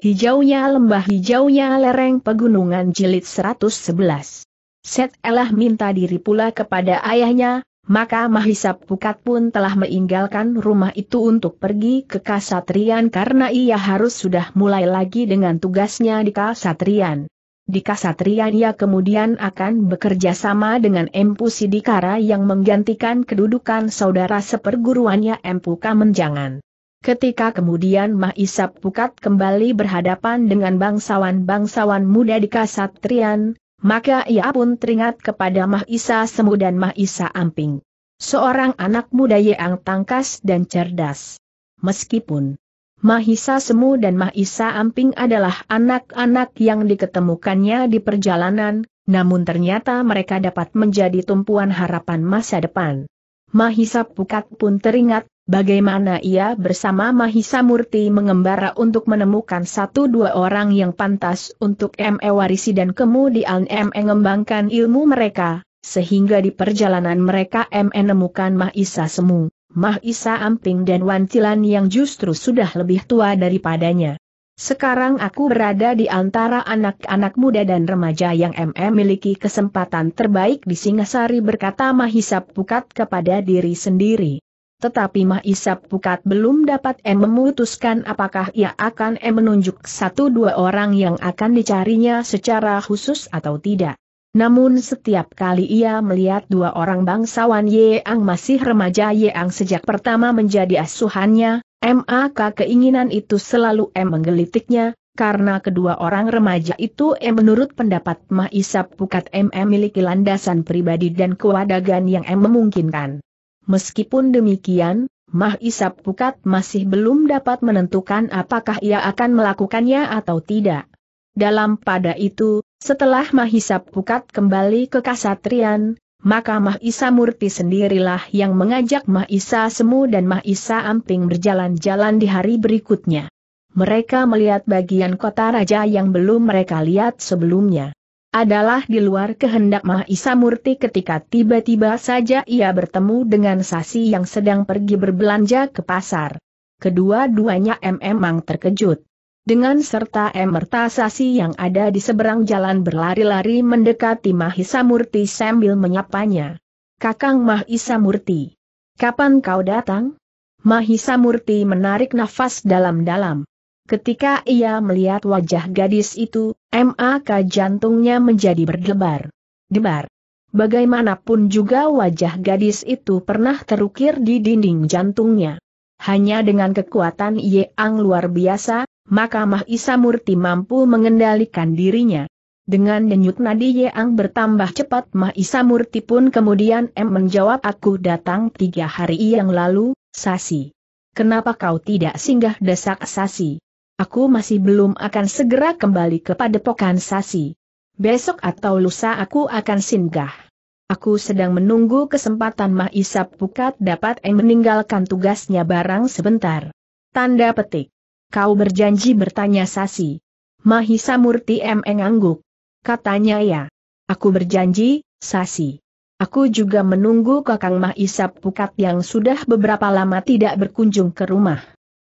Hijaunya lembah hijaunya lereng pegunungan jilid 111. Set Elah minta diri pula kepada ayahnya, maka Mahisap Pukat pun telah meninggalkan rumah itu untuk pergi ke Kasatrian karena ia harus sudah mulai lagi dengan tugasnya di Kasatrian. Di Kasatrian ia kemudian akan bekerja sama dengan Empu Sidikara yang menggantikan kedudukan saudara seperguruannya Empu Kamenjangan. Ketika kemudian Mahisa Pukat kembali berhadapan dengan bangsawan-bangsawan muda di Kasatrian, maka ia pun teringat kepada Mahisa Semu dan Mahisa Isa Amping. Seorang anak muda yang tangkas dan cerdas. Meskipun Mahisa Semu dan Mahisa Amping adalah anak-anak yang diketemukannya di perjalanan, namun ternyata mereka dapat menjadi tumpuan harapan masa depan. Mahisa Pukat pun teringat bagaimana ia bersama Mahisa Murti mengembara untuk menemukan satu dua orang yang pantas untuk ME warisi dan kemudian ME mengembangkan ilmu mereka, sehingga di perjalanan mereka ME menemukan Mahisa Semu, Mahisa Amping dan Wantilan yang justru sudah lebih tua daripadanya. Sekarang aku berada di antara anak-anak muda dan remaja yang ME miliki kesempatan terbaik di Singasari berkata Mahisa Pukat kepada diri sendiri tetapi Mahisap Pukat belum dapat M memutuskan apakah ia akan M menunjuk satu dua orang yang akan dicarinya secara khusus atau tidak. Namun setiap kali ia melihat dua orang bangsawan Yeang masih remaja Yeang sejak pertama menjadi asuhannya, MAK keinginan itu selalu M menggelitiknya, karena kedua orang remaja itu M menurut pendapat Mahisap Pukat memiliki landasan pribadi dan kewadagan yang M memungkinkan. Meskipun demikian, Mah Isap Pukat masih belum dapat menentukan apakah ia akan melakukannya atau tidak. Dalam pada itu, setelah Mahisap Pukat kembali ke Kasatrian, maka Mahisa Murti sendirilah yang mengajak Mahisa Semu dan Mahisa Amping berjalan-jalan di hari berikutnya. Mereka melihat bagian kota raja yang belum mereka lihat sebelumnya adalah di luar kehendak Mahisa Murti ketika tiba-tiba saja ia bertemu dengan Sasi yang sedang pergi berbelanja ke pasar. Kedua-duanya memang terkejut. Dengan serta emerta Sasi yang ada di seberang jalan berlari-lari mendekati Mahisa Murti sambil menyapanya. Kakang Mahisa Murti. Kapan kau datang? Mahisa Murti menarik nafas dalam-dalam. Ketika ia melihat wajah gadis itu, MAK jantungnya menjadi berdebar. Debar. Bagaimanapun juga wajah gadis itu pernah terukir di dinding jantungnya. Hanya dengan kekuatan Yeang luar biasa, maka Mahisa Murti mampu mengendalikan dirinya. Dengan denyut nadi Yeang bertambah cepat Mahisa Murti pun kemudian M menjawab aku datang tiga hari yang lalu, Sasi. Kenapa kau tidak singgah desak Sasi? Aku masih belum akan segera kembali kepada padepokan Sasi. Besok atau lusa aku akan singgah. Aku sedang menunggu kesempatan Isap Pukat dapat yang meninggalkan tugasnya barang sebentar. Tanda petik. Kau berjanji bertanya Sasi. Mahisa Murti M. engangguk. Katanya ya. Aku berjanji, Sasi. Aku juga menunggu Kakang Mahisap Pukat yang sudah beberapa lama tidak berkunjung ke rumah.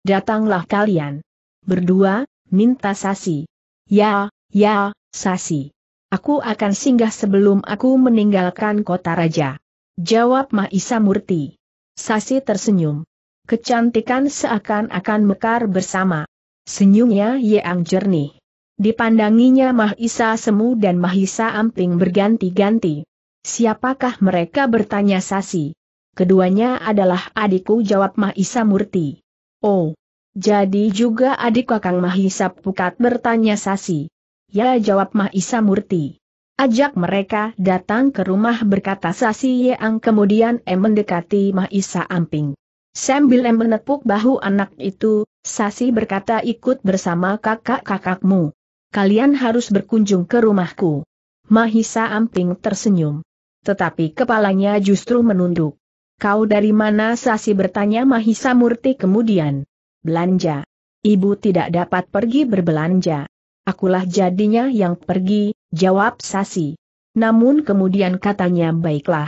Datanglah kalian berdua, minta Sasi. Ya, ya, Sasi. Aku akan singgah sebelum aku meninggalkan kota raja. Jawab Mahisa Murti. Sasi tersenyum. Kecantikan seakan-akan mekar bersama. Senyumnya yang jernih. Dipandanginya Mahisa Semu dan Mahisa Amping berganti-ganti. Siapakah mereka bertanya Sasi? Keduanya adalah adikku jawab Mahisa Murti. Oh, jadi juga adik Kakang Mahisa Pukat bertanya Sasi. Ya jawab Mahisa Murti. Ajak mereka datang ke rumah berkata Sasi Yeang kemudian em mendekati Mahisa Amping. Sambil em menepuk bahu anak itu, Sasi berkata ikut bersama kakak-kakakmu. Kalian harus berkunjung ke rumahku. Mahisa Amping tersenyum. Tetapi kepalanya justru menunduk. Kau dari mana Sasi bertanya Mahisa Murti kemudian belanja. Ibu tidak dapat pergi berbelanja. Akulah jadinya yang pergi, jawab Sasi. Namun kemudian katanya baiklah.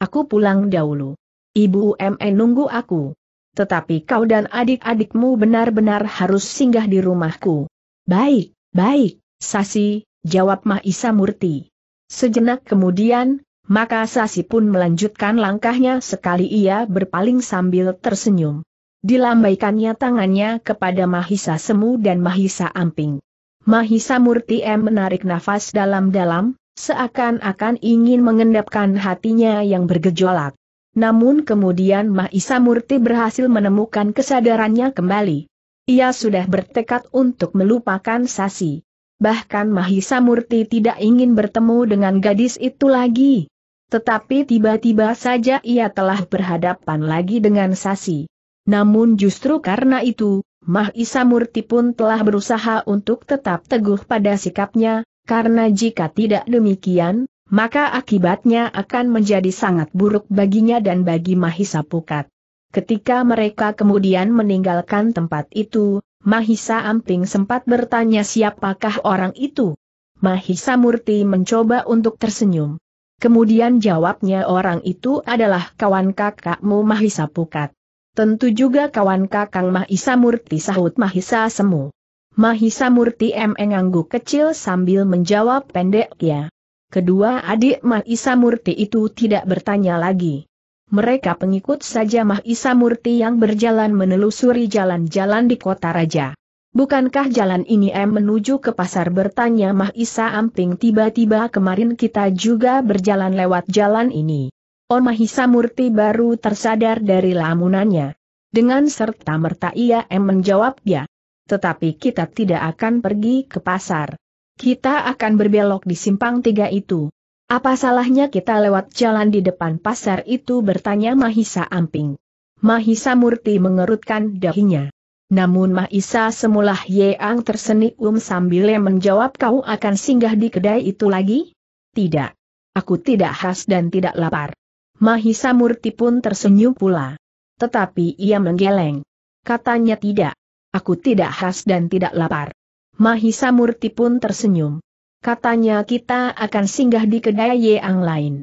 Aku pulang dahulu. Ibu ME nunggu aku. Tetapi kau dan adik-adikmu benar-benar harus singgah di rumahku. Baik, baik, Sasi, jawab Mahisa Murti. Sejenak kemudian, maka Sasi pun melanjutkan langkahnya sekali ia berpaling sambil tersenyum. Dilambaikannya tangannya kepada Mahisa Semu dan Mahisa Amping. Mahisa Murti M menarik nafas dalam-dalam, seakan-akan ingin mengendapkan hatinya yang bergejolak. Namun kemudian Mahisa Murti berhasil menemukan kesadarannya kembali. Ia sudah bertekad untuk melupakan Sasi. Bahkan Mahisa Murti tidak ingin bertemu dengan gadis itu lagi. Tetapi tiba-tiba saja ia telah berhadapan lagi dengan Sasi. Namun justru karena itu, Mah Isa Murti pun telah berusaha untuk tetap teguh pada sikapnya, karena jika tidak demikian, maka akibatnya akan menjadi sangat buruk baginya dan bagi Mahisa Pukat. Ketika mereka kemudian meninggalkan tempat itu, Mahisa Amping sempat bertanya siapakah orang itu. Mahisa Murti mencoba untuk tersenyum. Kemudian jawabnya orang itu adalah kawan kakakmu Mahisa Pukat. Tentu juga kawan kakang Mahisa Murti sahut Mahisa Semu. Mahisa Murti mengangguk angguk kecil sambil menjawab pendek ya. Kedua adik Mahisa Murti itu tidak bertanya lagi. Mereka pengikut saja Mahisa Murti yang berjalan menelusuri jalan-jalan di kota raja. Bukankah jalan ini M menuju ke pasar bertanya Mahisa Amping tiba-tiba kemarin kita juga berjalan lewat jalan ini. Mahisa Murti baru tersadar dari lamunannya. Dengan serta merta ia em menjawab ya. Tetapi kita tidak akan pergi ke pasar. Kita akan berbelok di simpang tiga itu. Apa salahnya kita lewat jalan di depan pasar itu bertanya Mahisa Amping. Mahisa Murti mengerutkan dahinya. Namun Mahisa semula Yeang tersenyum sambil menjawab kau akan singgah di kedai itu lagi? Tidak. Aku tidak khas dan tidak lapar. Mahisa Murti pun tersenyum pula. Tetapi ia menggeleng. Katanya tidak. Aku tidak khas dan tidak lapar. Mahisa Murti pun tersenyum. Katanya kita akan singgah di kedai yang lain.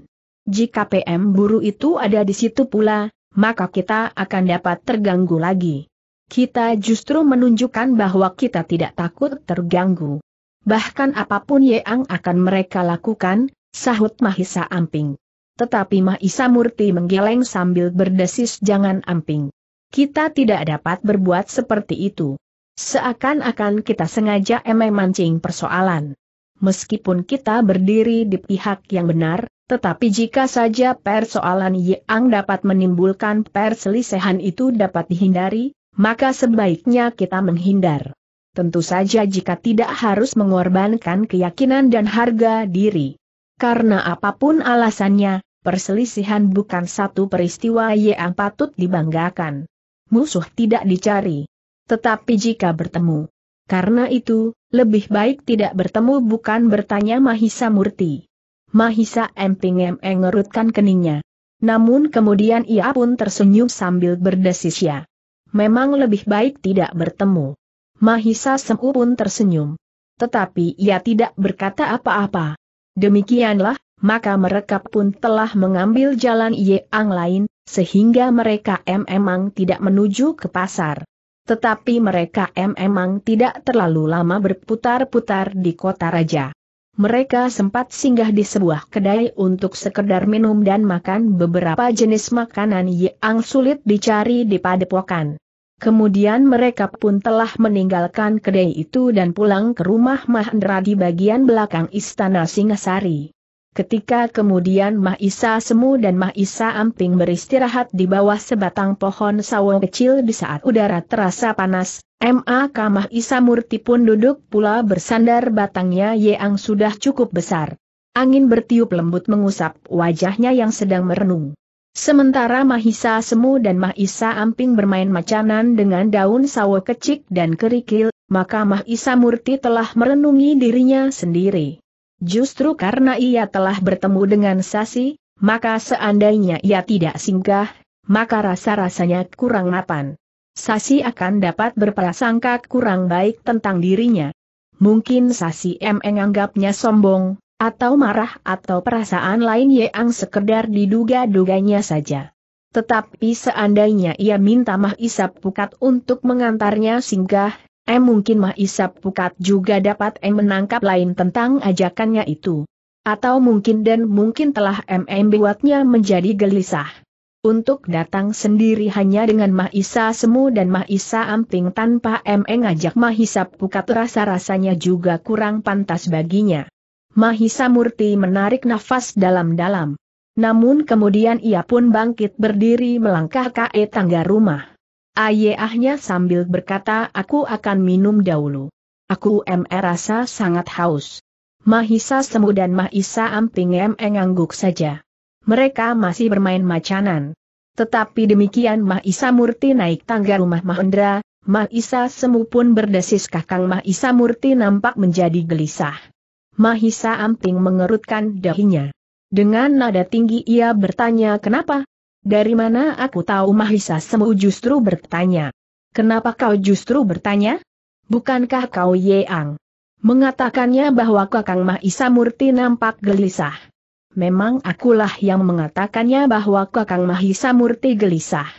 Jika PM buru itu ada di situ pula, maka kita akan dapat terganggu lagi. Kita justru menunjukkan bahwa kita tidak takut terganggu. Bahkan apapun yang akan mereka lakukan, sahut Mahisa Amping. Tetapi Mahisa Murti menggeleng sambil berdesis jangan amping. Kita tidak dapat berbuat seperti itu. Seakan-akan kita sengaja mancing persoalan. Meskipun kita berdiri di pihak yang benar, tetapi jika saja persoalan yang dapat menimbulkan perselisihan itu dapat dihindari, maka sebaiknya kita menghindar. Tentu saja jika tidak harus mengorbankan keyakinan dan harga diri. Karena apapun alasannya, perselisihan bukan satu peristiwa yang patut dibanggakan. Musuh tidak dicari. Tetapi jika bertemu. Karena itu, lebih baik tidak bertemu bukan bertanya Mahisa Murti. Mahisa Emping ngerutkan keningnya. Namun kemudian ia pun tersenyum sambil berdesis ya. Memang lebih baik tidak bertemu. Mahisa Semu pun tersenyum. Tetapi ia tidak berkata apa-apa. Demikianlah, maka mereka pun telah mengambil jalan yang lain, sehingga mereka memang tidak menuju ke pasar. Tetapi mereka memang tidak terlalu lama berputar-putar di kota raja. Mereka sempat singgah di sebuah kedai untuk sekedar minum dan makan beberapa jenis makanan yang sulit dicari di padepokan. Kemudian mereka pun telah meninggalkan kedai itu dan pulang ke rumah Mahendra di bagian belakang istana Singasari. Ketika kemudian Mahisa Semu dan Mahisa Amping beristirahat di bawah sebatang pohon sawo kecil di saat udara terasa panas, M.A.K. Mahisa Murti pun duduk pula bersandar batangnya yang sudah cukup besar. Angin bertiup lembut mengusap wajahnya yang sedang merenung. Sementara Mahisa Semu dan Mahisa Amping bermain macanan dengan daun sawo kecil dan kerikil, maka Mahisa Murti telah merenungi dirinya sendiri. Justru karena ia telah bertemu dengan Sasi, maka seandainya ia tidak singgah, maka rasa-rasanya kurang mapan. Sasi akan dapat berprasangka kurang baik tentang dirinya. Mungkin Sasi M menganggapnya sombong, atau marah atau perasaan lain yang sekedar diduga-duganya saja. Tetapi seandainya ia minta Mah Isap Pukat untuk mengantarnya singgah, Em eh, mungkin Mah Isap Pukat juga dapat Em eh, menangkap lain tentang ajakannya itu. Atau mungkin dan mungkin telah MM buatnya menjadi gelisah. Untuk datang sendiri hanya dengan Mahisa Semu dan Mahisa Amping tanpa MM ngajak Mahisa Pukat rasa-rasanya juga kurang pantas baginya. Mahisa Murti menarik nafas dalam-dalam. Namun kemudian ia pun bangkit berdiri melangkah ke tangga rumah. Ayahnya sambil berkata aku akan minum dahulu. Aku MR rasa sangat haus. Mahisa Semu dan Mahisa Amping em engangguk saja. Mereka masih bermain macanan. Tetapi demikian Mahisa Murti naik tangga rumah Mahendra, Mahisa Semu pun berdesis kakang Mahisa Murti nampak menjadi gelisah. Mahisa Amping mengerutkan dahinya. Dengan nada tinggi ia bertanya kenapa? Dari mana aku tahu Mahisa Semu justru bertanya? Kenapa kau justru bertanya? Bukankah kau Yeang? Mengatakannya bahwa Kakang Mahisa Murti nampak gelisah. Memang akulah yang mengatakannya bahwa Kakang Mahisa Murti gelisah.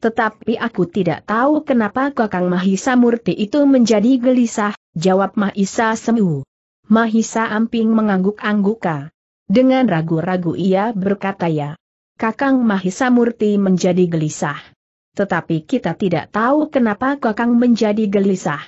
Tetapi aku tidak tahu kenapa Kakang Mahisa Murti itu menjadi gelisah, jawab Mahisa Semu. Mahisa Amping mengangguk-angguka. Dengan ragu-ragu ia berkata ya. Kakang Mahisa Murti menjadi gelisah. Tetapi kita tidak tahu kenapa Kakang menjadi gelisah.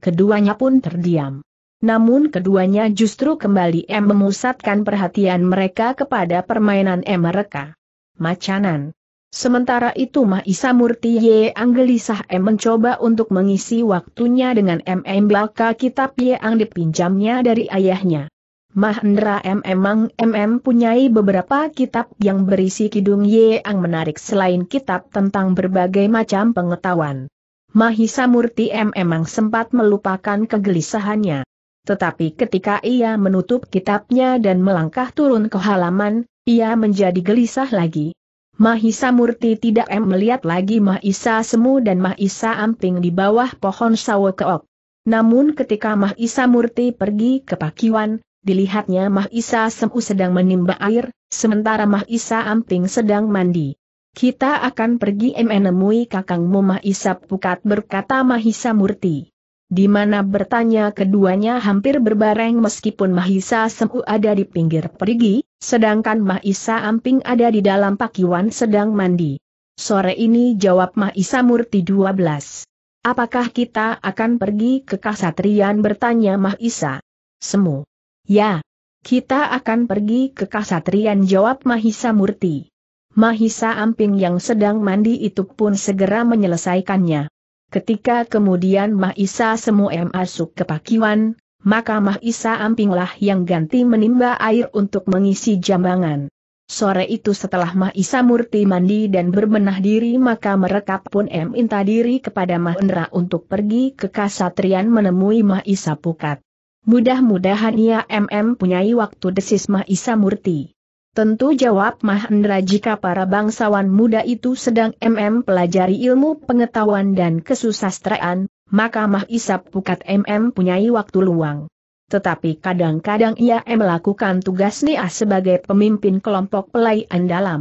Keduanya pun terdiam. Namun keduanya justru kembali M memusatkan perhatian mereka kepada permainan M mereka. Macanan. Sementara itu Mahisa Murti Ye gelisah M mencoba untuk mengisi waktunya dengan MM baka kitab Ye Ang dipinjamnya dari ayahnya. Mahendra memang MM punyai beberapa kitab yang berisi kidung yang menarik selain kitab tentang berbagai macam pengetahuan. Mahisa Murti M memang sempat melupakan kegelisahannya. Tetapi ketika ia menutup kitabnya dan melangkah turun ke halaman, ia menjadi gelisah lagi. Mahisa Murti tidak M melihat lagi Mahisa Semu dan Mahisa Amping di bawah pohon sawo keok. Namun ketika Mahisa Murti pergi ke Pakiwan, dilihatnya Mah Isa Semu sedang menimba air, sementara Mah Isa Amping sedang mandi. Kita akan pergi menemui kakangmu Mah Isa Pukat berkata Mahisa Murti. Di mana bertanya keduanya hampir berbareng meskipun Mahisa Semu ada di pinggir perigi, sedangkan Mahisa Amping ada di dalam pakiwan sedang mandi. Sore ini jawab Mahisa Murti 12. Apakah kita akan pergi ke Kasatrian bertanya Mahisa? Semu. Ya. Kita akan pergi ke kasatrian jawab Mahisa Murti. Mahisa Amping yang sedang mandi itu pun segera menyelesaikannya. Ketika kemudian Mahisa semua masuk ke Pakiwan, maka Mahisa Ampinglah yang ganti menimba air untuk mengisi jambangan. Sore itu setelah Mahisa Murti mandi dan berbenah diri maka mereka pun minta diri kepada Mahendra untuk pergi ke Kasatrian menemui Mahisa Pukat. Mudah-mudahan ia MM punyai waktu desis Mahisa Murti. Tentu jawab Mahendra jika para bangsawan muda itu sedang MM pelajari ilmu pengetahuan dan kesusastraan, maka Mahisa Pukat MM punyai waktu luang. Tetapi kadang-kadang ia melakukan tugas NIA sebagai pemimpin kelompok pelayan dalam.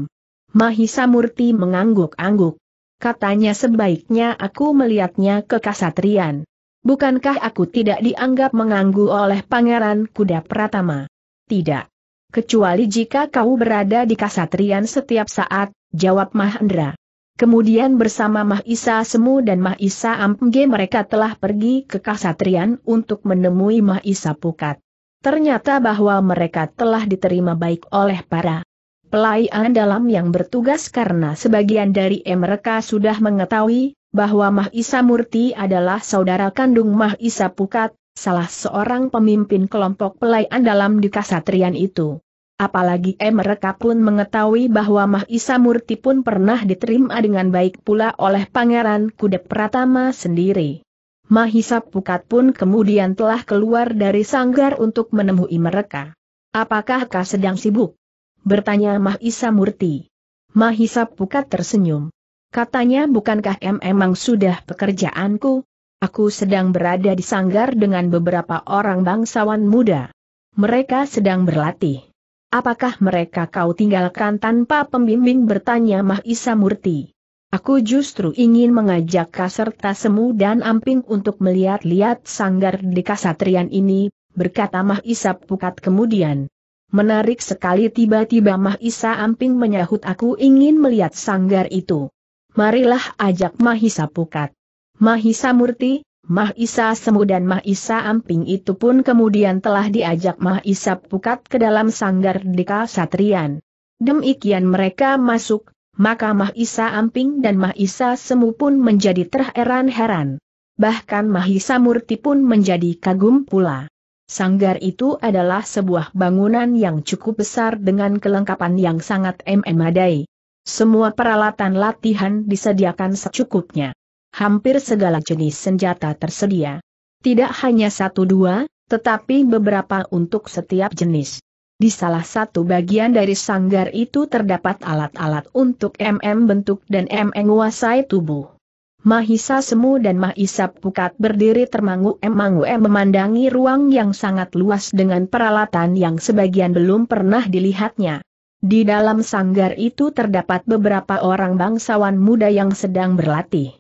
Mahisa Murti mengangguk-angguk. Katanya sebaiknya aku melihatnya ke kasatrian. Bukankah aku tidak dianggap mengganggu oleh Pangeran Kuda Pratama? Tidak. Kecuali jika kau berada di kasatrian setiap saat, jawab Mahendra. Kemudian bersama Mahisa Semu dan Mahisa Ampge mereka telah pergi ke kasatrian untuk menemui Mahisa Pukat. Ternyata bahwa mereka telah diterima baik oleh para pelayan dalam yang bertugas karena sebagian dari mereka sudah mengetahui bahwa Mahisa Murti adalah saudara kandung Mahisa Pukat, salah seorang pemimpin kelompok pelayan dalam di Kasatrian itu. Apalagi E. mereka pun mengetahui bahwa Mahisa Murti pun pernah diterima dengan baik pula oleh Pangeran Kudep Pratama sendiri. Mahisa Pukat pun kemudian telah keluar dari sanggar untuk menemui mereka. Apakah kau sedang sibuk? Bertanya Mahisa Murti. Mahisa Pukat tersenyum. Katanya bukankah em emang sudah pekerjaanku? Aku sedang berada di sanggar dengan beberapa orang bangsawan muda. Mereka sedang berlatih. Apakah mereka kau tinggalkan tanpa pembimbing bertanya Mahisa Murti? Aku justru ingin mengajak kaserta semu dan amping untuk melihat-lihat sanggar di kasatrian ini, berkata Mahisa Pukat kemudian. Menarik sekali tiba-tiba Mahisa Amping menyahut aku ingin melihat sanggar itu marilah ajak Mahisa Pukat. Mahisa Murti, Mahisa Semu dan Mahisa Amping itu pun kemudian telah diajak Mahisa Pukat ke dalam sanggar Deka Satrian. Demikian mereka masuk, maka Mahisa Amping dan Mahisa Semu pun menjadi terheran-heran. Bahkan Mahisa Murti pun menjadi kagum pula. Sanggar itu adalah sebuah bangunan yang cukup besar dengan kelengkapan yang sangat memadai. Semua peralatan latihan disediakan secukupnya. Hampir segala jenis senjata tersedia. Tidak hanya satu dua, tetapi beberapa untuk setiap jenis. Di salah satu bagian dari sanggar itu terdapat alat-alat untuk MM bentuk dan MM menguasai tubuh. Mahisa Semu dan Mahisa Pukat berdiri termangu-emangu memandangi ruang yang sangat luas dengan peralatan yang sebagian belum pernah dilihatnya. Di dalam sanggar itu terdapat beberapa orang bangsawan muda yang sedang berlatih.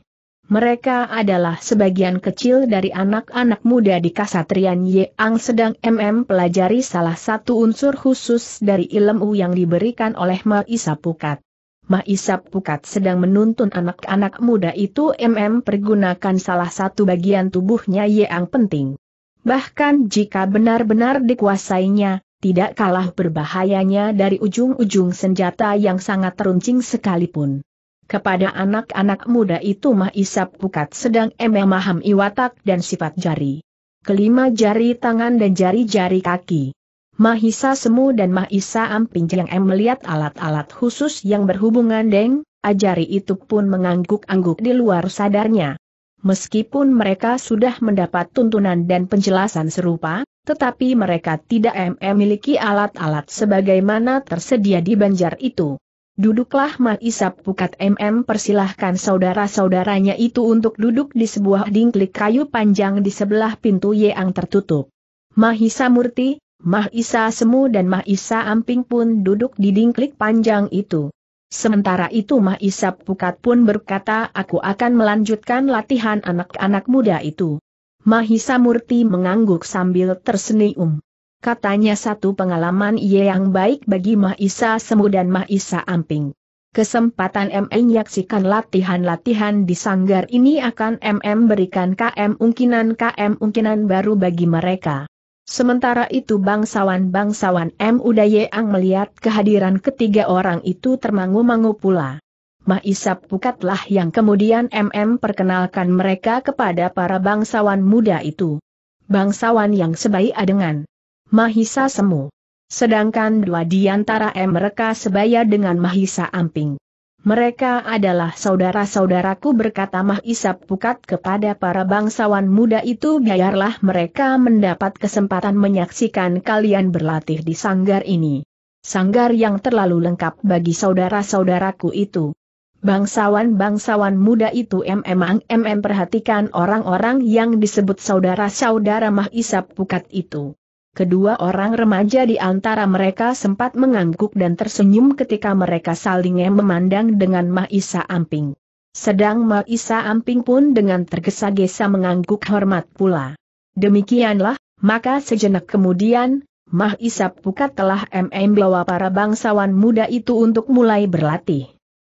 Mereka adalah sebagian kecil dari anak-anak muda di Kasatrian Yang sedang MM pelajari salah satu unsur khusus dari ilmu yang diberikan oleh Maisa Pukat. Maisa Pukat sedang menuntun anak-anak muda itu MM pergunakan salah satu bagian tubuhnya yang penting. Bahkan jika benar-benar dikuasainya, tidak kalah berbahayanya dari ujung-ujung senjata yang sangat teruncing sekalipun. Kepada anak-anak muda itu mah isap pukat sedang memahami iwatak dan sifat jari. Kelima jari tangan dan jari-jari kaki. Mahisa Semu dan Mahisa Amping yang em melihat alat-alat khusus yang berhubungan deng, ajari itu pun mengangguk-angguk di luar sadarnya. Meskipun mereka sudah mendapat tuntunan dan penjelasan serupa, tetapi mereka tidak memiliki alat-alat sebagaimana tersedia di banjar itu. Duduklah Ma Isap Pukat MM persilahkan saudara-saudaranya itu untuk duduk di sebuah dingklik kayu panjang di sebelah pintu yang tertutup. Mahisa Murti, Mahisa Semu dan Mahisa Amping pun duduk di dingklik panjang itu. Sementara itu Mahisa Pukat pun berkata aku akan melanjutkan latihan anak-anak muda itu. Mahisa Murti mengangguk sambil tersenyum. Katanya satu pengalaman ia yang baik bagi Mahisa Semu dan Mahisa Amping. Kesempatan MM menyaksikan latihan-latihan di sanggar ini akan MM berikan KM mungkinan KM mungkinan baru bagi mereka. Sementara itu bangsawan-bangsawan M. Udayeang melihat kehadiran ketiga orang itu termangu-mangu pula. Mahisap Pukatlah yang kemudian MM perkenalkan mereka kepada para bangsawan muda itu. Bangsawan yang sebaik adengan. Mahisa Semu. Sedangkan dua di antara mereka sebaya dengan Mahisa Amping. Mereka adalah saudara-saudaraku berkata Mahisap Pukat kepada para bangsawan muda itu biarlah mereka mendapat kesempatan menyaksikan kalian berlatih di sanggar ini. Sanggar yang terlalu lengkap bagi saudara-saudaraku itu. Bangsawan-bangsawan muda itu memang MM perhatikan orang-orang yang disebut saudara-saudara Mahisa Pukat itu. Kedua orang remaja di antara mereka sempat mengangguk dan tersenyum ketika mereka saling memandang dengan Mahisa Amping. Sedang Mahisa Amping pun dengan tergesa-gesa mengangguk hormat pula. Demikianlah, maka sejenak kemudian, Mahisa Pukat telah MM bawa para bangsawan muda itu untuk mulai berlatih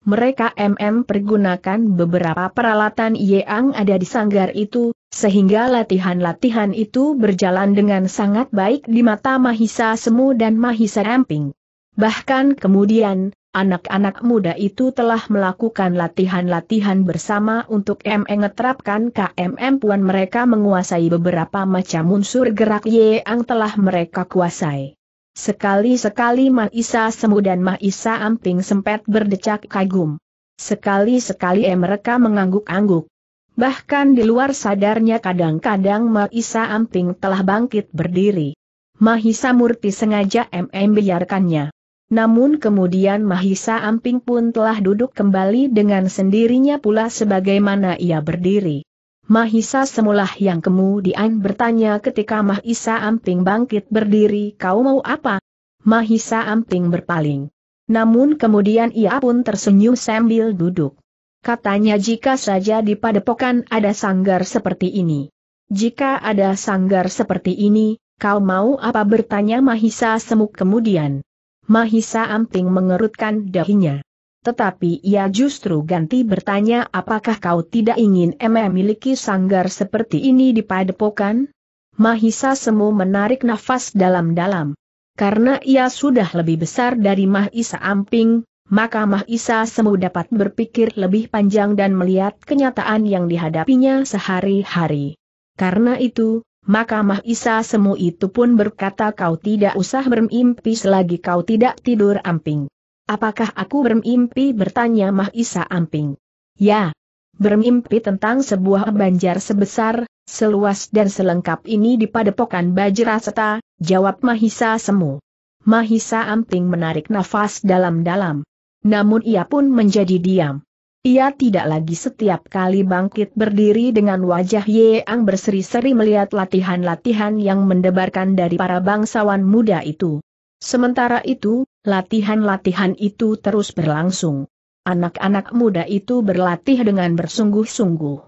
mereka MM pergunakan beberapa peralatan yang ada di sanggar itu, sehingga latihan-latihan itu berjalan dengan sangat baik di mata Mahisa Semu dan Mahisa Ramping. Bahkan kemudian, anak-anak muda itu telah melakukan latihan-latihan bersama untuk MM terapkan KMM puan mereka menguasai beberapa macam unsur gerak yang telah mereka kuasai. Sekali-sekali Maisa Semu dan Maisa Amping sempat berdecak kagum. Sekali-sekali eh, mereka mengangguk-angguk. Bahkan di luar sadarnya kadang-kadang Maisa Amping telah bangkit berdiri. Mahisa Murti sengaja MM biarkannya. Namun kemudian Mahisa Amping pun telah duduk kembali dengan sendirinya pula sebagaimana ia berdiri. Mahisa semulah yang kemudian bertanya ketika Mahisa Amping bangkit berdiri kau mau apa? Mahisa Amping berpaling. Namun kemudian ia pun tersenyum sambil duduk. Katanya jika saja di padepokan ada sanggar seperti ini. Jika ada sanggar seperti ini, kau mau apa bertanya Mahisa Semuk kemudian. Mahisa Amping mengerutkan dahinya. Tetapi ia justru ganti bertanya apakah kau tidak ingin miliki sanggar seperti ini di padepokan? Mahisa Semu menarik nafas dalam-dalam. Karena ia sudah lebih besar dari Mahisa Amping, maka Mahisa Semu dapat berpikir lebih panjang dan melihat kenyataan yang dihadapinya sehari-hari. Karena itu, maka Mahisa Semu itu pun berkata kau tidak usah bermimpi selagi kau tidak tidur amping. Apakah aku bermimpi bertanya Mahisa Amping? Ya. Bermimpi tentang sebuah banjar sebesar, seluas dan selengkap ini di padepokan Bajraseta, jawab Mahisa Semu. Mahisa Amping menarik nafas dalam-dalam. Namun ia pun menjadi diam. Ia tidak lagi setiap kali bangkit berdiri dengan wajah Yeang berseri-seri melihat latihan-latihan yang mendebarkan dari para bangsawan muda itu. Sementara itu, latihan-latihan itu terus berlangsung. Anak-anak muda itu berlatih dengan bersungguh-sungguh.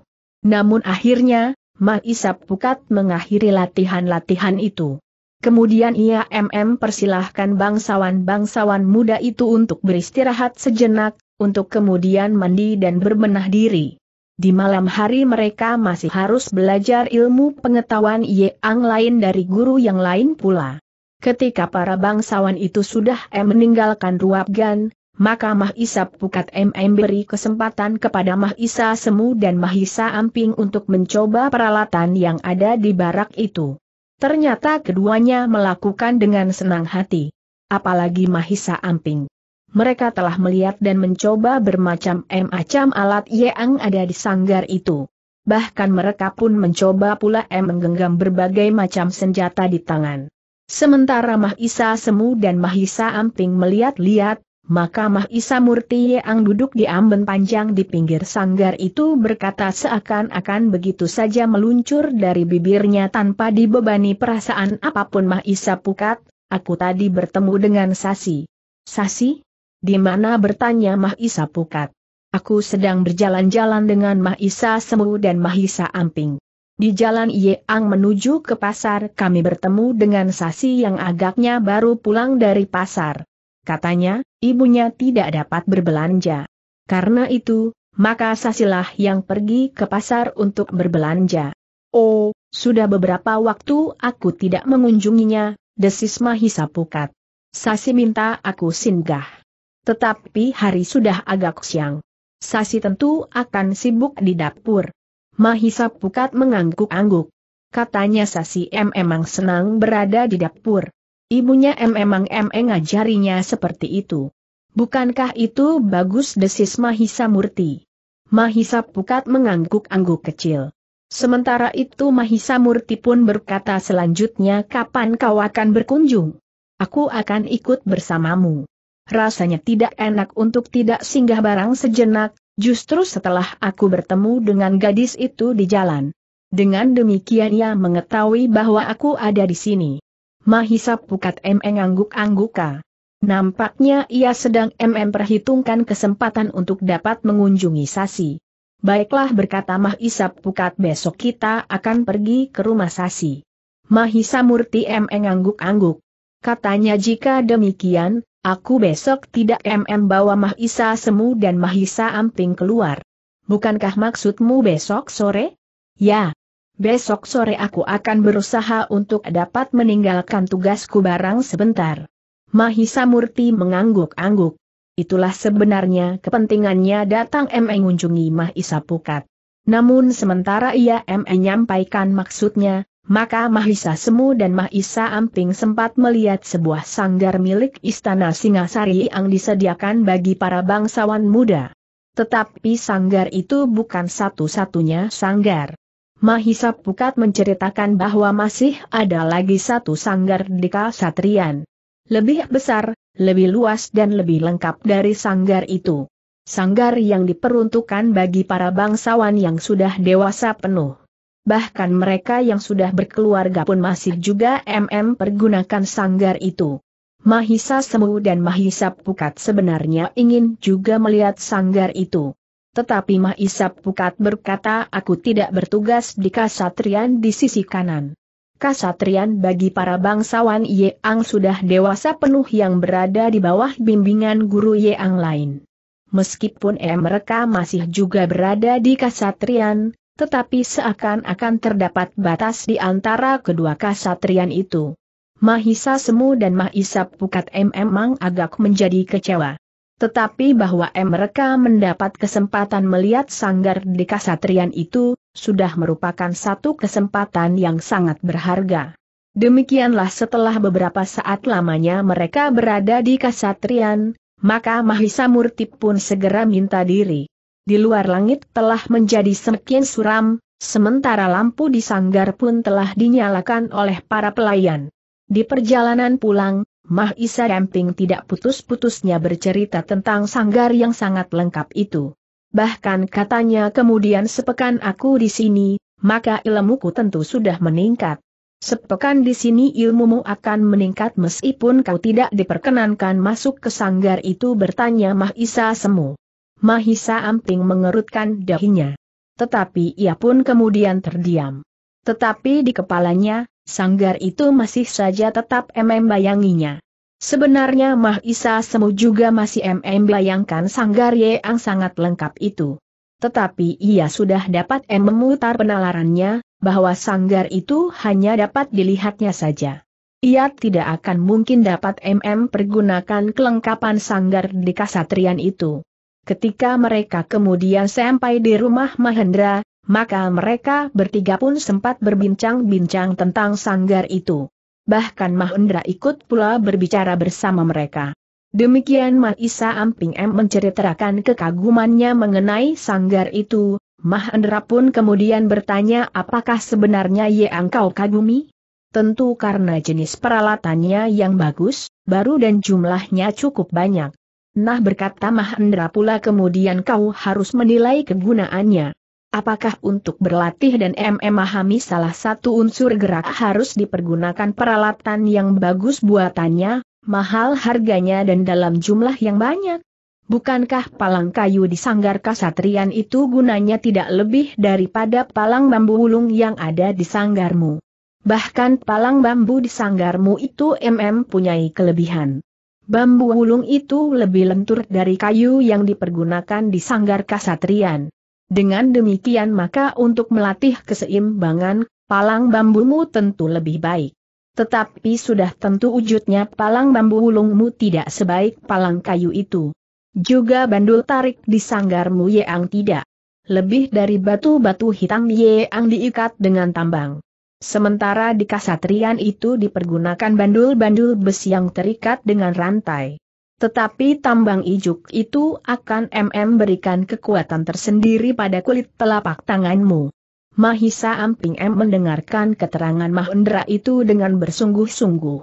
Namun akhirnya, Isap Pukat mengakhiri latihan-latihan itu. Kemudian ia MM persilahkan bangsawan-bangsawan muda itu untuk beristirahat sejenak, untuk kemudian mandi dan berbenah diri. Di malam hari mereka masih harus belajar ilmu pengetahuan yang lain dari guru yang lain pula. Ketika para bangsawan itu sudah M meninggalkan Ruapgan, maka Mahisa Pukat M memberi kesempatan kepada Mahisa Semu dan Mahisa Amping untuk mencoba peralatan yang ada di barak itu. Ternyata keduanya melakukan dengan senang hati. Apalagi Mahisa Amping. Mereka telah melihat dan mencoba bermacam-macam alat yang ada di sanggar itu. Bahkan mereka pun mencoba pula menggenggam berbagai macam senjata di tangan. Sementara Mahisa Semu dan Mahisa Amping melihat-lihat, maka Mahisa Murti yang duduk di amben panjang di pinggir sanggar itu berkata seakan-akan begitu saja meluncur dari bibirnya tanpa dibebani perasaan apapun Mahisa Pukat, aku tadi bertemu dengan Sasi. Sasi? Di mana bertanya Mahisa Pukat? Aku sedang berjalan-jalan dengan Mahisa Semu dan Mahisa Amping. Di jalan Yeang menuju ke pasar kami bertemu dengan Sasi yang agaknya baru pulang dari pasar. Katanya, ibunya tidak dapat berbelanja. Karena itu, maka Sasilah yang pergi ke pasar untuk berbelanja. Oh, sudah beberapa waktu aku tidak mengunjunginya, desis Mahisa Pukat. Sasi minta aku singgah. Tetapi hari sudah agak siang. Sasi tentu akan sibuk di dapur. Mahisa Pukat mengangguk-angguk. Katanya Sasi M emang senang berada di dapur. Ibunya M emang M e ngajarinya seperti itu. Bukankah itu bagus desis Mahisa Murti? Mahisa Pukat mengangguk-angguk kecil. Sementara itu Mahisa Murti pun berkata selanjutnya kapan kau akan berkunjung? Aku akan ikut bersamamu. Rasanya tidak enak untuk tidak singgah barang sejenak, Justru setelah aku bertemu dengan gadis itu di jalan. Dengan demikian ia mengetahui bahwa aku ada di sini. Mahisa Pukat Emeng angguk-angguka. Nampaknya ia sedang MM perhitungkan kesempatan untuk dapat mengunjungi Sasi. Baiklah berkata Mahisa Pukat besok kita akan pergi ke rumah Sasi. Mahisa Murti MM angguk-angguk. Katanya jika demikian, Aku besok tidak MM bawa Mahisa Semu dan Mahisa Amping keluar. Bukankah maksudmu besok sore? Ya. Besok sore aku akan berusaha untuk dapat meninggalkan tugasku barang sebentar. Mahisa Murti mengangguk-angguk. Itulah sebenarnya kepentingannya datang M mengunjungi Mahisa Pukat. Namun sementara ia M menyampaikan maksudnya, maka Mahisa Semu dan Mahisa Amping sempat melihat sebuah sanggar milik Istana Singasari yang disediakan bagi para bangsawan muda. Tetapi sanggar itu bukan satu-satunya sanggar. Mahisa Pukat menceritakan bahwa masih ada lagi satu sanggar di Kasatrian. Lebih besar, lebih luas dan lebih lengkap dari sanggar itu. Sanggar yang diperuntukkan bagi para bangsawan yang sudah dewasa penuh bahkan mereka yang sudah berkeluarga pun masih juga MM pergunakan sanggar itu. Mahisa Semu dan Mahisa Pukat sebenarnya ingin juga melihat sanggar itu. Tetapi Mahisa Pukat berkata aku tidak bertugas di Kasatrian di sisi kanan. Kasatrian bagi para bangsawan Yeang sudah dewasa penuh yang berada di bawah bimbingan guru Yeang lain. Meskipun mereka masih juga berada di Kasatrian, tetapi seakan-akan terdapat batas di antara kedua kasatrian itu. Mahisa Semu dan Mahisa Pukat M memang agak menjadi kecewa. Tetapi bahwa M mereka mendapat kesempatan melihat sanggar di kasatrian itu, sudah merupakan satu kesempatan yang sangat berharga. Demikianlah setelah beberapa saat lamanya mereka berada di kasatrian, maka Mahisa Murtip pun segera minta diri di luar langit telah menjadi semakin suram, sementara lampu di sanggar pun telah dinyalakan oleh para pelayan. Di perjalanan pulang, Mah Isa Damping tidak putus-putusnya bercerita tentang sanggar yang sangat lengkap itu. Bahkan katanya kemudian sepekan aku di sini, maka ilmuku tentu sudah meningkat. Sepekan di sini ilmumu akan meningkat meskipun kau tidak diperkenankan masuk ke sanggar itu bertanya Mah Isa Semu. Mahisa Amping mengerutkan dahinya. Tetapi ia pun kemudian terdiam. Tetapi di kepalanya, sanggar itu masih saja tetap MM bayanginya. Sebenarnya Mahisa Semu juga masih MM bayangkan sanggar yang sangat lengkap itu. Tetapi ia sudah dapat M memutar penalarannya, bahwa sanggar itu hanya dapat dilihatnya saja. Ia tidak akan mungkin dapat MM pergunakan kelengkapan sanggar di kasatrian itu. Ketika mereka kemudian sampai di rumah Mahendra, maka mereka bertiga pun sempat berbincang-bincang tentang sanggar itu. Bahkan Mahendra ikut pula berbicara bersama mereka. Demikian Mahisa Amping M menceritakan kekagumannya mengenai sanggar itu, Mahendra pun kemudian bertanya apakah sebenarnya Ye kau kagumi? Tentu karena jenis peralatannya yang bagus, baru dan jumlahnya cukup banyak. Nah berkata Mahendra pula kemudian kau harus menilai kegunaannya. Apakah untuk berlatih dan memahami salah satu unsur gerak harus dipergunakan peralatan yang bagus buatannya, mahal harganya dan dalam jumlah yang banyak? Bukankah palang kayu di sanggar kasatrian itu gunanya tidak lebih daripada palang bambu ulung yang ada di sanggarmu? Bahkan palang bambu di sanggarmu itu mm punyai kelebihan. Bambu wulung itu lebih lentur dari kayu yang dipergunakan di sanggar kasatrian. Dengan demikian maka untuk melatih keseimbangan, palang bambumu tentu lebih baik. Tetapi sudah tentu wujudnya palang bambu wulungmu tidak sebaik palang kayu itu. Juga bandul tarik di sanggarmu yang tidak. Lebih dari batu-batu hitam yang diikat dengan tambang. Sementara di kasatrian itu dipergunakan bandul-bandul besi yang terikat dengan rantai. Tetapi tambang ijuk itu akan MM berikan kekuatan tersendiri pada kulit telapak tanganmu. Mahisa Amping M mendengarkan keterangan Mahendra itu dengan bersungguh-sungguh.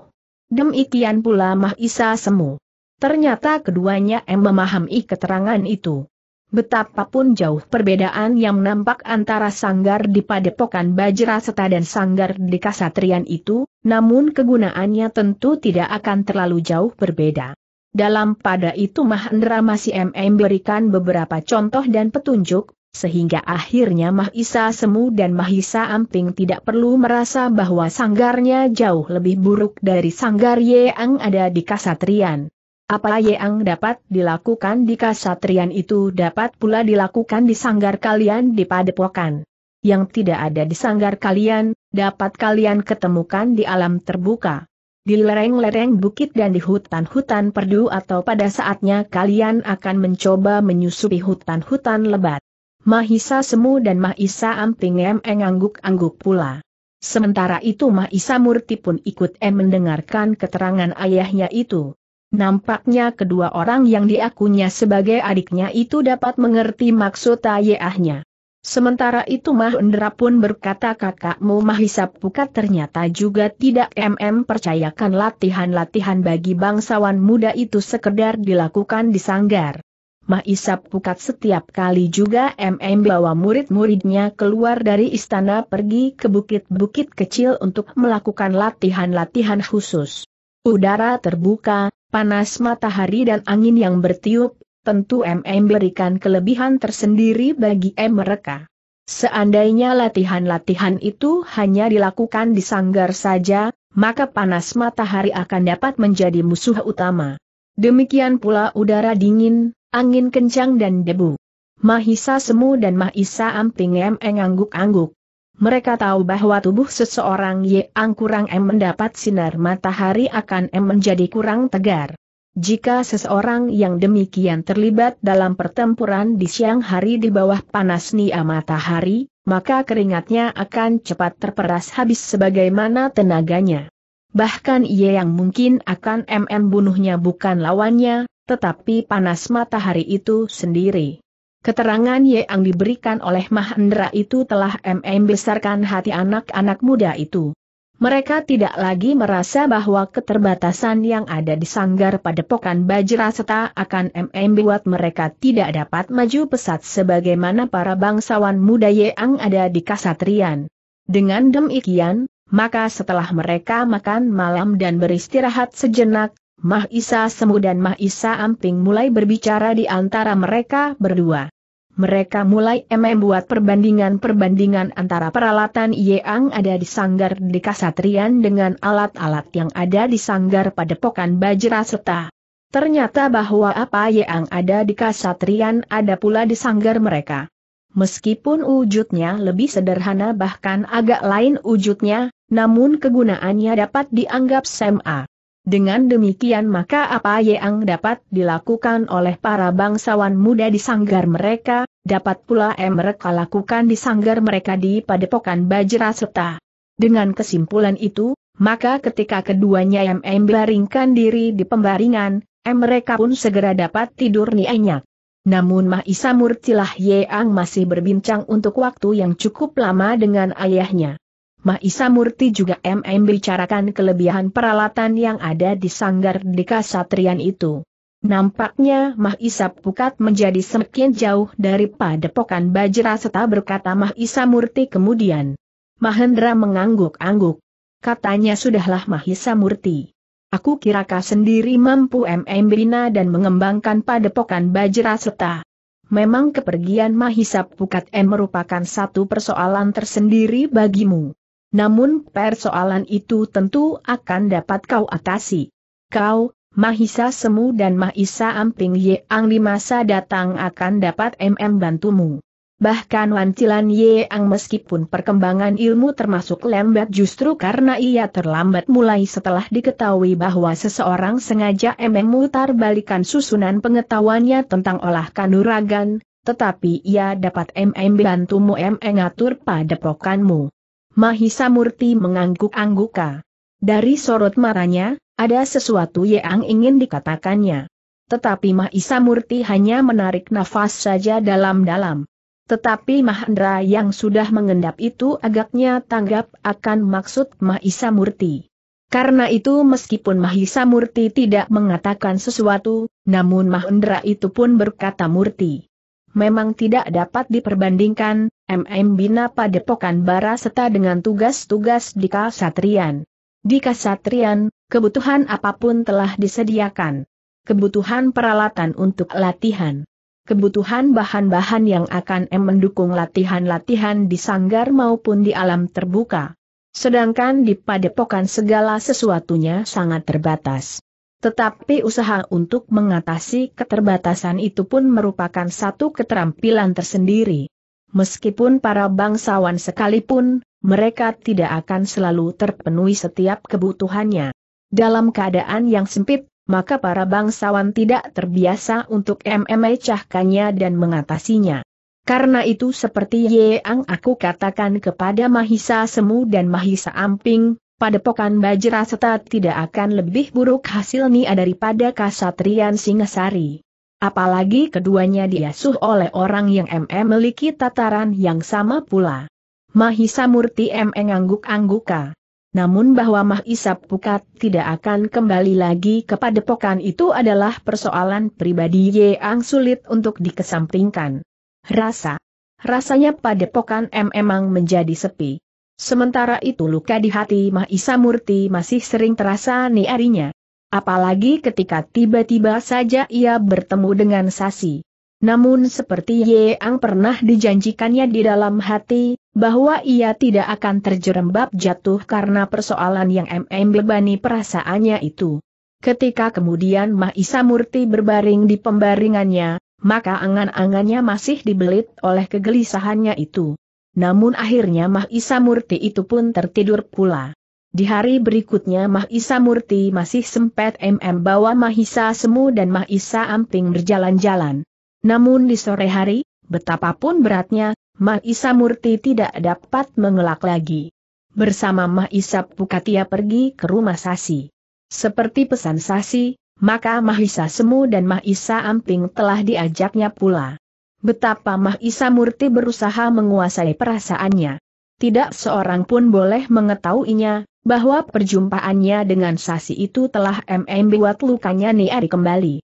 Demikian pula Mahisa Semu. Ternyata keduanya M memahami keterangan itu. Betapapun jauh perbedaan yang nampak antara sanggar di Padepokan Bajraseta dan sanggar di Kasatrian itu, namun kegunaannya tentu tidak akan terlalu jauh berbeda. Dalam pada itu Mahendra masih MM berikan beberapa contoh dan petunjuk, sehingga akhirnya Mahisa Semu dan Mahisa Amping tidak perlu merasa bahwa sanggarnya jauh lebih buruk dari sanggar Yeang ada di Kasatrian. Apa yang dapat dilakukan di kasatrian itu dapat pula dilakukan di sanggar kalian di padepokan. Yang tidak ada di sanggar kalian, dapat kalian ketemukan di alam terbuka. Di lereng-lereng bukit dan di hutan-hutan perdu atau pada saatnya kalian akan mencoba menyusupi hutan-hutan lebat. Mahisa Semu dan Mahisa Amping em ngangguk-angguk pula. Sementara itu Mahisa Murti pun ikut em mendengarkan keterangan ayahnya itu. Nampaknya kedua orang yang diakunya sebagai adiknya itu dapat mengerti maksud ayahnya. Sementara itu Mahendra pun berkata kakakmu Mahisa Pukat ternyata juga tidak MM percayakan latihan-latihan bagi bangsawan muda itu sekedar dilakukan di sanggar. Mahisa Pukat setiap kali juga MM bawa murid-muridnya keluar dari istana pergi ke bukit-bukit kecil untuk melakukan latihan-latihan khusus. Udara terbuka, panas matahari dan angin yang bertiup, tentu MM berikan kelebihan tersendiri bagi M mereka. Seandainya latihan-latihan itu hanya dilakukan di sanggar saja, maka panas matahari akan dapat menjadi musuh utama. Demikian pula udara dingin, angin kencang dan debu. Mahisa Semu dan Mahisa Amping MM angguk-angguk mereka tahu bahwa tubuh seseorang yang kurang M mendapat sinar matahari akan M menjadi kurang tegar. Jika seseorang yang demikian terlibat dalam pertempuran di siang hari di bawah panas nia matahari, maka keringatnya akan cepat terperas habis sebagaimana tenaganya. Bahkan ia yang mungkin akan MM bunuhnya bukan lawannya, tetapi panas matahari itu sendiri. Keterangan yang diberikan oleh Mahendra itu telah membesarkan hati anak-anak muda itu. Mereka tidak lagi merasa bahwa keterbatasan yang ada di sanggar padepokan Bajra serta akan membuat mereka tidak dapat maju pesat sebagaimana para bangsawan muda yang ada di Kasatrian. Dengan demikian, maka setelah mereka makan malam dan beristirahat sejenak, Mahisa Isa Semu dan Mah Amping mulai berbicara di antara mereka berdua mereka mulai membuat perbandingan-perbandingan antara peralatan yang ada di sanggar di Kasatrian dengan alat-alat yang ada di sanggar padepokan Bajra serta. Ternyata bahwa apa yang ada di Kasatrian ada pula di sanggar mereka. Meskipun wujudnya lebih sederhana bahkan agak lain wujudnya, namun kegunaannya dapat dianggap sama. Dengan demikian maka apa yang dapat dilakukan oleh para bangsawan muda di sanggar mereka, dapat pula emrek mereka lakukan di sanggar mereka di padepokan Bajra Seta. Dengan kesimpulan itu, maka ketika keduanya yang membaringkan diri di pembaringan, mereka pun segera dapat tidur nyenyak. Namun Mahisa Murtilah Yeang masih berbincang untuk waktu yang cukup lama dengan ayahnya. Mahisa Murti juga MM bicarakan kelebihan peralatan yang ada di sanggar di kasatrian itu. Nampaknya Mahisa Pukat menjadi semakin jauh dari padepokan Bajra serta berkata Mahisa Murti kemudian. Mahendra mengangguk-angguk. Katanya sudahlah Mahisa Murti. Aku kira kau sendiri mampu MM bina dan mengembangkan padepokan Bajra serta. Memang kepergian Mahisa Pukat M merupakan satu persoalan tersendiri bagimu. Namun persoalan itu tentu akan dapat kau atasi. Kau, Mahisa Semu dan Mahisa Amping Yeang di masa datang akan dapat MM bantumu. Bahkan Wancilan Ang meskipun perkembangan ilmu termasuk lambat justru karena ia terlambat mulai setelah diketahui bahwa seseorang sengaja MM mutar balikan susunan pengetahuannya tentang olah kanuragan, tetapi ia dapat MM bantumu MM ngatur padepokanmu. Mahisa Murti mengangguk-angguka. Dari sorot matanya, ada sesuatu yang ingin dikatakannya. Tetapi Mahisa Murti hanya menarik nafas saja dalam-dalam. Tetapi Mahendra yang sudah mengendap itu agaknya tanggap akan maksud Mahisa Murti. Karena itu meskipun Mahisa Murti tidak mengatakan sesuatu, namun Mahendra itu pun berkata Murti memang tidak dapat diperbandingkan, MM Bina Padepokan Bara serta dengan tugas-tugas di Kasatrian. Di Kasatrian, kebutuhan apapun telah disediakan. Kebutuhan peralatan untuk latihan. Kebutuhan bahan-bahan yang akan M mendukung latihan-latihan di sanggar maupun di alam terbuka. Sedangkan di padepokan segala sesuatunya sangat terbatas. Tetapi usaha untuk mengatasi keterbatasan itu pun merupakan satu keterampilan tersendiri. Meskipun para bangsawan sekalipun, mereka tidak akan selalu terpenuhi setiap kebutuhannya. Dalam keadaan yang sempit, maka para bangsawan tidak terbiasa untuk memecahkannya dan mengatasinya. Karena itu seperti yang aku katakan kepada Mahisa Semu dan Mahisa Amping, padepokan Bajra setat tidak akan lebih buruk hasilnya daripada kasatrian Singasari. Apalagi keduanya diasuh oleh orang yang MM memiliki tataran yang sama pula. Mahisa Murti MM ngangguk-angguka. Namun bahwa Mahisa Pukat tidak akan kembali lagi kepada padepokan itu adalah persoalan pribadi yang sulit untuk dikesampingkan. Rasa Rasanya pada padepokan M memang menjadi sepi. Sementara itu luka di hati Mahisa Murti masih sering terasa niarinya. Apalagi ketika tiba-tiba saja ia bertemu dengan Sasi. Namun seperti Yeang pernah dijanjikannya di dalam hati, bahwa ia tidak akan terjerembab jatuh karena persoalan yang MM bebani perasaannya itu. Ketika kemudian Mahisa Murti berbaring di pembaringannya, maka angan-angannya masih dibelit oleh kegelisahannya itu. Namun akhirnya Mah Isa Murti itu pun tertidur pula. Di hari berikutnya Mah Isa Murti masih sempat MM bawa Mahisa Semu dan Mahisa Amping berjalan-jalan. Namun di sore hari, betapapun beratnya, Mahisa Murti tidak dapat mengelak lagi. Bersama Mahisa Pukatia pergi ke rumah Sasi. Seperti pesan Sasi, maka Mahisa Semu dan Mahisa Amping telah diajaknya pula. Betapa Mahisa Murti berusaha menguasai perasaannya. Tidak seorang pun boleh mengetahuinya, bahwa perjumpaannya dengan Sasi itu telah MM buat lukanya niari kembali.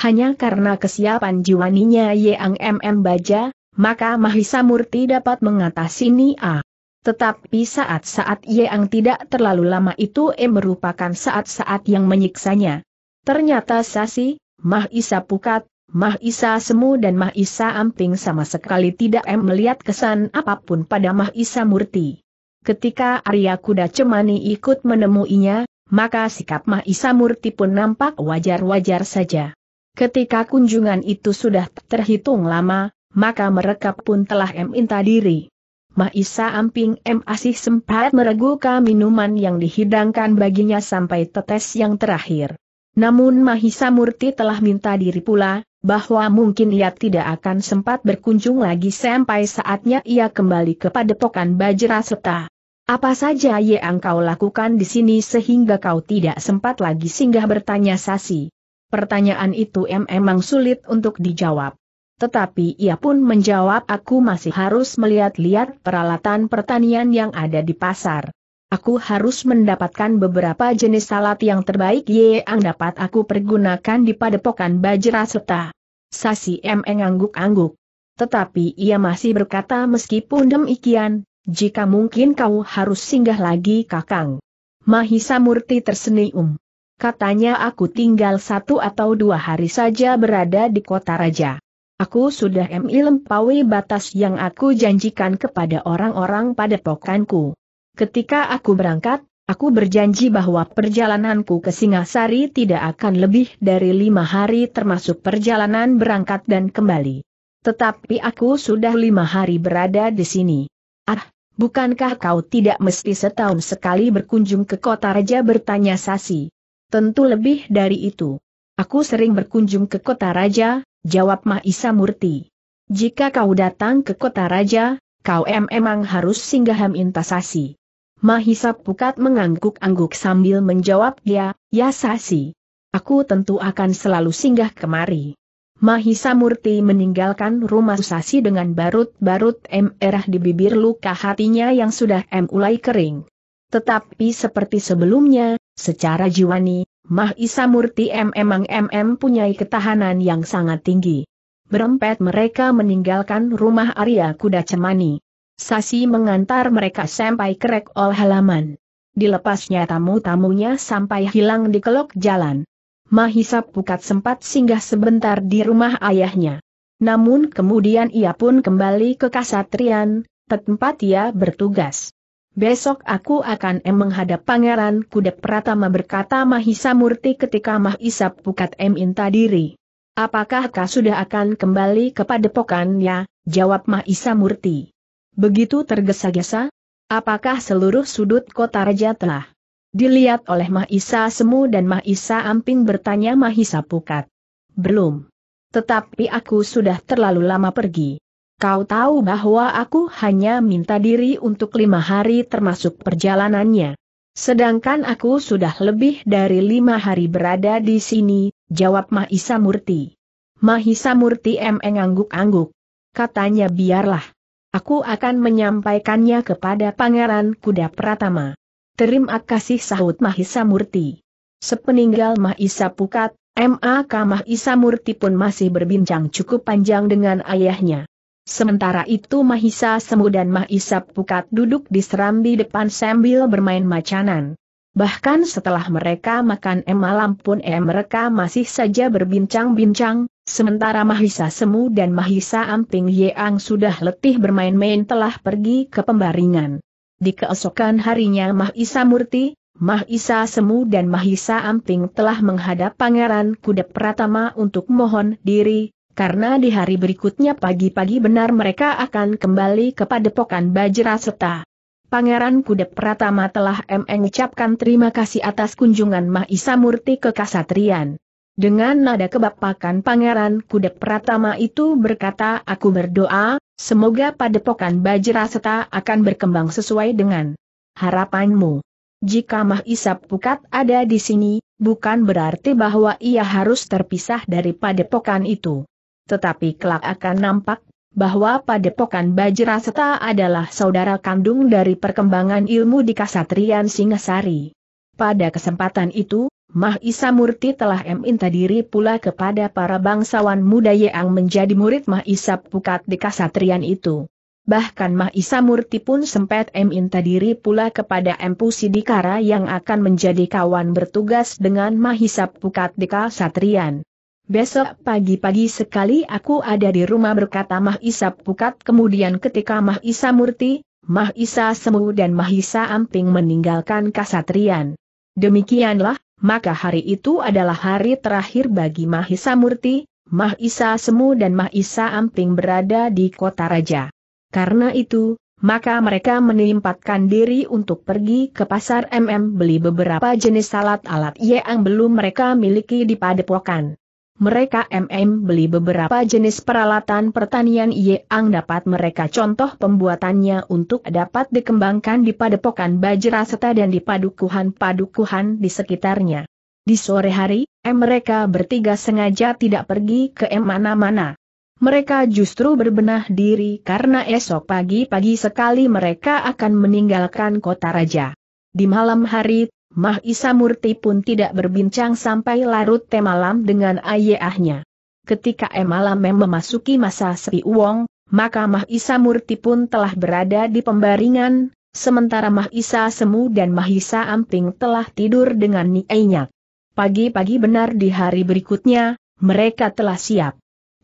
Hanya karena kesiapan jiwaninya Yang MM Baja, maka Mahisa Murti dapat mengatasi Nia. Tetapi saat-saat Yang tidak terlalu lama itu eh merupakan saat-saat yang menyiksanya. Ternyata Sasi, Mahisa Pukat, Mah Isa Semu dan Mah Isa Amping sama sekali tidak em melihat kesan apapun pada Mah Isa Murti. Ketika Arya Kuda Cemani ikut menemuinya, maka sikap Mah Isa Murti pun nampak wajar-wajar saja. Ketika kunjungan itu sudah terhitung lama, maka mereka pun telah em inta diri. Mah Isa Amping M asih sempat meregukan minuman yang dihidangkan baginya sampai tetes yang terakhir. Namun Mahisa Murti telah minta diri pula, bahwa mungkin ia tidak akan sempat berkunjung lagi sampai saatnya ia kembali ke padepokan Seta. Apa saja yang kau lakukan di sini sehingga kau tidak sempat lagi singgah bertanya Sasi? Pertanyaan itu memang sulit untuk dijawab. Tetapi ia pun menjawab aku masih harus melihat-lihat peralatan pertanian yang ada di pasar. Aku harus mendapatkan beberapa jenis salat yang terbaik yang dapat aku pergunakan di padepokan Bajra serta. Sasi M e ngangguk-angguk. Tetapi ia masih berkata meskipun demikian, jika mungkin kau harus singgah lagi kakang. Mahisa Murti tersenyum. Katanya aku tinggal satu atau dua hari saja berada di kota raja. Aku sudah melampaui batas yang aku janjikan kepada orang-orang padepokanku ketika aku berangkat, aku berjanji bahwa perjalananku ke Singasari tidak akan lebih dari lima hari termasuk perjalanan berangkat dan kembali. Tetapi aku sudah lima hari berada di sini. Ah, bukankah kau tidak mesti setahun sekali berkunjung ke kota raja bertanya Sasi? Tentu lebih dari itu. Aku sering berkunjung ke kota raja, jawab Mahisa Murti. Jika kau datang ke kota raja, kau em emang harus singgah hamintasasi. Sasi. Mahisa Pukat mengangguk-angguk sambil menjawab dia, ya, ya Sasi. Aku tentu akan selalu singgah kemari. Mahisa Murti meninggalkan rumah Sasi dengan barut-barut merah di bibir luka hatinya yang sudah mulai kering. Tetapi seperti sebelumnya, secara jiwani, Mahisa Murti memang MM punyai ketahanan yang sangat tinggi. Berempat mereka meninggalkan rumah Arya Kuda Cemani. Sasi mengantar mereka sampai kerek ol halaman. Dilepasnya tamu-tamunya sampai hilang di kelok jalan. Mahisa Pukat sempat singgah sebentar di rumah ayahnya. Namun kemudian ia pun kembali ke kasatrian, tempat ia bertugas. Besok aku akan em menghadap pangeran kuda Pratama berkata Mahisa Murti ketika Mahisa Pukat em inta diri. Apakah kau sudah akan kembali kepada pokannya, Jawab Mahisa Murti begitu tergesa-gesa? Apakah seluruh sudut kota raja telah dilihat oleh Mahisa Semu dan Mahisa Amping bertanya Mahisa Pukat? Belum. Tetapi aku sudah terlalu lama pergi. Kau tahu bahwa aku hanya minta diri untuk lima hari termasuk perjalanannya. Sedangkan aku sudah lebih dari lima hari berada di sini, jawab Mahisa Murti. Mahisa Murti M. mengangguk-angguk. Katanya biarlah. Aku akan menyampaikannya kepada Pangeran Kuda Pratama. Terima kasih sahut Mahisa Murti. Sepeninggal Mahisa Pukat, MAK Mahisa Murti pun masih berbincang cukup panjang dengan ayahnya. Sementara itu Mahisa Semu dan Mahisa Pukat duduk di serambi depan sambil bermain macanan. Bahkan setelah mereka makan malam pun M mereka masih saja berbincang-bincang, Sementara Mahisa Semu dan Mahisa Amping Yeang sudah letih bermain-main telah pergi ke pembaringan. Di keesokan harinya Mahisa Murti, Mahisa Semu dan Mahisa Amping telah menghadap Pangeran Kuda Pratama untuk mohon diri, karena di hari berikutnya pagi-pagi benar mereka akan kembali ke padepokan Bajraseta. Pangeran Kuda Pratama telah mengucapkan terima kasih atas kunjungan Mahisa Murti ke Kasatrian. Dengan nada kebapakan pangeran kudek Pratama itu berkata aku berdoa, semoga padepokan Bajraseta akan berkembang sesuai dengan harapanmu. Jika Mahisap Pukat ada di sini, bukan berarti bahwa ia harus terpisah dari padepokan itu. Tetapi kelak akan nampak bahwa padepokan Bajraseta adalah saudara kandung dari perkembangan ilmu di Kasatrian Singasari. Pada kesempatan itu, Mah Isa Murti telah meminta diri pula kepada para bangsawan muda yang menjadi murid Mah Isa Pukat di Kasatrian itu. Bahkan Mah Isa Murti pun sempat meminta diri pula kepada Empu Sidikara yang akan menjadi kawan bertugas dengan Mah Pukat di Kasatrian. Besok pagi-pagi sekali aku ada di rumah berkata Mah Isa Pukat kemudian ketika Mah Isa Murti, Mah Isa Semu dan Mahisa Amping meninggalkan Kasatrian. Demikianlah, maka hari itu adalah hari terakhir bagi Mahisa Murti, Mahisa Semu dan Mahisa Amping berada di kota raja. Karena itu, maka mereka menempatkan diri untuk pergi ke pasar MM beli beberapa jenis alat-alat yang belum mereka miliki di padepokan mereka MM beli beberapa jenis peralatan pertanian yang dapat mereka contoh pembuatannya untuk dapat dikembangkan di padepokan Bajra serta dan di padukuhan-padukuhan di sekitarnya. Di sore hari, M mereka bertiga sengaja tidak pergi ke mana-mana. Mereka justru berbenah diri karena esok pagi-pagi sekali mereka akan meninggalkan kota raja. Di malam hari, Mah Isa Murti pun tidak berbincang sampai larut temalam dengan ayahnya. Ketika emalam memasuki masa sepi uang, maka Mah Isa Murti pun telah berada di pembaringan, sementara Mah Isa Semu dan Mahisa Amping telah tidur dengan nyenyak. Pagi-pagi benar di hari berikutnya, mereka telah siap.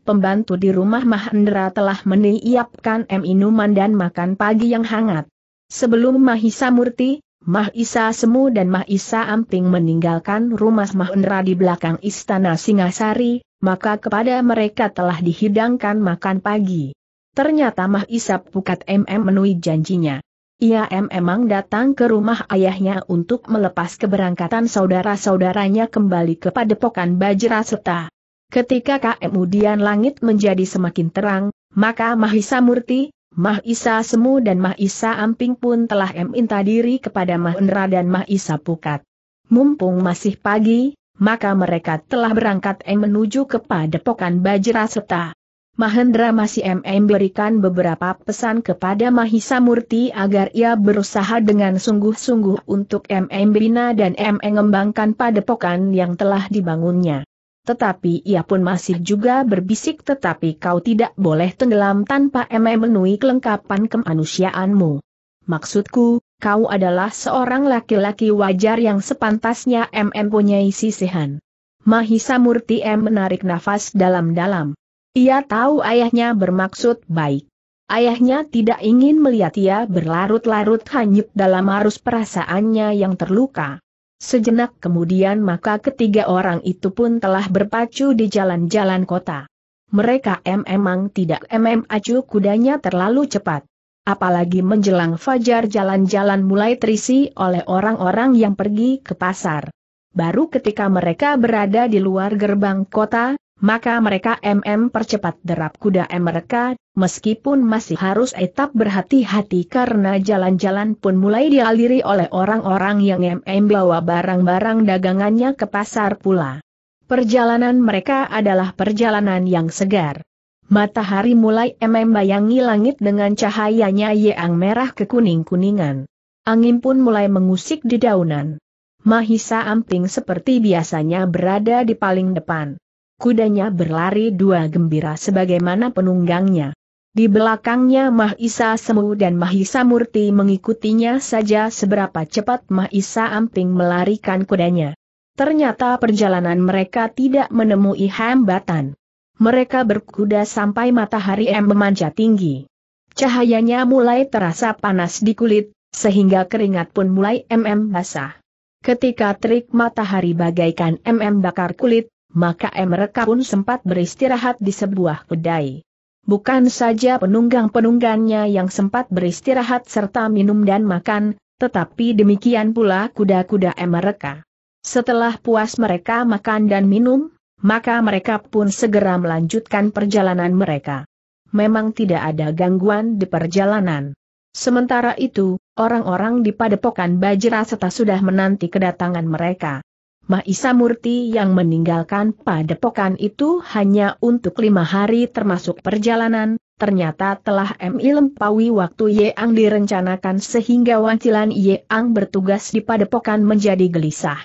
Pembantu di rumah Mahendra telah meniapkan minuman dan makan pagi yang hangat. Sebelum Mahisa Murti, Mah Isa Semu dan Mah Isa Amping meninggalkan rumah Mahendra di belakang istana Singasari, maka kepada mereka telah dihidangkan makan pagi. Ternyata Mah Isa Pukat MM menui janjinya. Ia memang datang ke rumah ayahnya untuk melepas keberangkatan saudara-saudaranya kembali ke padepokan Bajra Seta. Ketika kemudian langit menjadi semakin terang, maka Mahisa Murti, Mah Isa Semu dan Mah Isa Amping pun telah meminta diri kepada Mahendra dan Mah Isa Pukat. Mumpung masih pagi, maka mereka telah berangkat em menuju ke padepokan Bajra Seta. Mahendra masih MM berikan beberapa pesan kepada Mahisa Murti agar ia berusaha dengan sungguh-sungguh untuk MM bina dan MM mengembangkan padepokan yang telah dibangunnya. Tetapi ia pun masih juga berbisik tetapi kau tidak boleh tenggelam tanpa memenuhi kelengkapan kemanusiaanmu. Maksudku, kau adalah seorang laki-laki wajar yang sepantasnya MM isi sisihan. Mahisa Murti M menarik nafas dalam-dalam. Ia tahu ayahnya bermaksud baik. Ayahnya tidak ingin melihat ia berlarut-larut hanyut dalam arus perasaannya yang terluka. Sejenak kemudian maka ketiga orang itu pun telah berpacu di jalan-jalan kota. Mereka memang tidak mm acu kudanya terlalu cepat. Apalagi menjelang fajar jalan-jalan mulai terisi oleh orang-orang yang pergi ke pasar. Baru ketika mereka berada di luar gerbang kota, maka mereka MM percepat derap kuda mereka, meskipun masih harus etap berhati-hati karena jalan-jalan pun mulai dialiri oleh orang-orang yang MM bawa barang-barang dagangannya ke pasar pula. Perjalanan mereka adalah perjalanan yang segar. Matahari mulai MM bayangi langit dengan cahayanya yang merah kekuning-kuningan. Angin pun mulai mengusik di daunan. Mahisa Amping seperti biasanya berada di paling depan kudanya berlari dua gembira sebagaimana penunggangnya. Di belakangnya Mahisa Semu dan Mahisa Murti mengikutinya saja seberapa cepat Mahisa Amping melarikan kudanya. Ternyata perjalanan mereka tidak menemui hambatan. Mereka berkuda sampai matahari M memanjat tinggi. Cahayanya mulai terasa panas di kulit, sehingga keringat pun mulai MM basah. Ketika terik matahari bagaikan MM bakar kulit, maka mereka pun sempat beristirahat di sebuah kedai. Bukan saja penunggang-penunggannya yang sempat beristirahat serta minum dan makan, tetapi demikian pula kuda-kuda mereka. Setelah puas mereka makan dan minum, maka mereka pun segera melanjutkan perjalanan mereka. Memang tidak ada gangguan di perjalanan. Sementara itu, orang-orang di padepokan Bajra Seta sudah menanti kedatangan mereka. Mahisa Murti yang meninggalkan padepokan itu hanya untuk lima hari termasuk perjalanan, ternyata telah MI Lempawi waktu Yeang direncanakan sehingga wancilan Yeang bertugas di padepokan menjadi gelisah.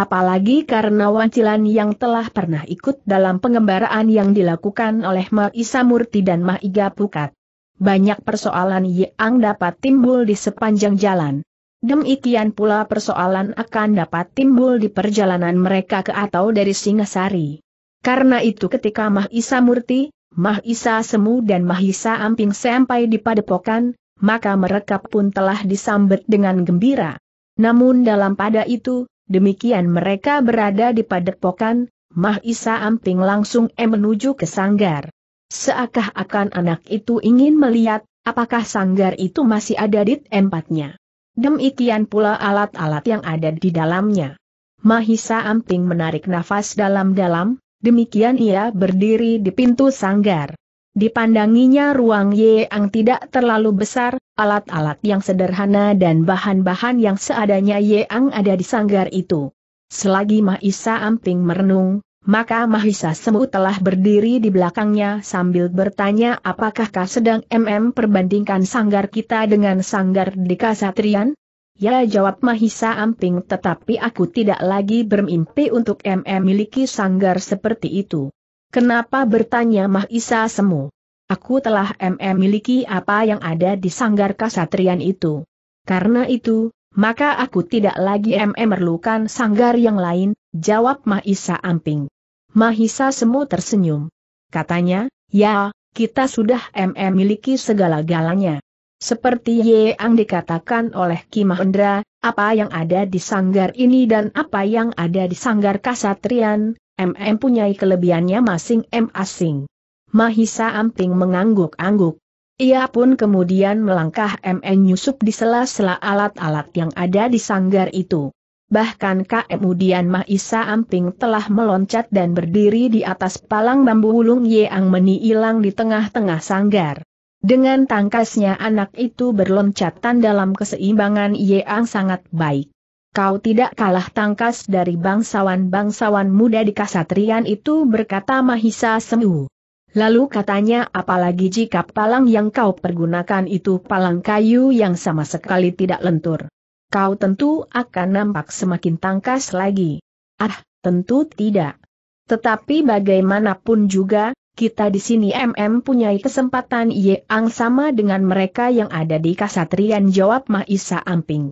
Apalagi karena wancilan yang telah pernah ikut dalam pengembaraan yang dilakukan oleh Mahisa Murti dan Mahiga Pukat. Banyak persoalan Yeang dapat timbul di sepanjang jalan. Demikian pula persoalan akan dapat timbul di perjalanan mereka ke atau dari Singasari. Karena itu ketika Mahisa Murti, Mahisa Semu dan Mahisa Amping sampai di padepokan, maka mereka pun telah disambut dengan gembira. Namun dalam pada itu, demikian mereka berada di padepokan, Mahisa Amping langsung em menuju ke sanggar. Seakah akan anak itu ingin melihat, apakah sanggar itu masih ada di tempatnya demikian pula alat-alat yang ada di dalamnya. Mahisa Amping menarik nafas dalam-dalam, demikian ia berdiri di pintu sanggar. Dipandanginya ruang Yeang tidak terlalu besar, alat-alat yang sederhana dan bahan-bahan yang seadanya Yeang ada di sanggar itu. Selagi Mahisa Amping merenung, maka Mahisa Semu telah berdiri di belakangnya sambil bertanya apakah kau sedang MM perbandingkan sanggar kita dengan sanggar di Kasatrian? Ya jawab Mahisa Amping tetapi aku tidak lagi bermimpi untuk MM miliki sanggar seperti itu. Kenapa bertanya Mahisa Semu? Aku telah MM miliki apa yang ada di sanggar Kasatrian itu. Karena itu, maka aku tidak lagi MM merlukan sanggar yang lain, jawab Mahisa Amping. Mahisa Semu tersenyum. Katanya, ya, kita sudah MM miliki segala-galanya. Seperti yang dikatakan oleh Kimahendra, apa yang ada di sanggar ini dan apa yang ada di sanggar kasatrian, MM punyai kelebihannya masing-masing. Mahisa Amping mengangguk-angguk. Ia pun kemudian melangkah MN Yusuf di sela-sela alat-alat yang ada di sanggar itu bahkan KM Udian Mahisa Amping telah meloncat dan berdiri di atas palang bambu ulung Yeang Meni hilang di tengah-tengah sanggar. Dengan tangkasnya anak itu berloncatan dalam keseimbangan Yeang sangat baik. Kau tidak kalah tangkas dari bangsawan-bangsawan muda di kasatrian itu berkata Mahisa Semu. Lalu katanya apalagi jika palang yang kau pergunakan itu palang kayu yang sama sekali tidak lentur kau tentu akan nampak semakin tangkas lagi. Ah, tentu tidak. Tetapi bagaimanapun juga, kita di sini MM punya kesempatan yang sama dengan mereka yang ada di Kasatrian jawab Mahisa Amping.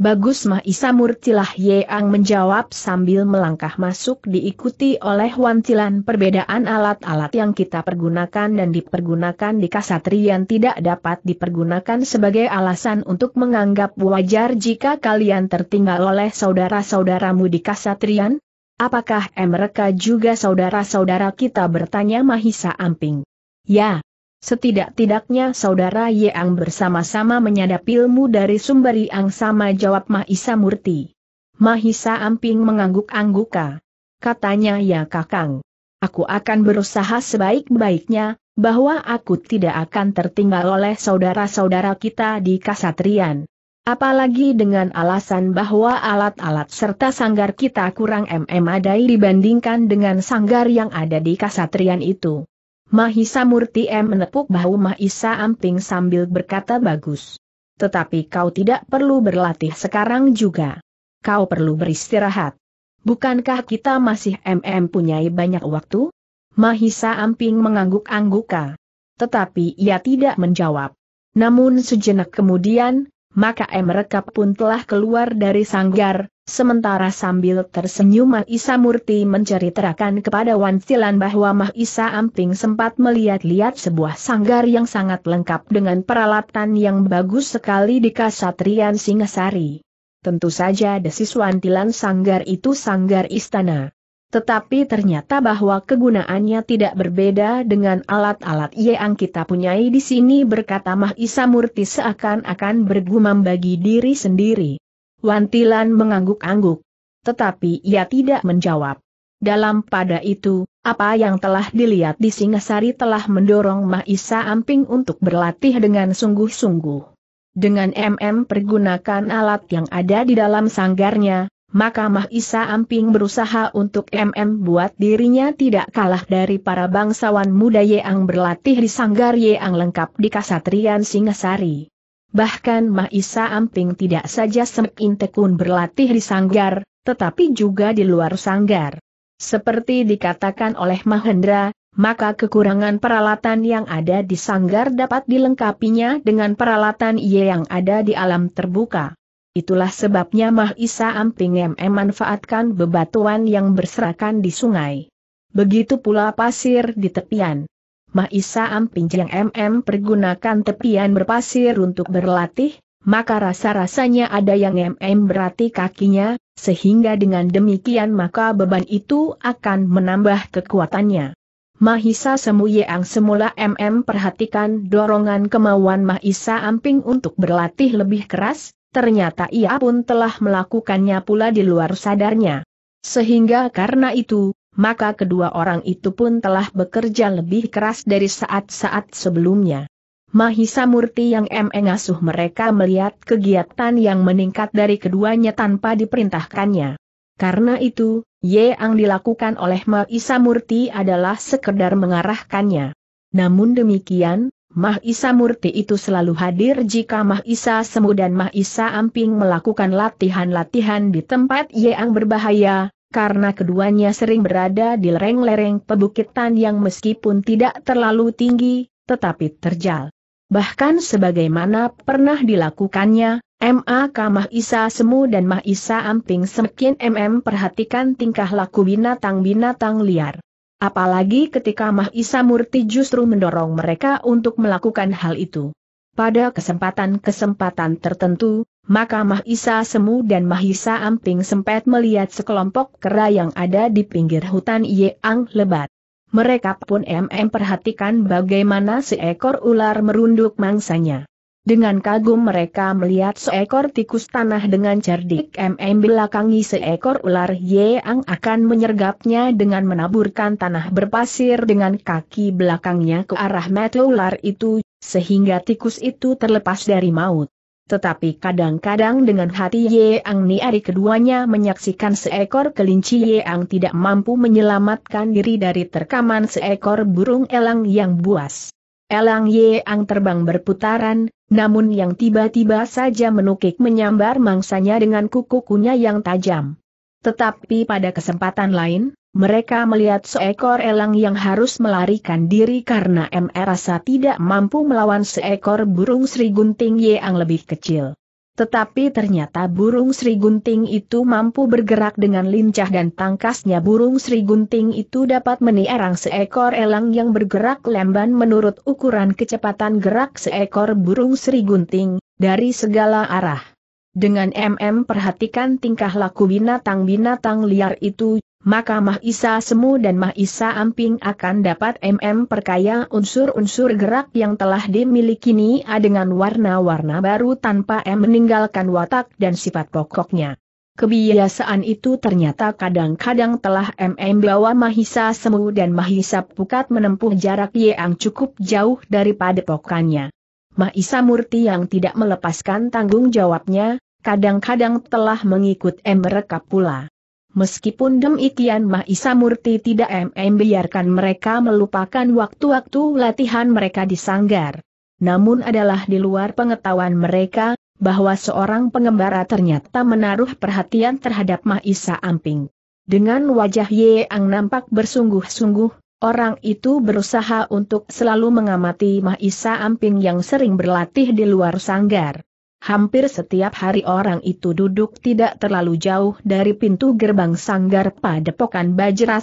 Bagus Mah Isa Murtilah Yeang menjawab sambil melangkah masuk diikuti oleh wantilan perbedaan alat-alat yang kita pergunakan dan dipergunakan di kasatrian tidak dapat dipergunakan sebagai alasan untuk menganggap wajar jika kalian tertinggal oleh saudara-saudaramu di kasatrian? Apakah mereka juga saudara-saudara kita bertanya Mahisa Amping? Ya, Setidak-tidaknya saudara Yeang bersama-sama menyadap ilmu dari sumber Yang sama jawab Mahisa Murti. Mahisa Amping mengangguk-angguka. Katanya ya kakang. Aku akan berusaha sebaik-baiknya, bahwa aku tidak akan tertinggal oleh saudara-saudara kita di Kasatrian. Apalagi dengan alasan bahwa alat-alat serta sanggar kita kurang MM adai dibandingkan dengan sanggar yang ada di Kasatrian itu. Mahisa Murti M menepuk bahu Mahisa Amping sambil berkata bagus. Tetapi kau tidak perlu berlatih sekarang juga. Kau perlu beristirahat. Bukankah kita masih MM punyai banyak waktu? Mahisa Amping mengangguk-angguka. Tetapi ia tidak menjawab. Namun sejenak kemudian, maka M. Rekap pun telah keluar dari sanggar, sementara sambil tersenyum Mahisa Murti menceritakan kepada Silan bahwa Mahisa Amping sempat melihat-lihat sebuah sanggar yang sangat lengkap dengan peralatan yang bagus sekali di Kasatrian Singasari. Tentu saja desis Wantilan sanggar itu sanggar istana. Tetapi ternyata bahwa kegunaannya tidak berbeda dengan alat-alat yang kita punyai di sini berkata Mahisa Murti seakan-akan bergumam bagi diri sendiri. Wantilan mengangguk-angguk. Tetapi ia tidak menjawab. Dalam pada itu, apa yang telah dilihat di Singasari telah mendorong Mahisa Amping untuk berlatih dengan sungguh-sungguh. Dengan MM pergunakan alat yang ada di dalam sanggarnya, maka Mahisa Amping berusaha untuk MM buat dirinya tidak kalah dari para bangsawan muda Yeang berlatih di sanggar Yeang lengkap di Kasatrian Singasari. Bahkan Mahisa Amping tidak saja semakin Tekun berlatih di sanggar, tetapi juga di luar sanggar. Seperti dikatakan oleh Mahendra, maka kekurangan peralatan yang ada di sanggar dapat dilengkapinya dengan peralatan ia yang ada di alam terbuka. Itulah sebabnya Mah Isa Amping MM manfaatkan bebatuan yang berserakan di sungai. Begitu pula pasir di tepian. Mah Isa Amping yang MM pergunakan tepian berpasir untuk berlatih, maka rasa-rasanya ada yang MM berarti kakinya, sehingga dengan demikian maka beban itu akan menambah kekuatannya. Mahisa Semu yang semula MM perhatikan dorongan kemauan Mahisa Amping untuk berlatih lebih keras, ternyata ia pun telah melakukannya pula di luar sadarnya. Sehingga karena itu, maka kedua orang itu pun telah bekerja lebih keras dari saat-saat sebelumnya. Mahisa Murti yang mengasuh mereka melihat kegiatan yang meningkat dari keduanya tanpa diperintahkannya. Karena itu, yang dilakukan oleh Mahisa Murti adalah sekedar mengarahkannya. Namun demikian, Mah Isa Murti itu selalu hadir jika Mah Isa Semu dan Mah Isa Amping melakukan latihan-latihan di tempat yang berbahaya, karena keduanya sering berada di lereng-lereng pebukitan yang meskipun tidak terlalu tinggi, tetapi terjal. Bahkan sebagaimana pernah dilakukannya, MA Kamah Isa Semu dan Mah Isa Amping semakin MM perhatikan tingkah laku binatang-binatang liar. Apalagi ketika Mahisa Murti justru mendorong mereka untuk melakukan hal itu. Pada kesempatan-kesempatan tertentu, maka Mahisa Semu dan Mahisa Amping sempat melihat sekelompok kera yang ada di pinggir hutan Yeang Lebat. Mereka pun MM perhatikan bagaimana seekor ular merunduk mangsanya. Dengan kagum mereka melihat seekor tikus tanah dengan cerdik MM belakangi seekor ular yang akan menyergapnya dengan menaburkan tanah berpasir dengan kaki belakangnya ke arah mata ular itu, sehingga tikus itu terlepas dari maut. Tetapi kadang-kadang dengan hati Ye Ang niari keduanya menyaksikan seekor kelinci Ye Ang tidak mampu menyelamatkan diri dari terkaman seekor burung elang yang buas. Elang Ye Ang terbang berputaran, namun yang tiba-tiba saja menukik menyambar mangsanya dengan kuku-kunya yang tajam. Tetapi pada kesempatan lain, mereka melihat seekor elang yang harus melarikan diri karena M. Rasa tidak mampu melawan seekor burung Sri Gunting Ye Ang lebih kecil. Tetapi ternyata burung Sri Gunting itu mampu bergerak dengan lincah dan tangkasnya burung Sri Gunting itu dapat menierang seekor elang yang bergerak lemban menurut ukuran kecepatan gerak seekor burung Sri Gunting, dari segala arah. Dengan MM perhatikan tingkah laku binatang-binatang liar itu, maka Mahisa Semu dan Mahisa Amping akan dapat MM perkaya unsur-unsur gerak yang telah dimiliki dimilikinya dengan warna-warna baru tanpa M meninggalkan watak dan sifat pokoknya. Kebiasaan itu ternyata kadang-kadang telah MM bawa Mahisa Semu dan Mahisa Pukat menempuh jarak yang cukup jauh daripada pokoknya. Mahisa Murti yang tidak melepaskan tanggung jawabnya, kadang-kadang telah mengikut M mereka pula. Meskipun demikian Mahisa Murti tidak MM biarkan mereka melupakan waktu-waktu latihan mereka di sanggar. Namun adalah di luar pengetahuan mereka, bahwa seorang pengembara ternyata menaruh perhatian terhadap Mahisa Amping. Dengan wajah Yeang nampak bersungguh-sungguh, orang itu berusaha untuk selalu mengamati Mahisa Amping yang sering berlatih di luar sanggar. Hampir setiap hari orang itu duduk tidak terlalu jauh dari pintu gerbang sanggar padepokan Bajra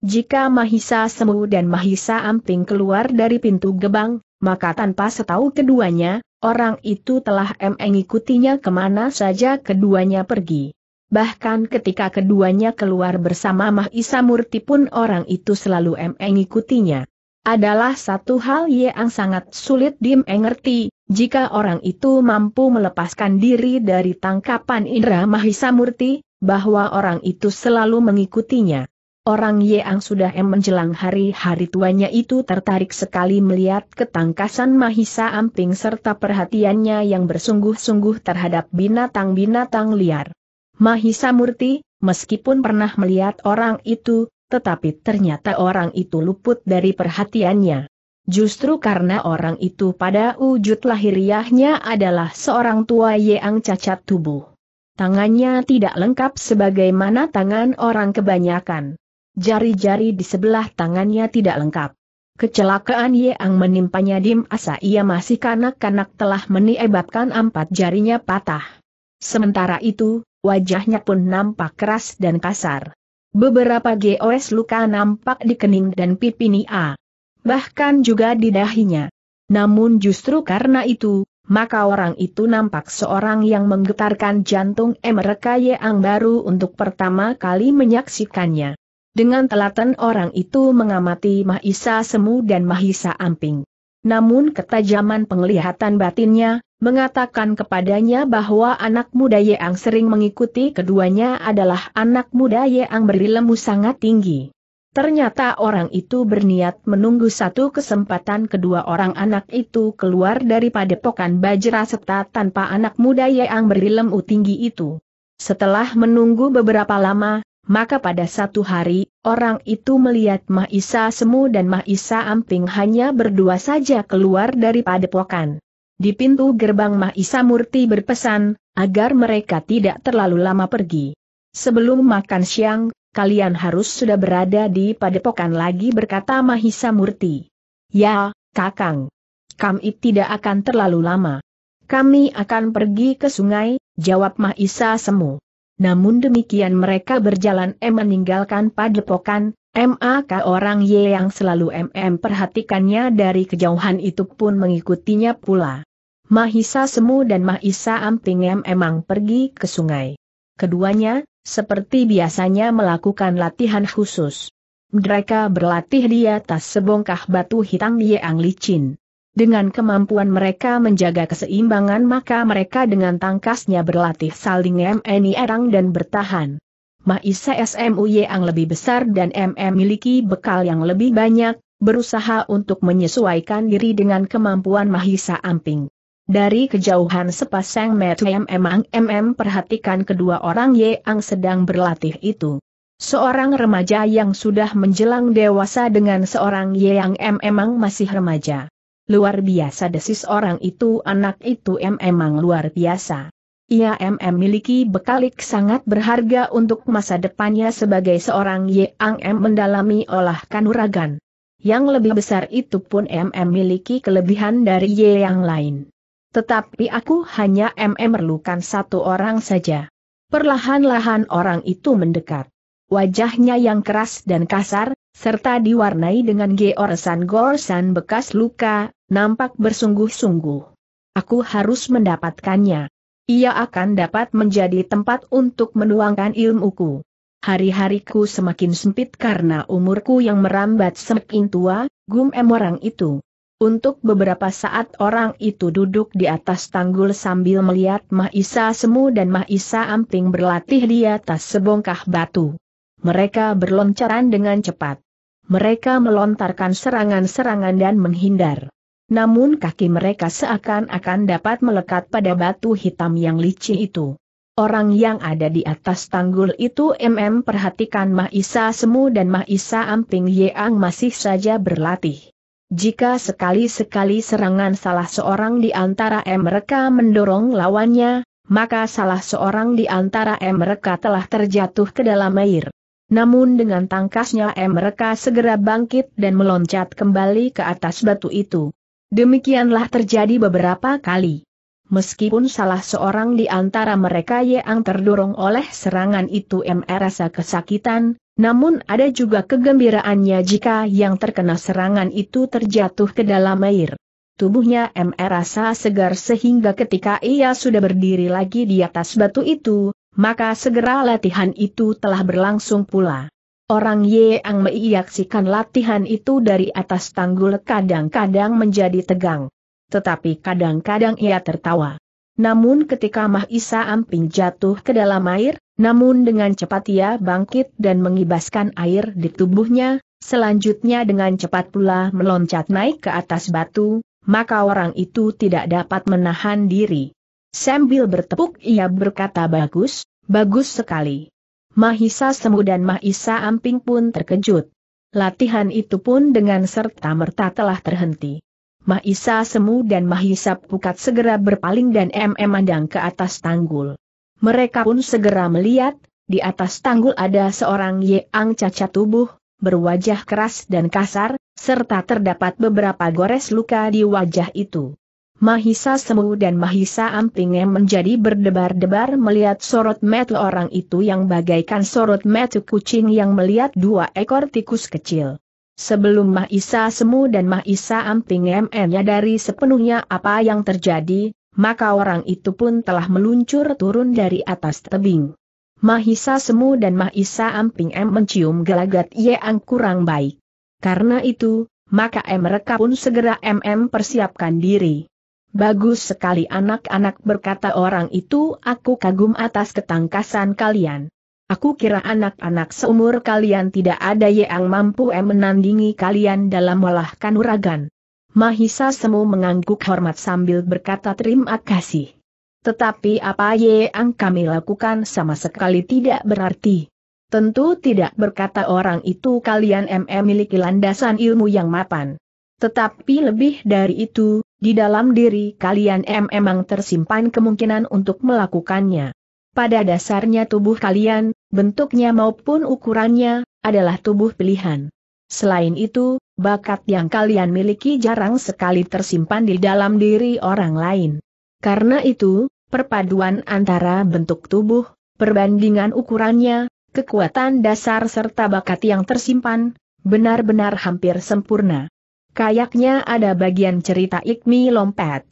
Jika Mahisa Semu dan Mahisa Amping keluar dari pintu gerbang, maka tanpa setahu keduanya, orang itu telah mengikutinya kemana saja keduanya pergi. Bahkan ketika keduanya keluar bersama Mahisa Murti pun orang itu selalu mengikutinya adalah satu hal yang sangat sulit dimengerti, jika orang itu mampu melepaskan diri dari tangkapan Indra Mahisa Murti, bahwa orang itu selalu mengikutinya. Orang yang sudah menjelang hari-hari tuanya itu tertarik sekali melihat ketangkasan Mahisa Amping serta perhatiannya yang bersungguh-sungguh terhadap binatang-binatang liar. Mahisa Murti, meskipun pernah melihat orang itu, tetapi ternyata orang itu luput dari perhatiannya. Justru karena orang itu pada wujud lahiriahnya adalah seorang tua yang cacat tubuh. Tangannya tidak lengkap sebagaimana tangan orang kebanyakan. Jari-jari di sebelah tangannya tidak lengkap. Kecelakaan yang menimpanya Dim Asa ia masih kanak-kanak telah meniabatkan empat jarinya patah. Sementara itu, wajahnya pun nampak keras dan kasar. Beberapa GOS luka nampak di kening dan pipi Nia. Bahkan juga di dahinya. Namun justru karena itu, maka orang itu nampak seorang yang menggetarkan jantung mereka yang baru untuk pertama kali menyaksikannya. Dengan telaten orang itu mengamati Mahisa Semu dan Mahisa Amping namun ketajaman penglihatan batinnya, mengatakan kepadanya bahwa anak muda Yang sering mengikuti keduanya adalah anak muda Yang berilmu sangat tinggi. Ternyata orang itu berniat menunggu satu kesempatan kedua orang anak itu keluar dari padepokan Bajra serta tanpa anak muda Yang berilmu tinggi itu. Setelah menunggu beberapa lama, maka pada satu hari, orang itu melihat Mahisa Semu dan Mahisa Amping hanya berdua saja keluar dari padepokan. Di pintu gerbang Mahisa Murti berpesan, agar mereka tidak terlalu lama pergi. Sebelum makan siang, kalian harus sudah berada di padepokan lagi berkata Mahisa Murti. Ya, Kakang. Kami tidak akan terlalu lama. Kami akan pergi ke sungai, jawab Mahisa Semu. Namun demikian mereka berjalan M meninggalkan padepokan, MAK orang Y yang selalu MM perhatikannya dari kejauhan itu pun mengikutinya pula. Mahisa Semu dan Mahisa Amping m emang pergi ke sungai. Keduanya, seperti biasanya melakukan latihan khusus. Mereka berlatih di atas sebongkah batu hitam yang licin. Dengan kemampuan mereka menjaga keseimbangan maka mereka dengan tangkasnya berlatih saling MNI erang dan bertahan. Maisa SMU yang lebih besar dan MM miliki bekal yang lebih banyak, berusaha untuk menyesuaikan diri dengan kemampuan Mahisa Amping. Dari kejauhan sepasang mata memang MM perhatikan kedua orang yang sedang berlatih itu. Seorang remaja yang sudah menjelang dewasa dengan seorang yang memang masih remaja. Luar biasa desis orang itu anak itu emang luar biasa. Ia MM miliki bekalik sangat berharga untuk masa depannya sebagai seorang Yang M mendalami olah kanuragan. Yang lebih besar itu pun MM miliki kelebihan dari Y yang lain. Tetapi aku hanya MM memerlukan satu orang saja. Perlahan-lahan orang itu mendekat. Wajahnya yang keras dan kasar, serta diwarnai dengan georsan-gorsan bekas luka, nampak bersungguh-sungguh. Aku harus mendapatkannya. Ia akan dapat menjadi tempat untuk menuangkan ilmuku. Hari-hariku semakin sempit karena umurku yang merambat semakin tua, gum em orang itu. Untuk beberapa saat orang itu duduk di atas tanggul sambil melihat Mahisa Semu dan Mahisa Amping berlatih di atas sebongkah batu. Mereka berloncaran dengan cepat. Mereka melontarkan serangan-serangan dan menghindar. Namun kaki mereka seakan-akan dapat melekat pada batu hitam yang licin itu. Orang yang ada di atas tanggul itu MM perhatikan Mahisa Semu dan Mahisa Amping Yeang masih saja berlatih. Jika sekali-sekali serangan salah seorang di antara mereka mendorong lawannya, maka salah seorang di antara mereka telah terjatuh ke dalam air. Namun dengan tangkasnya M mereka segera bangkit dan meloncat kembali ke atas batu itu. Demikianlah terjadi beberapa kali. Meskipun salah seorang di antara mereka yang terdorong oleh serangan itu M rasa kesakitan, namun ada juga kegembiraannya jika yang terkena serangan itu terjatuh ke dalam air. Tubuhnya M rasa segar sehingga ketika ia sudah berdiri lagi di atas batu itu, maka segera latihan itu telah berlangsung pula. Orang Ye Yeang menyaksikan latihan itu dari atas tanggul kadang-kadang menjadi tegang. Tetapi kadang-kadang ia tertawa. Namun ketika Mahisa Amping jatuh ke dalam air, namun dengan cepat ia bangkit dan mengibaskan air di tubuhnya, selanjutnya dengan cepat pula meloncat naik ke atas batu, maka orang itu tidak dapat menahan diri. Sambil bertepuk ia berkata bagus, bagus sekali. Mahisa Semu dan Mahisa Amping pun terkejut. Latihan itu pun dengan serta-merta telah terhenti. Mahisa Semu dan Mahisa Pukat segera berpaling dan MM mandang ke atas tanggul. Mereka pun segera melihat, di atas tanggul ada seorang Yeang cacat tubuh, berwajah keras dan kasar, serta terdapat beberapa gores luka di wajah itu. Mahisa Semu dan Mahisa Ampinge menjadi berdebar-debar melihat sorot mata orang itu yang bagaikan sorot mata kucing yang melihat dua ekor tikus kecil. Sebelum Mahisa Semu dan Mahisa Ampinge menyadari sepenuhnya apa yang terjadi, maka orang itu pun telah meluncur turun dari atas tebing. Mahisa Semu dan Mahisa Amping mencium gelagat yang kurang baik. Karena itu, maka M mereka pun segera MM persiapkan diri. Bagus sekali anak-anak berkata orang itu aku kagum atas ketangkasan kalian. Aku kira anak-anak seumur kalian tidak ada yang mampu menandingi kalian dalam olah kanuragan. Mahisa Semu mengangguk hormat sambil berkata terima kasih. Tetapi apa yang kami lakukan sama sekali tidak berarti. Tentu tidak berkata orang itu kalian memiliki landasan ilmu yang mapan. Tetapi lebih dari itu, di dalam diri kalian em emang tersimpan kemungkinan untuk melakukannya. Pada dasarnya tubuh kalian, bentuknya maupun ukurannya, adalah tubuh pilihan. Selain itu, bakat yang kalian miliki jarang sekali tersimpan di dalam diri orang lain. Karena itu, perpaduan antara bentuk tubuh, perbandingan ukurannya, kekuatan dasar serta bakat yang tersimpan, benar-benar hampir sempurna. Kayaknya ada bagian cerita Ikmi lompat.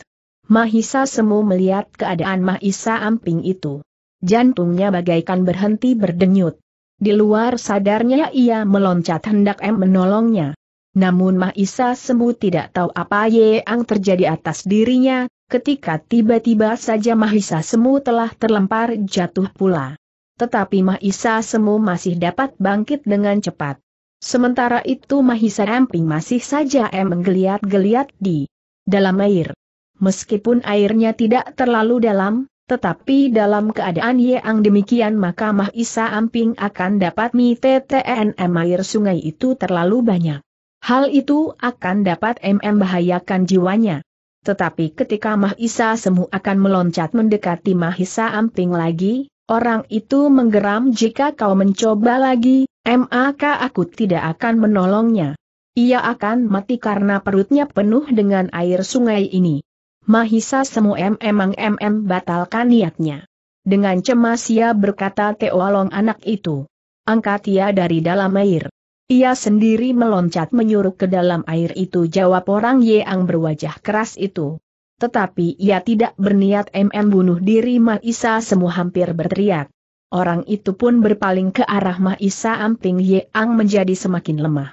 Mahisa Semu melihat keadaan Mahisa Amping itu. Jantungnya bagaikan berhenti berdenyut. Di luar sadarnya ia meloncat hendak M menolongnya. Namun Mahisa Semu tidak tahu apa yang terjadi atas dirinya, ketika tiba-tiba saja Mahisa Semu telah terlempar jatuh pula. Tetapi Mahisa Semu masih dapat bangkit dengan cepat. Sementara itu Mahisa Emping masih saja em menggeliat-geliat di dalam air. Meskipun airnya tidak terlalu dalam, tetapi dalam keadaan yang demikian maka Mahisa Amping akan dapat MITTNM air sungai itu terlalu banyak. Hal itu akan dapat MM bahayakan jiwanya. Tetapi ketika Mahisa Semu akan meloncat mendekati Mahisa Amping lagi, Orang itu menggeram jika kau mencoba lagi, maka aku tidak akan menolongnya. Ia akan mati karena perutnya penuh dengan air sungai ini. Mahisa semu emang mm batalkan niatnya. Dengan cemas ia berkata Teolong anak itu. Angkat ia dari dalam air. Ia sendiri meloncat menyuruh ke dalam air itu jawab orang yang berwajah keras itu. Tetapi ia tidak berniat MM bunuh diri Maisa semua hampir berteriak. Orang itu pun berpaling ke arah Maisa Amping Yeang menjadi semakin lemah.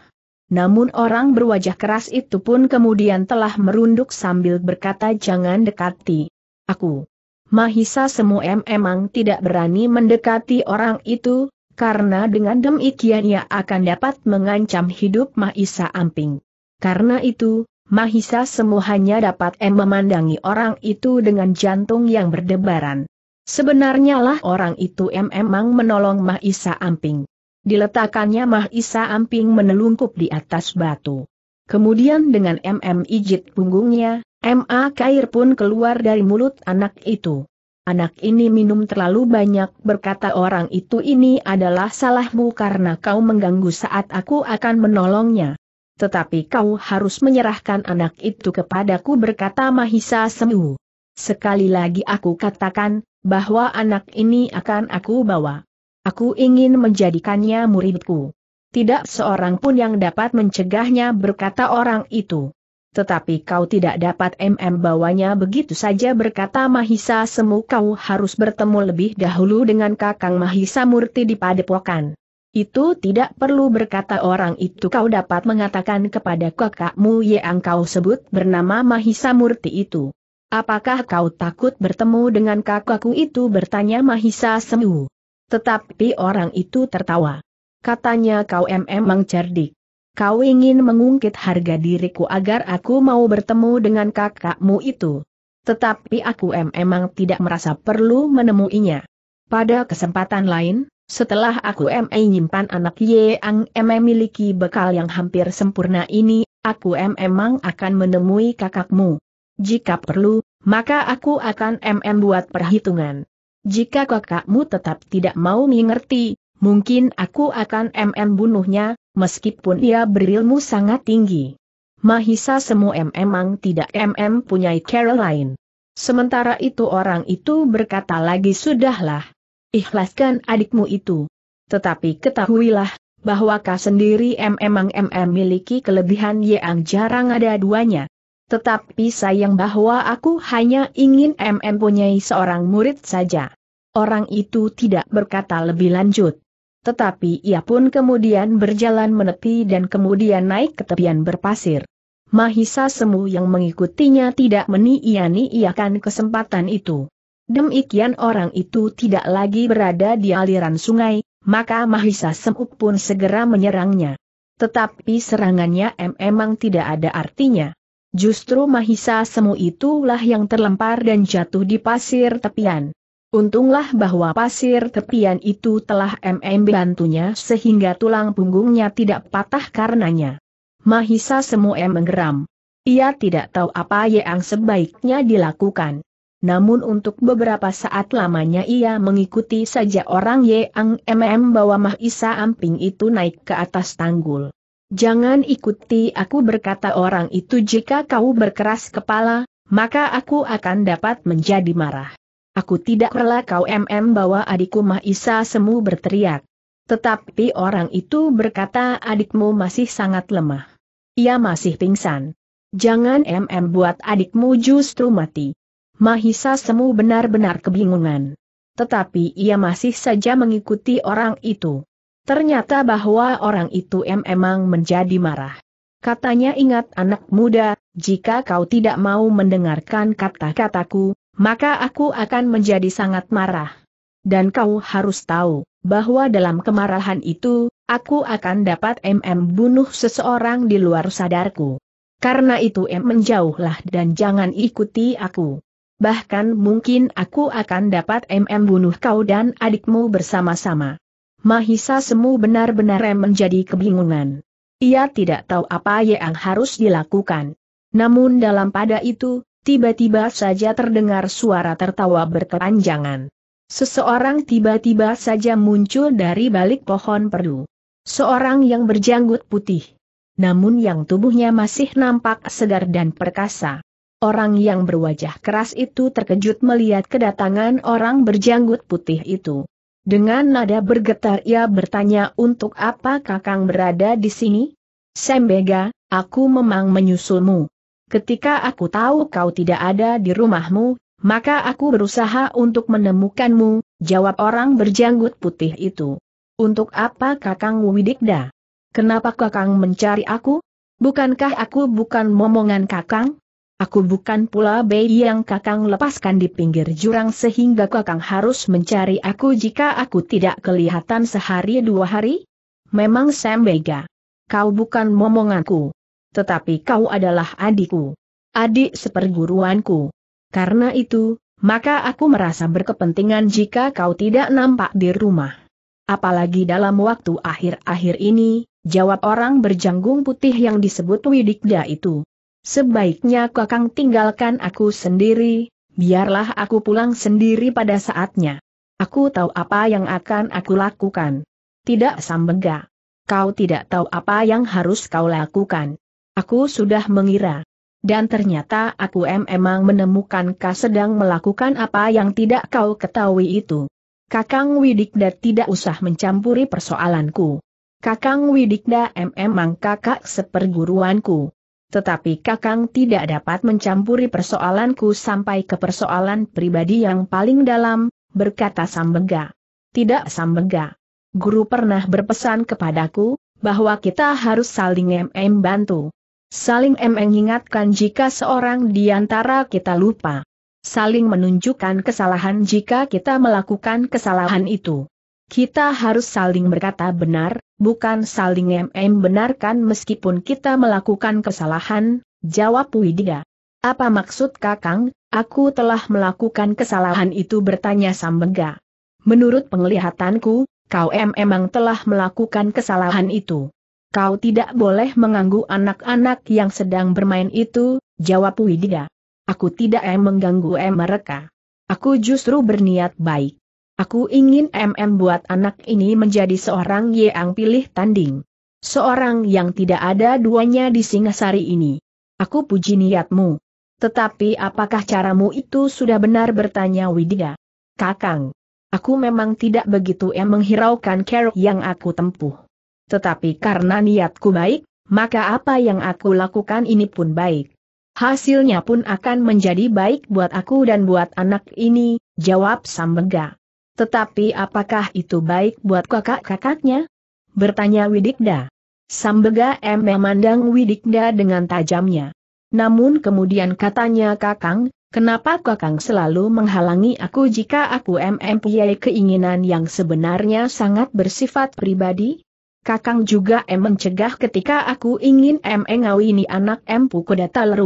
Namun orang berwajah keras itu pun kemudian telah merunduk sambil berkata jangan dekati. Aku. Mahisa Semu memang tidak berani mendekati orang itu, karena dengan demikian ia akan dapat mengancam hidup Mahisa Amping. Karena itu, Mahisa semuanya dapat em memandangi orang itu dengan jantung yang berdebaran. Sebenarnya lah orang itu em memang menolong Mahisa Amping. Diletakkannya Mahisa Amping menelungkup di atas batu. Kemudian dengan MM ijit punggungnya, MA Kair pun keluar dari mulut anak itu. Anak ini minum terlalu banyak berkata orang itu ini adalah salahmu karena kau mengganggu saat aku akan menolongnya tetapi kau harus menyerahkan anak itu kepadaku berkata Mahisa Semu. Sekali lagi aku katakan, bahwa anak ini akan aku bawa. Aku ingin menjadikannya muridku. Tidak seorang pun yang dapat mencegahnya berkata orang itu. Tetapi kau tidak dapat MM bawanya begitu saja berkata Mahisa Semu kau harus bertemu lebih dahulu dengan kakang Mahisa Murti di padepokan. Itu tidak perlu berkata orang itu kau dapat mengatakan kepada kakakmu yang kau sebut bernama Mahisa Murti itu. Apakah kau takut bertemu dengan kakakku itu bertanya Mahisa Semu. Tetapi orang itu tertawa. Katanya kau memang cerdik. Kau ingin mengungkit harga diriku agar aku mau bertemu dengan kakakmu itu. Tetapi aku memang tidak merasa perlu menemuinya. Pada kesempatan lain, setelah aku ME nyimpan anak Ye Yang ME miliki bekal yang hampir sempurna ini, aku memang akan menemui kakakmu. Jika perlu, maka aku akan MM buat perhitungan. Jika kakakmu tetap tidak mau mengerti, mungkin aku akan MM bunuhnya, meskipun ia berilmu sangat tinggi. Mahisa semua memang tidak MM punyai Caroline. Sementara itu orang itu berkata lagi sudahlah ikhlaskan adikmu itu. Tetapi ketahuilah, bahwa kau sendiri memang MM miliki kelebihan yang jarang ada duanya. Tetapi sayang bahwa aku hanya ingin MM punyai seorang murid saja. Orang itu tidak berkata lebih lanjut. Tetapi ia pun kemudian berjalan menepi dan kemudian naik ke tepian berpasir. Mahisa Semu yang mengikutinya tidak meniiani iakan kesempatan itu. Demikian orang itu tidak lagi berada di aliran sungai, maka Mahisa Semuk pun segera menyerangnya. Tetapi serangannya memang tidak ada artinya. Justru Mahisa Semu itulah yang terlempar dan jatuh di pasir tepian. Untunglah bahwa pasir tepian itu telah MM bantunya sehingga tulang punggungnya tidak patah karenanya. Mahisa Semu menggeram. Ia tidak tahu apa yang sebaiknya dilakukan. Namun untuk beberapa saat lamanya ia mengikuti saja orang Yang MM bawa Mahisa Amping itu naik ke atas tanggul. Jangan ikuti aku berkata orang itu jika kau berkeras kepala, maka aku akan dapat menjadi marah. Aku tidak rela kau MM bawa adikku Mahisa Semu berteriak. Tetapi orang itu berkata adikmu masih sangat lemah. Ia masih pingsan. Jangan MM buat adikmu justru mati. Mahisa Semu benar-benar kebingungan. Tetapi ia masih saja mengikuti orang itu. Ternyata bahwa orang itu memang menjadi marah. Katanya ingat anak muda, jika kau tidak mau mendengarkan kata-kataku, maka aku akan menjadi sangat marah. Dan kau harus tahu, bahwa dalam kemarahan itu, aku akan dapat MM bunuh seseorang di luar sadarku. Karena itu M menjauhlah dan jangan ikuti aku bahkan mungkin aku akan dapat MM bunuh kau dan adikmu bersama-sama. Mahisa Semu benar-benar menjadi kebingungan. Ia tidak tahu apa yang harus dilakukan. Namun dalam pada itu, tiba-tiba saja terdengar suara tertawa berkepanjangan. Seseorang tiba-tiba saja muncul dari balik pohon perdu. Seorang yang berjanggut putih. Namun yang tubuhnya masih nampak segar dan perkasa. Orang yang berwajah keras itu terkejut melihat kedatangan orang berjanggut putih itu. Dengan nada bergetar ia bertanya untuk apa kakang berada di sini? Sembega, aku memang menyusulmu. Ketika aku tahu kau tidak ada di rumahmu, maka aku berusaha untuk menemukanmu, jawab orang berjanggut putih itu. Untuk apa kakang Widikda? Kenapa kakang mencari aku? Bukankah aku bukan momongan kakang? Aku bukan pula bayi yang kakang lepaskan di pinggir jurang sehingga kakang harus mencari aku jika aku tidak kelihatan sehari dua hari? Memang Sembega. Kau bukan momonganku. Tetapi kau adalah adikku. Adik seperguruanku. Karena itu, maka aku merasa berkepentingan jika kau tidak nampak di rumah. Apalagi dalam waktu akhir-akhir ini, jawab orang berjanggung putih yang disebut Widikda itu. Sebaiknya Kakang tinggalkan aku sendiri, biarlah aku pulang sendiri pada saatnya. Aku tahu apa yang akan aku lakukan. Tidak Sambengga. Kau tidak tahu apa yang harus kau lakukan. Aku sudah mengira. Dan ternyata aku memang menemukan kau sedang melakukan apa yang tidak kau ketahui itu. Kakang Widikda tidak usah mencampuri persoalanku. Kakang Widikda memang kakak seperguruanku tetapi Kakang tidak dapat mencampuri persoalanku sampai ke persoalan pribadi yang paling dalam, berkata Sambega. Tidak Sambega. Guru pernah berpesan kepadaku, bahwa kita harus saling MM bantu. Saling MM ingatkan jika seorang di antara kita lupa. Saling menunjukkan kesalahan jika kita melakukan kesalahan itu. Kita harus saling berkata benar, bukan saling MM benarkan meskipun kita melakukan kesalahan, jawab Widya. Apa maksud Kakang, aku telah melakukan kesalahan itu bertanya Sambega. Menurut penglihatanku, kau em emang telah melakukan kesalahan itu. Kau tidak boleh mengganggu anak-anak yang sedang bermain itu, jawab Widya. Aku tidak em mengganggu em eh, mereka. Aku justru berniat baik. Aku ingin MM buat anak ini menjadi seorang yang pilih tanding. Seorang yang tidak ada duanya di Singasari ini. Aku puji niatmu. Tetapi apakah caramu itu sudah benar bertanya Widya? Kakang. Aku memang tidak begitu yang menghiraukan kerok yang aku tempuh. Tetapi karena niatku baik, maka apa yang aku lakukan ini pun baik. Hasilnya pun akan menjadi baik buat aku dan buat anak ini, jawab Sambega. Tetapi apakah itu baik buat kakak-kakaknya? Bertanya Widikda. Sambega M memandang Widikda dengan tajamnya. Namun kemudian katanya Kakang, kenapa Kakang selalu menghalangi aku jika aku mempunyai keinginan yang sebenarnya sangat bersifat pribadi? Kakang juga em mencegah ketika aku ingin em mengawini anak empu kuda taler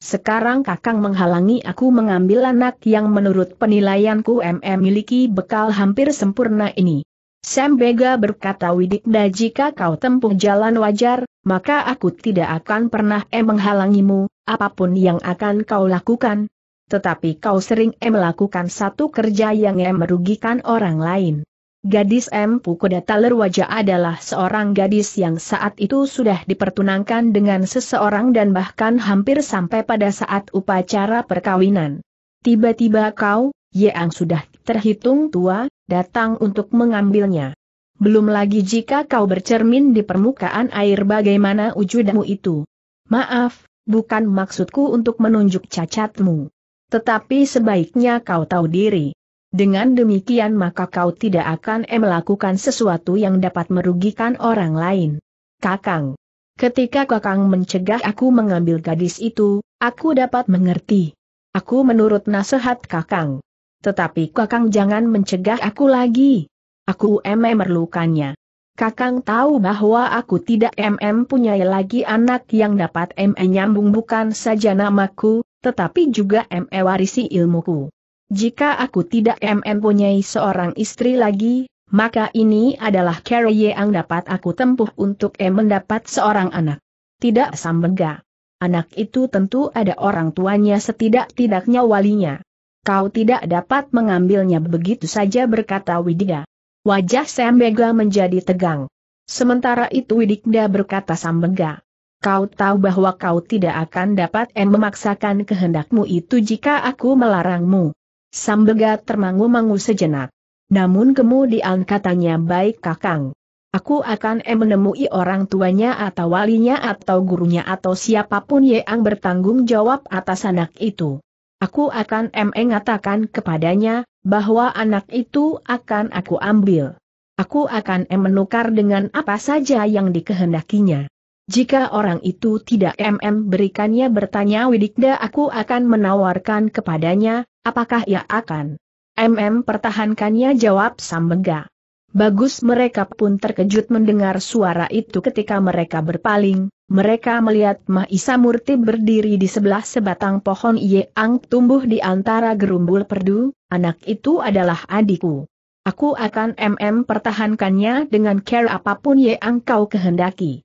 sekarang kakang menghalangi aku mengambil anak yang menurut penilaianku MM miliki bekal hampir sempurna ini. Sam Bega berkata Widikda jika kau tempuh jalan wajar, maka aku tidak akan pernah em eh menghalangimu, apapun yang akan kau lakukan. Tetapi kau sering em eh melakukan satu kerja yang em eh merugikan orang lain. Gadis M. pukul Taler Wajah adalah seorang gadis yang saat itu sudah dipertunangkan dengan seseorang dan bahkan hampir sampai pada saat upacara perkawinan. Tiba-tiba kau, Yeang sudah terhitung tua, datang untuk mengambilnya. Belum lagi jika kau bercermin di permukaan air bagaimana wujudmu itu. Maaf, bukan maksudku untuk menunjuk cacatmu. Tetapi sebaiknya kau tahu diri. Dengan demikian maka kau tidak akan melakukan sesuatu yang dapat merugikan orang lain. Kakang. Ketika Kakang mencegah aku mengambil gadis itu, aku dapat mengerti. Aku menurut nasihat Kakang. Tetapi Kakang jangan mencegah aku lagi. Aku memerlukannya. merlukannya. Kakang tahu bahwa aku tidak mm punya lagi anak yang dapat mm nyambung bukan saja namaku, tetapi juga mm warisi ilmuku. Jika aku tidak mempunyai seorang istri lagi, maka ini adalah cara yang dapat aku tempuh untuk em mendapat seorang anak. Tidak sambega. Anak itu tentu ada orang tuanya setidak-tidaknya walinya. Kau tidak dapat mengambilnya begitu saja berkata Widya. Wajah Sambega menjadi tegang. Sementara itu Widikda berkata Sambega. Kau tahu bahwa kau tidak akan dapat em memaksakan kehendakmu itu jika aku melarangmu. Sambega termangu-mangu sejenak. Namun kemudian katanya baik kakang. Aku akan menemui orang tuanya atau walinya atau gurunya atau siapapun yang bertanggung jawab atas anak itu. Aku akan mengatakan kepadanya, bahwa anak itu akan aku ambil. Aku akan menukar dengan apa saja yang dikehendakinya. Jika orang itu tidak MM berikannya bertanya Widikda aku akan menawarkan kepadanya, apakah ia akan? MM pertahankannya jawab Sambega. Bagus mereka pun terkejut mendengar suara itu ketika mereka berpaling, mereka melihat Mahisa Murti berdiri di sebelah sebatang pohon Yeang tumbuh di antara gerumbul perdu, anak itu adalah adikku. Aku akan MM pertahankannya dengan care apapun Yeang kau kehendaki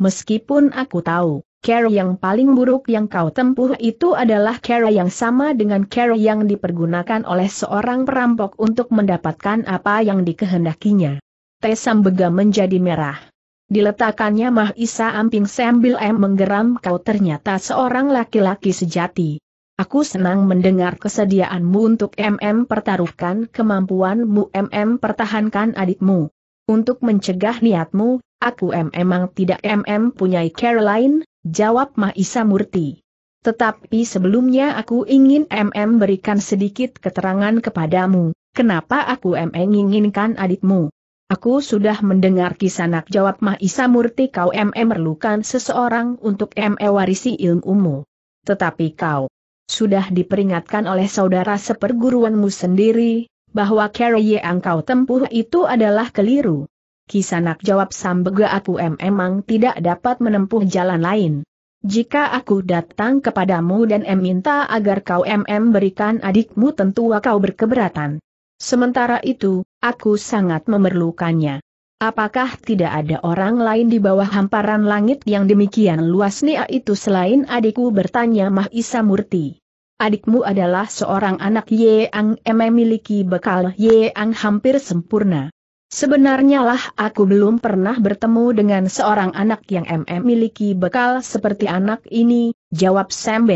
meskipun aku tahu, cara yang paling buruk yang kau tempuh itu adalah cara yang sama dengan cara yang dipergunakan oleh seorang perampok untuk mendapatkan apa yang dikehendakinya. Tesam Bega menjadi merah. Diletakkannya Mahisa Amping sambil M menggeram kau ternyata seorang laki-laki sejati. Aku senang mendengar kesediaanmu untuk MM pertaruhkan kemampuanmu MM pertahankan adikmu. Untuk mencegah niatmu, Aku em emang tidak mm punyai Caroline, jawab Mahisa Murti. Tetapi sebelumnya aku ingin MM berikan sedikit keterangan kepadamu, kenapa aku MM inginkan adikmu. Aku sudah mendengar kisanak jawab Mahisa Murti kau MM memerlukan seseorang untuk ME warisi ilmumu. Tetapi kau sudah diperingatkan oleh saudara seperguruanmu sendiri, bahwa karier yang kau tempuh itu adalah keliru. Kisanak jawab sambega aku memang tidak dapat menempuh jalan lain. Jika aku datang kepadamu dan em minta agar kau mm berikan adikmu tentu kau berkeberatan. Sementara itu, aku sangat memerlukannya. Apakah tidak ada orang lain di bawah hamparan langit yang demikian luas Nia itu selain adikku bertanya Mahisa Murti. Adikmu adalah seorang anak Yeang memiliki miliki bekal Yeang hampir sempurna. Sebenarnya lah aku belum pernah bertemu dengan seorang anak yang MM miliki bekal seperti anak ini, jawab Sam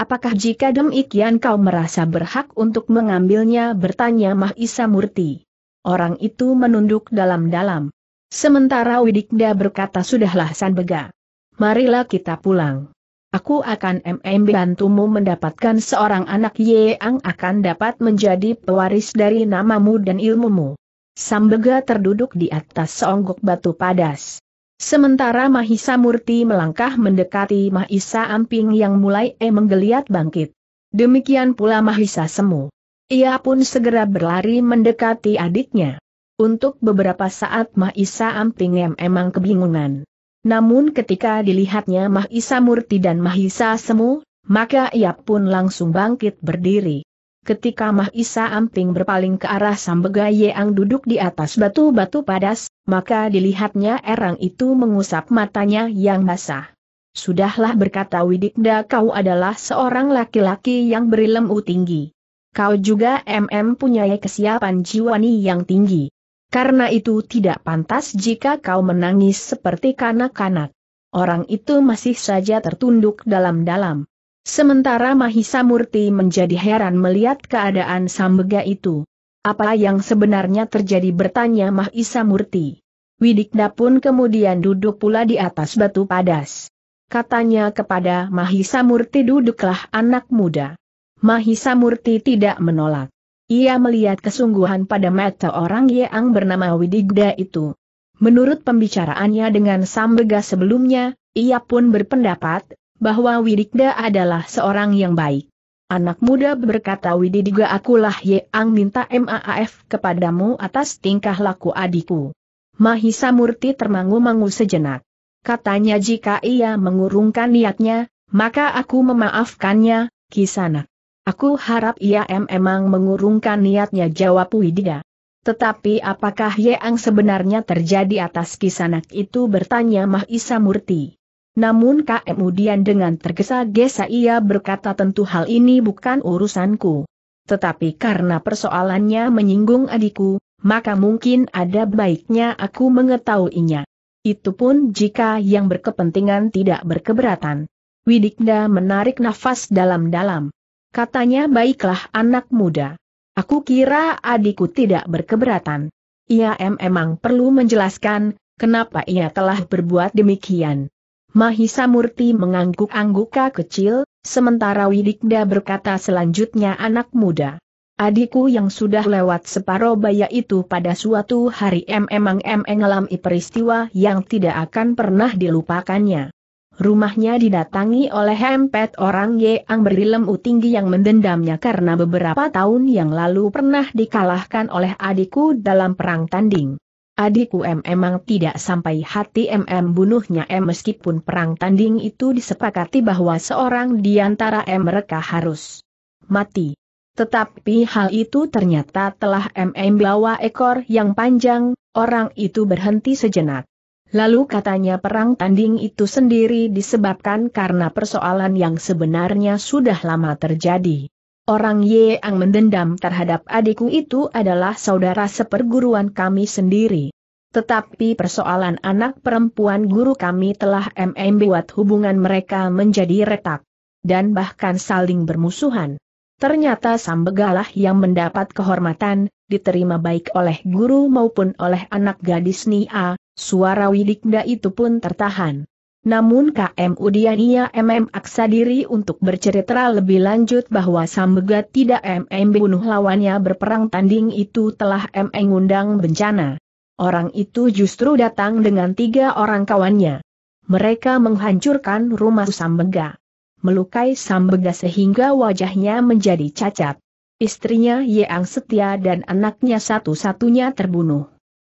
Apakah jika demikian kau merasa berhak untuk mengambilnya bertanya Mahisa Murti. Orang itu menunduk dalam-dalam. Sementara Widikda berkata sudahlah San Bega. Marilah kita pulang. Aku akan MM bantumu mendapatkan seorang anak yang akan dapat menjadi pewaris dari namamu dan ilmumu. Sambega terduduk di atas seonggok batu padas. Sementara Mahisa Murti melangkah mendekati Mahisa Amping yang mulai e menggeliat bangkit. Demikian pula Mahisa Semu. Ia pun segera berlari mendekati adiknya. Untuk beberapa saat Mahisa Amping em emang kebingungan. Namun ketika dilihatnya Mahisa Murti dan Mahisa Semu, maka ia pun langsung bangkit berdiri. Ketika Mahisa Isa Amping berpaling ke arah Sambegaye yang duduk di atas batu-batu padas, maka dilihatnya erang itu mengusap matanya yang basah. Sudahlah berkata Widikda kau adalah seorang laki-laki yang berilmu tinggi. Kau juga MM punya kesiapan jiwani yang tinggi. Karena itu tidak pantas jika kau menangis seperti kanak-kanak. Orang itu masih saja tertunduk dalam-dalam. Sementara Mahisa Murti menjadi heran melihat keadaan Sambega itu. Apa yang sebenarnya terjadi bertanya Mahisa Murti. Widikda pun kemudian duduk pula di atas batu padas. Katanya kepada Mahisa Murti duduklah anak muda. Mahisa Murti tidak menolak. Ia melihat kesungguhan pada mata orang Yeang bernama Widikda itu. Menurut pembicaraannya dengan Sambega sebelumnya, ia pun berpendapat bahwa Widikda adalah seorang yang baik. Anak muda berkata Wididiga akulah Yeang minta MAAF kepadamu atas tingkah laku adikku. Mahisa Murti termangu-mangu sejenak. Katanya jika ia mengurungkan niatnya, maka aku memaafkannya, Kisana. Aku harap ia memang mengurungkan niatnya jawab Widya. Tetapi apakah Yeang sebenarnya terjadi atas kisanak itu bertanya Mahisa Murti. Namun kemudian dengan tergesa-gesa ia berkata tentu hal ini bukan urusanku. Tetapi karena persoalannya menyinggung adikku, maka mungkin ada baiknya aku mengetahuinya. Itu pun jika yang berkepentingan tidak berkeberatan. Widikda menarik nafas dalam-dalam. Katanya baiklah anak muda. Aku kira adikku tidak berkeberatan. Ia memang perlu menjelaskan, kenapa ia telah berbuat demikian. Mahisa Murti mengangguk-angguka kecil, sementara Widikda berkata selanjutnya anak muda. Adikku yang sudah lewat separuh baya itu pada suatu hari memang mengalami peristiwa yang tidak akan pernah dilupakannya. Rumahnya didatangi oleh empat orang yang berilmu tinggi yang mendendamnya karena beberapa tahun yang lalu pernah dikalahkan oleh adikku dalam perang tanding adikku M memang tidak sampai hati MM bunuhnya M meskipun perang tanding itu disepakati bahwa seorang di antara M mereka harus mati. Tetapi hal itu ternyata telah MM bawa ekor yang panjang, orang itu berhenti sejenak. Lalu katanya perang tanding itu sendiri disebabkan karena persoalan yang sebenarnya sudah lama terjadi. Orang Ye yang mendendam terhadap adikku itu adalah saudara seperguruan kami sendiri. Tetapi persoalan anak perempuan guru kami telah MM buat hubungan mereka menjadi retak. Dan bahkan saling bermusuhan. Ternyata Sambegalah yang mendapat kehormatan, diterima baik oleh guru maupun oleh anak gadis Nia, suara Widikda itu pun tertahan. Namun KM Udiania MM aksa diri untuk bercerita lebih lanjut bahwa Sambega tidak MM bunuh lawannya berperang tanding itu telah MM mengundang bencana. Orang itu justru datang dengan tiga orang kawannya. Mereka menghancurkan rumah Sambega. Melukai Sambega sehingga wajahnya menjadi cacat. Istrinya Yeang Setia dan anaknya satu-satunya terbunuh.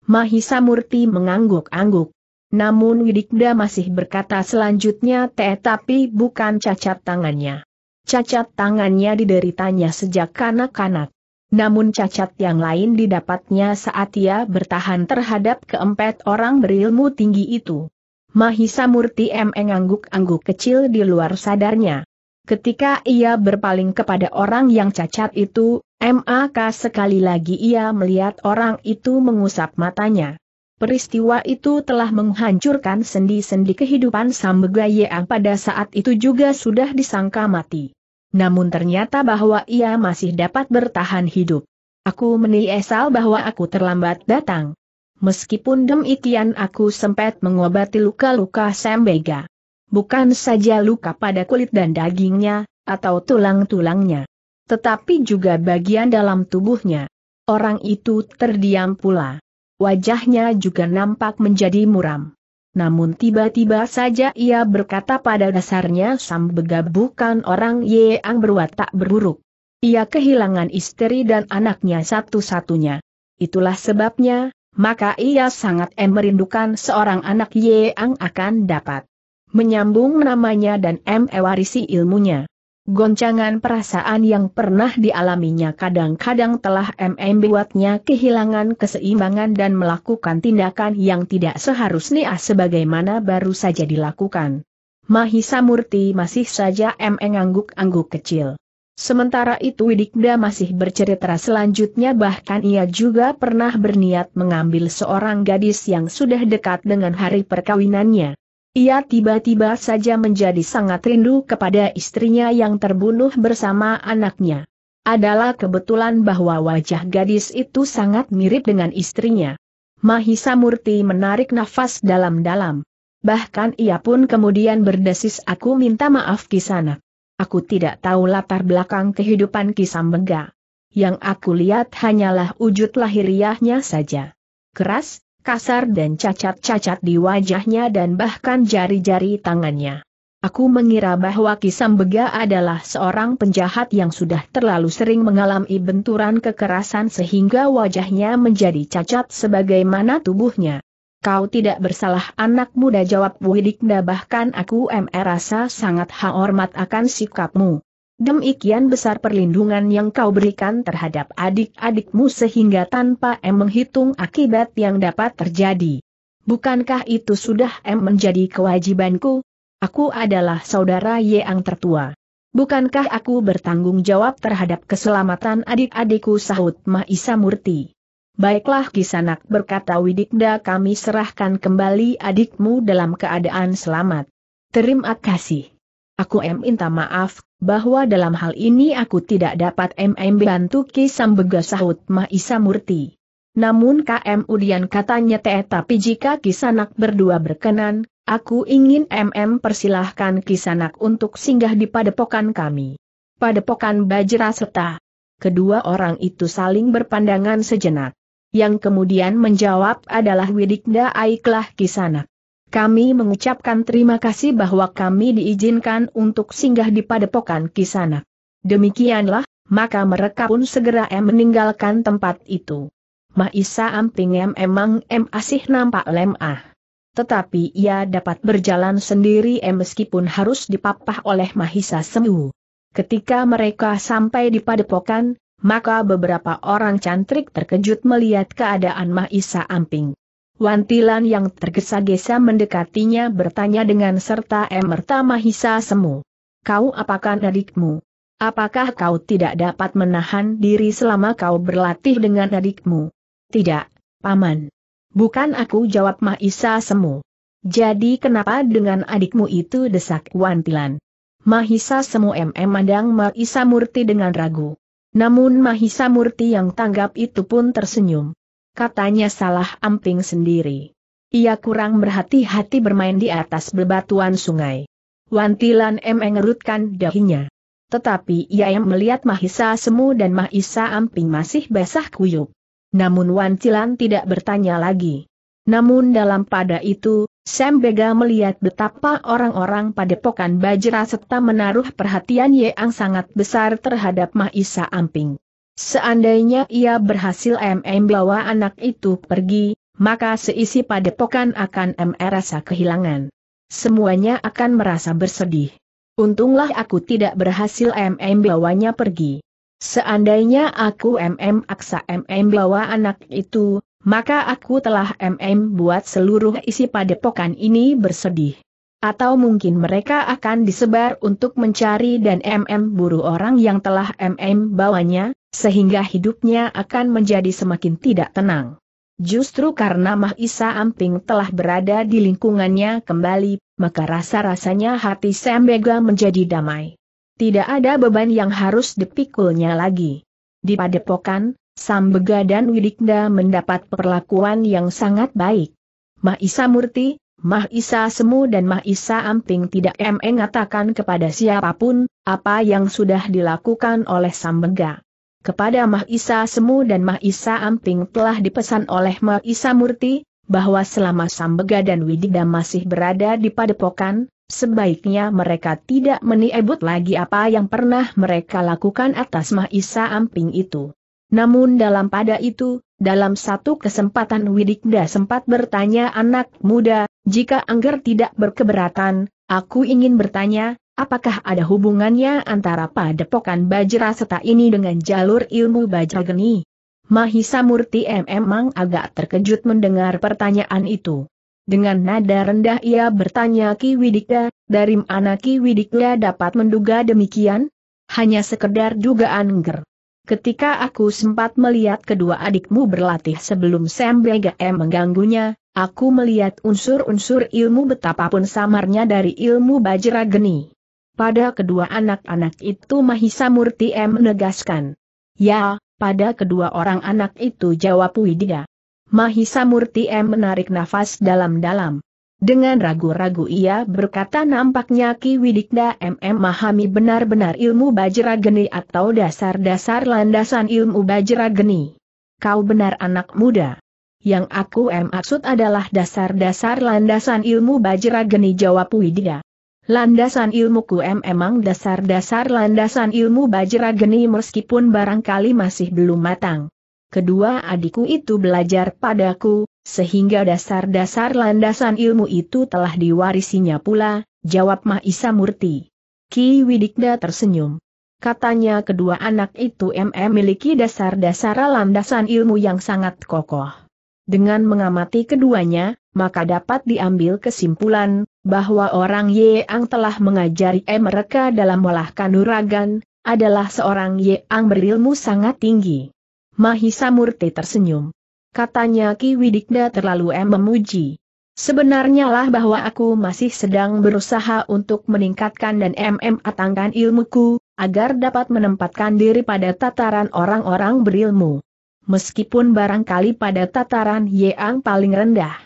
Mahisa Murti mengangguk-angguk. Namun Widikda masih berkata selanjutnya tetapi bukan cacat tangannya. Cacat tangannya dideritanya sejak kanak-kanak. Namun cacat yang lain didapatnya saat ia bertahan terhadap keempat orang berilmu tinggi itu. Mahisa Murti M. angguk-angguk kecil di luar sadarnya. Ketika ia berpaling kepada orang yang cacat itu, MAK sekali lagi ia melihat orang itu mengusap matanya. Peristiwa itu telah menghancurkan sendi-sendi kehidupan yang pada saat itu juga sudah disangka mati. Namun ternyata bahwa ia masih dapat bertahan hidup. Aku menyesal bahwa aku terlambat datang. Meskipun demikian aku sempat mengobati luka-luka Sambega. Bukan saja luka pada kulit dan dagingnya, atau tulang-tulangnya. Tetapi juga bagian dalam tubuhnya. Orang itu terdiam pula wajahnya juga nampak menjadi muram. Namun tiba-tiba saja ia berkata pada dasarnya Sam Bega bukan orang yang berwatak berburuk. Ia kehilangan istri dan anaknya satu-satunya. Itulah sebabnya, maka ia sangat merindukan seorang anak yang akan dapat menyambung namanya dan mewarisi ilmunya. Goncangan perasaan yang pernah dialaminya kadang-kadang telah MM buatnya kehilangan keseimbangan dan melakukan tindakan yang tidak seharusnya sebagaimana baru saja dilakukan. Mahisa Murti masih saja MM ngangguk-angguk kecil. Sementara itu Widikda masih bercerita selanjutnya bahkan ia juga pernah berniat mengambil seorang gadis yang sudah dekat dengan hari perkawinannya. Ia tiba-tiba saja menjadi sangat rindu kepada istrinya yang terbunuh bersama anaknya. Adalah kebetulan bahwa wajah gadis itu sangat mirip dengan istrinya. Mahisa Murti menarik nafas dalam-dalam. Bahkan ia pun kemudian berdesis aku minta maaf Kisana. Aku tidak tahu latar belakang kehidupan Kisambengga. Yang aku lihat hanyalah wujud lahiriahnya saja. Keras, kasar dan cacat-cacat di wajahnya dan bahkan jari-jari tangannya. Aku mengira bahwa Kisambega adalah seorang penjahat yang sudah terlalu sering mengalami benturan kekerasan sehingga wajahnya menjadi cacat sebagaimana tubuhnya. Kau tidak bersalah anak muda jawab Widikda bahkan aku merasa sangat hormat akan sikapmu demikian besar perlindungan yang kau berikan terhadap adik-adikmu sehingga tanpa M menghitung akibat yang dapat terjadi. Bukankah itu sudah M menjadi kewajibanku? Aku adalah saudara yeang yang tertua. Bukankah aku bertanggung jawab terhadap keselamatan adik-adikku sahut Mahisa Murti? Baiklah Kisanak berkata Widikda kami serahkan kembali adikmu dalam keadaan selamat. Terima kasih aku em minta maaf, bahwa dalam hal ini aku tidak dapat MM bantu kisam begasahut sahut Mahisa Murti. Namun KM Udian katanya teh tapi jika kisanak berdua berkenan, aku ingin MM persilahkan kisanak untuk singgah di padepokan kami. Padepokan Bajra serta. Kedua orang itu saling berpandangan sejenak. Yang kemudian menjawab adalah Widikda Aiklah kisanak. Kami mengucapkan terima kasih bahwa kami diizinkan untuk singgah di padepokan kisana. Demikianlah, maka mereka pun segera em meninggalkan tempat itu. Mahisa Amping em emang em asih nampak lemah. Tetapi ia dapat berjalan sendiri em meskipun harus dipapah oleh Mahisa Semu. Ketika mereka sampai di padepokan, maka beberapa orang cantrik terkejut melihat keadaan Mahisa Amping. Wantilan yang tergesa-gesa mendekatinya bertanya dengan serta emerta mahisa semu. Kau apakah adikmu? Apakah kau tidak dapat menahan diri selama kau berlatih dengan adikmu? Tidak, Paman. Bukan aku jawab Mahisa Semu. Jadi kenapa dengan adikmu itu desak Wantilan? Mahisa Semu MM mandang Mahisa Murti dengan ragu. Namun Mahisa Murti yang tanggap itu pun tersenyum katanya salah amping sendiri. Ia kurang berhati-hati bermain di atas bebatuan sungai. Wantilan M mengerutkan dahinya. Tetapi ia yang melihat Mahisa Semu dan Mahisa Amping masih basah kuyup. Namun Wantilan tidak bertanya lagi. Namun dalam pada itu, Sam Bega melihat betapa orang-orang pada pokan Bajra serta menaruh perhatian yang sangat besar terhadap Mahisa Amping. Seandainya ia berhasil MM bawa anak itu pergi, maka seisi padepokan akan MR rasa kehilangan. Semuanya akan merasa bersedih. Untunglah aku tidak berhasil MM bawanya pergi. Seandainya aku MM aksa MM bawa anak itu, maka aku telah MM buat seluruh isi padepokan ini bersedih. Atau mungkin mereka akan disebar untuk mencari dan MM buru orang yang telah MM bawanya, sehingga hidupnya akan menjadi semakin tidak tenang. Justru karena Mahisa Amping telah berada di lingkungannya kembali, maka rasa-rasanya hati Sembega menjadi damai. Tidak ada beban yang harus dipikulnya lagi. Di padepokan, Sambega dan Widikda mendapat perlakuan yang sangat baik. Mahisa Murti, Mah Isa Semu dan Mah Isa Amping tidak mengatakan kepada siapapun, apa yang sudah dilakukan oleh Sambega. Kepada Mah Isa Semu dan Mah Isa Amping telah dipesan oleh Mah Isa Murti, bahwa selama Sambega dan Widida masih berada di padepokan, sebaiknya mereka tidak meniebut lagi apa yang pernah mereka lakukan atas Mah Isa Amping itu. Namun dalam pada itu, dalam satu kesempatan Widikda sempat bertanya anak muda, jika Angger tidak berkeberatan, aku ingin bertanya, apakah ada hubungannya antara padepokan Bajra Seta ini dengan jalur ilmu Bajra Geni? Mahisa Murti memang agak terkejut mendengar pertanyaan itu. Dengan nada rendah ia bertanya Ki Widikda, dari mana Ki Widikda dapat menduga demikian? Hanya sekedar dugaan Angger. Ketika aku sempat melihat kedua adikmu berlatih sebelum Sam BGM mengganggunya, aku melihat unsur-unsur ilmu betapapun samarnya dari ilmu Bajra Geni. Pada kedua anak-anak itu Mahisa Murti M menegaskan. Ya, pada kedua orang anak itu jawab Widya. Mahisa Murti M menarik nafas dalam-dalam. Dengan ragu-ragu ia berkata nampaknya Ki Widikda MM memahami benar-benar ilmu Bajra Geni atau dasar-dasar landasan ilmu Bajra Geni. Kau benar anak muda. Yang aku em maksud adalah dasar-dasar landasan ilmu Bajra Geni jawab Widya. Landasan ilmuku em emang dasar-dasar landasan ilmu Bajra Geni meskipun barangkali masih belum matang kedua adikku itu belajar padaku, sehingga dasar-dasar landasan ilmu itu telah diwarisinya pula, jawab Mahisa Murti. Ki Widikda tersenyum. Katanya kedua anak itu MM memiliki dasar-dasar landasan ilmu yang sangat kokoh. Dengan mengamati keduanya, maka dapat diambil kesimpulan, bahwa orang Yeang telah mengajari M mereka dalam olah kanuragan, adalah seorang Yeang berilmu sangat tinggi. Mahisa Murti tersenyum. Katanya Ki Widikda terlalu em memuji. Sebenarnya lah bahwa aku masih sedang berusaha untuk meningkatkan dan MM atangkan ilmuku, agar dapat menempatkan diri pada tataran orang-orang berilmu. Meskipun barangkali pada tataran yang paling rendah.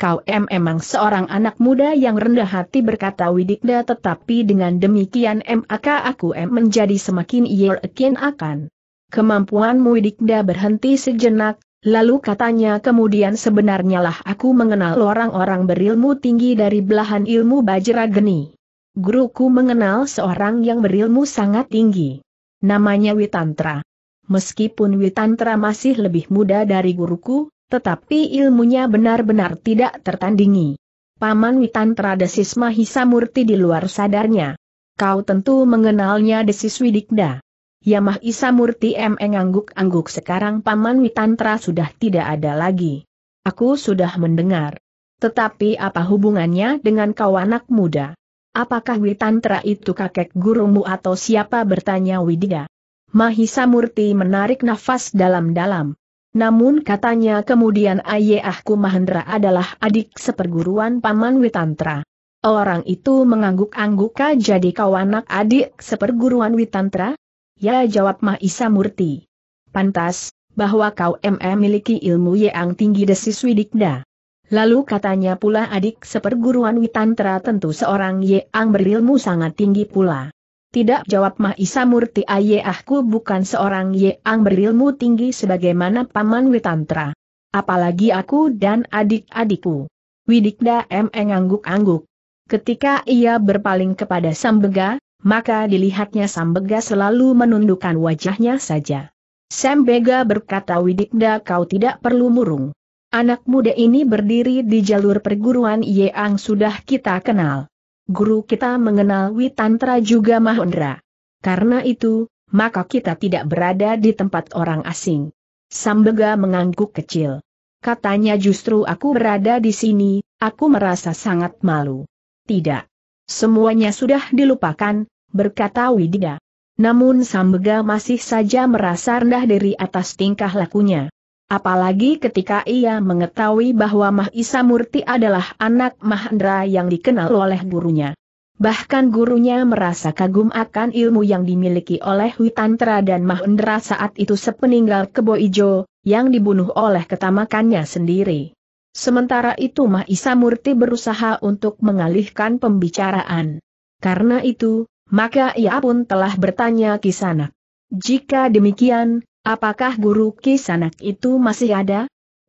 Kau M emang seorang anak muda yang rendah hati berkata Widikda tetapi dengan demikian maka aku M menjadi semakin yakin akan Kemampuan Widikda berhenti sejenak, lalu katanya kemudian sebenarnya lah aku mengenal orang-orang berilmu tinggi dari belahan ilmu Bajra Geni. Guruku mengenal seorang yang berilmu sangat tinggi. Namanya Witantra. Meskipun Witantra masih lebih muda dari guruku, tetapi ilmunya benar-benar tidak tertandingi. Paman Witantra desis Mahisa Murti di luar sadarnya. Kau tentu mengenalnya Desis Widikda. Yamah Isa Murti M engangguk angguk sekarang Paman Witantra sudah tidak ada lagi. Aku sudah mendengar. Tetapi apa hubungannya dengan kau anak muda? Apakah Witantra itu kakek gurumu atau siapa bertanya Widya? Mahisa Murti menarik nafas dalam-dalam. Namun katanya kemudian ayahku Mahendra adalah adik seperguruan Paman Witantra. Orang itu mengangguk-angguk jadi kau anak adik seperguruan Witantra? Ya jawab Mahisa Murti. Pantas, bahwa kau MM miliki ilmu yang tinggi desis Widikda. Lalu katanya pula adik seperguruan Witantra tentu seorang yang berilmu sangat tinggi pula. Tidak jawab Mahisa Murti ayahku bukan seorang yang berilmu tinggi sebagaimana paman Witantra. Apalagi aku dan adik-adikku. Widikda M angguk angguk Ketika ia berpaling kepada Sambega, maka dilihatnya Sambega selalu menundukkan wajahnya saja. Sambega berkata Widikda kau tidak perlu murung. Anak muda ini berdiri di jalur perguruan Yeang sudah kita kenal. Guru kita mengenal Witantra juga Mahendra. Karena itu, maka kita tidak berada di tempat orang asing. Sambega mengangguk kecil. Katanya justru aku berada di sini, aku merasa sangat malu. Tidak. Semuanya sudah dilupakan, berkata Widya. Namun Sambega masih saja merasa rendah dari atas tingkah lakunya. Apalagi ketika ia mengetahui bahwa Mahisa Murti adalah anak Mahendra yang dikenal oleh gurunya. Bahkan gurunya merasa kagum akan ilmu yang dimiliki oleh Witantra dan Mahendra saat itu sepeninggal Kebo Ijo, yang dibunuh oleh ketamakannya sendiri. Sementara itu Mahisa Murti berusaha untuk mengalihkan pembicaraan. Karena itu, maka ia pun telah bertanya Kisanak. Jika demikian, apakah guru Kisanak itu masih ada?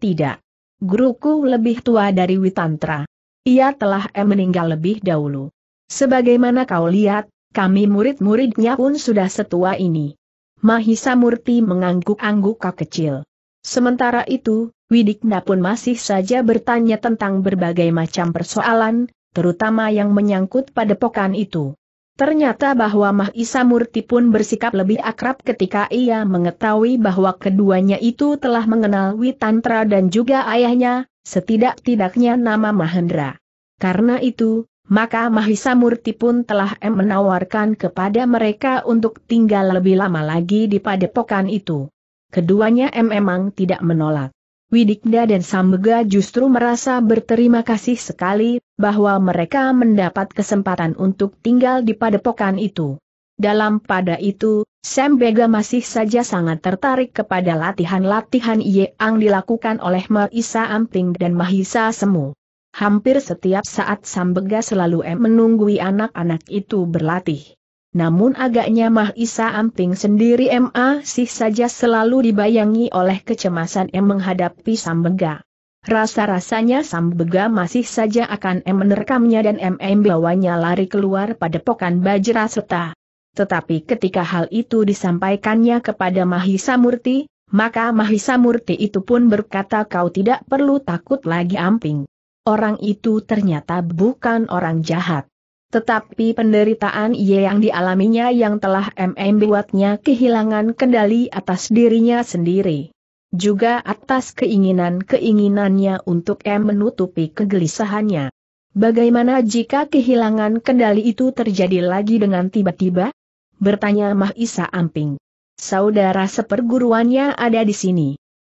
Tidak. Guruku lebih tua dari Witantra. Ia telah eh, meninggal lebih dahulu. Sebagaimana kau lihat, kami murid-muridnya pun sudah setua ini. Mahisa Murti mengangguk-angguk kecil. Sementara itu, Widikna pun masih saja bertanya tentang berbagai macam persoalan, terutama yang menyangkut pada padepokan itu. Ternyata bahwa Mahisa Murti pun bersikap lebih akrab ketika ia mengetahui bahwa keduanya itu telah mengenal Witantra dan juga ayahnya, setidak-tidaknya nama Mahendra. Karena itu, maka Mahisa Murti pun telah menawarkan kepada mereka untuk tinggal lebih lama lagi di padepokan itu. Keduanya memang tidak menolak. Widikda dan Sambega justru merasa berterima kasih sekali, bahwa mereka mendapat kesempatan untuk tinggal di padepokan itu. Dalam pada itu, Sambega masih saja sangat tertarik kepada latihan-latihan yang dilakukan oleh Maisa Amping dan Mahisa Semu. Hampir setiap saat Sambega selalu menunggui anak-anak itu berlatih. Namun agaknya Mahisa Amping sendiri sih saja selalu dibayangi oleh kecemasan yang menghadapi Sambega. Rasa-rasanya Sambega masih saja akan M menerkamnya dan MM bawanya lari keluar pada pokan Bajra serta. Tetapi ketika hal itu disampaikannya kepada Mahisa Murti, maka Mahisa Murti itu pun berkata kau tidak perlu takut lagi Amping. Orang itu ternyata bukan orang jahat. Tetapi penderitaan ia yang dialaminya yang telah MM buatnya kehilangan kendali atas dirinya sendiri. Juga atas keinginan-keinginannya untuk M menutupi kegelisahannya. Bagaimana jika kehilangan kendali itu terjadi lagi dengan tiba-tiba? Bertanya Mahisa Amping. Saudara seperguruannya ada di sini.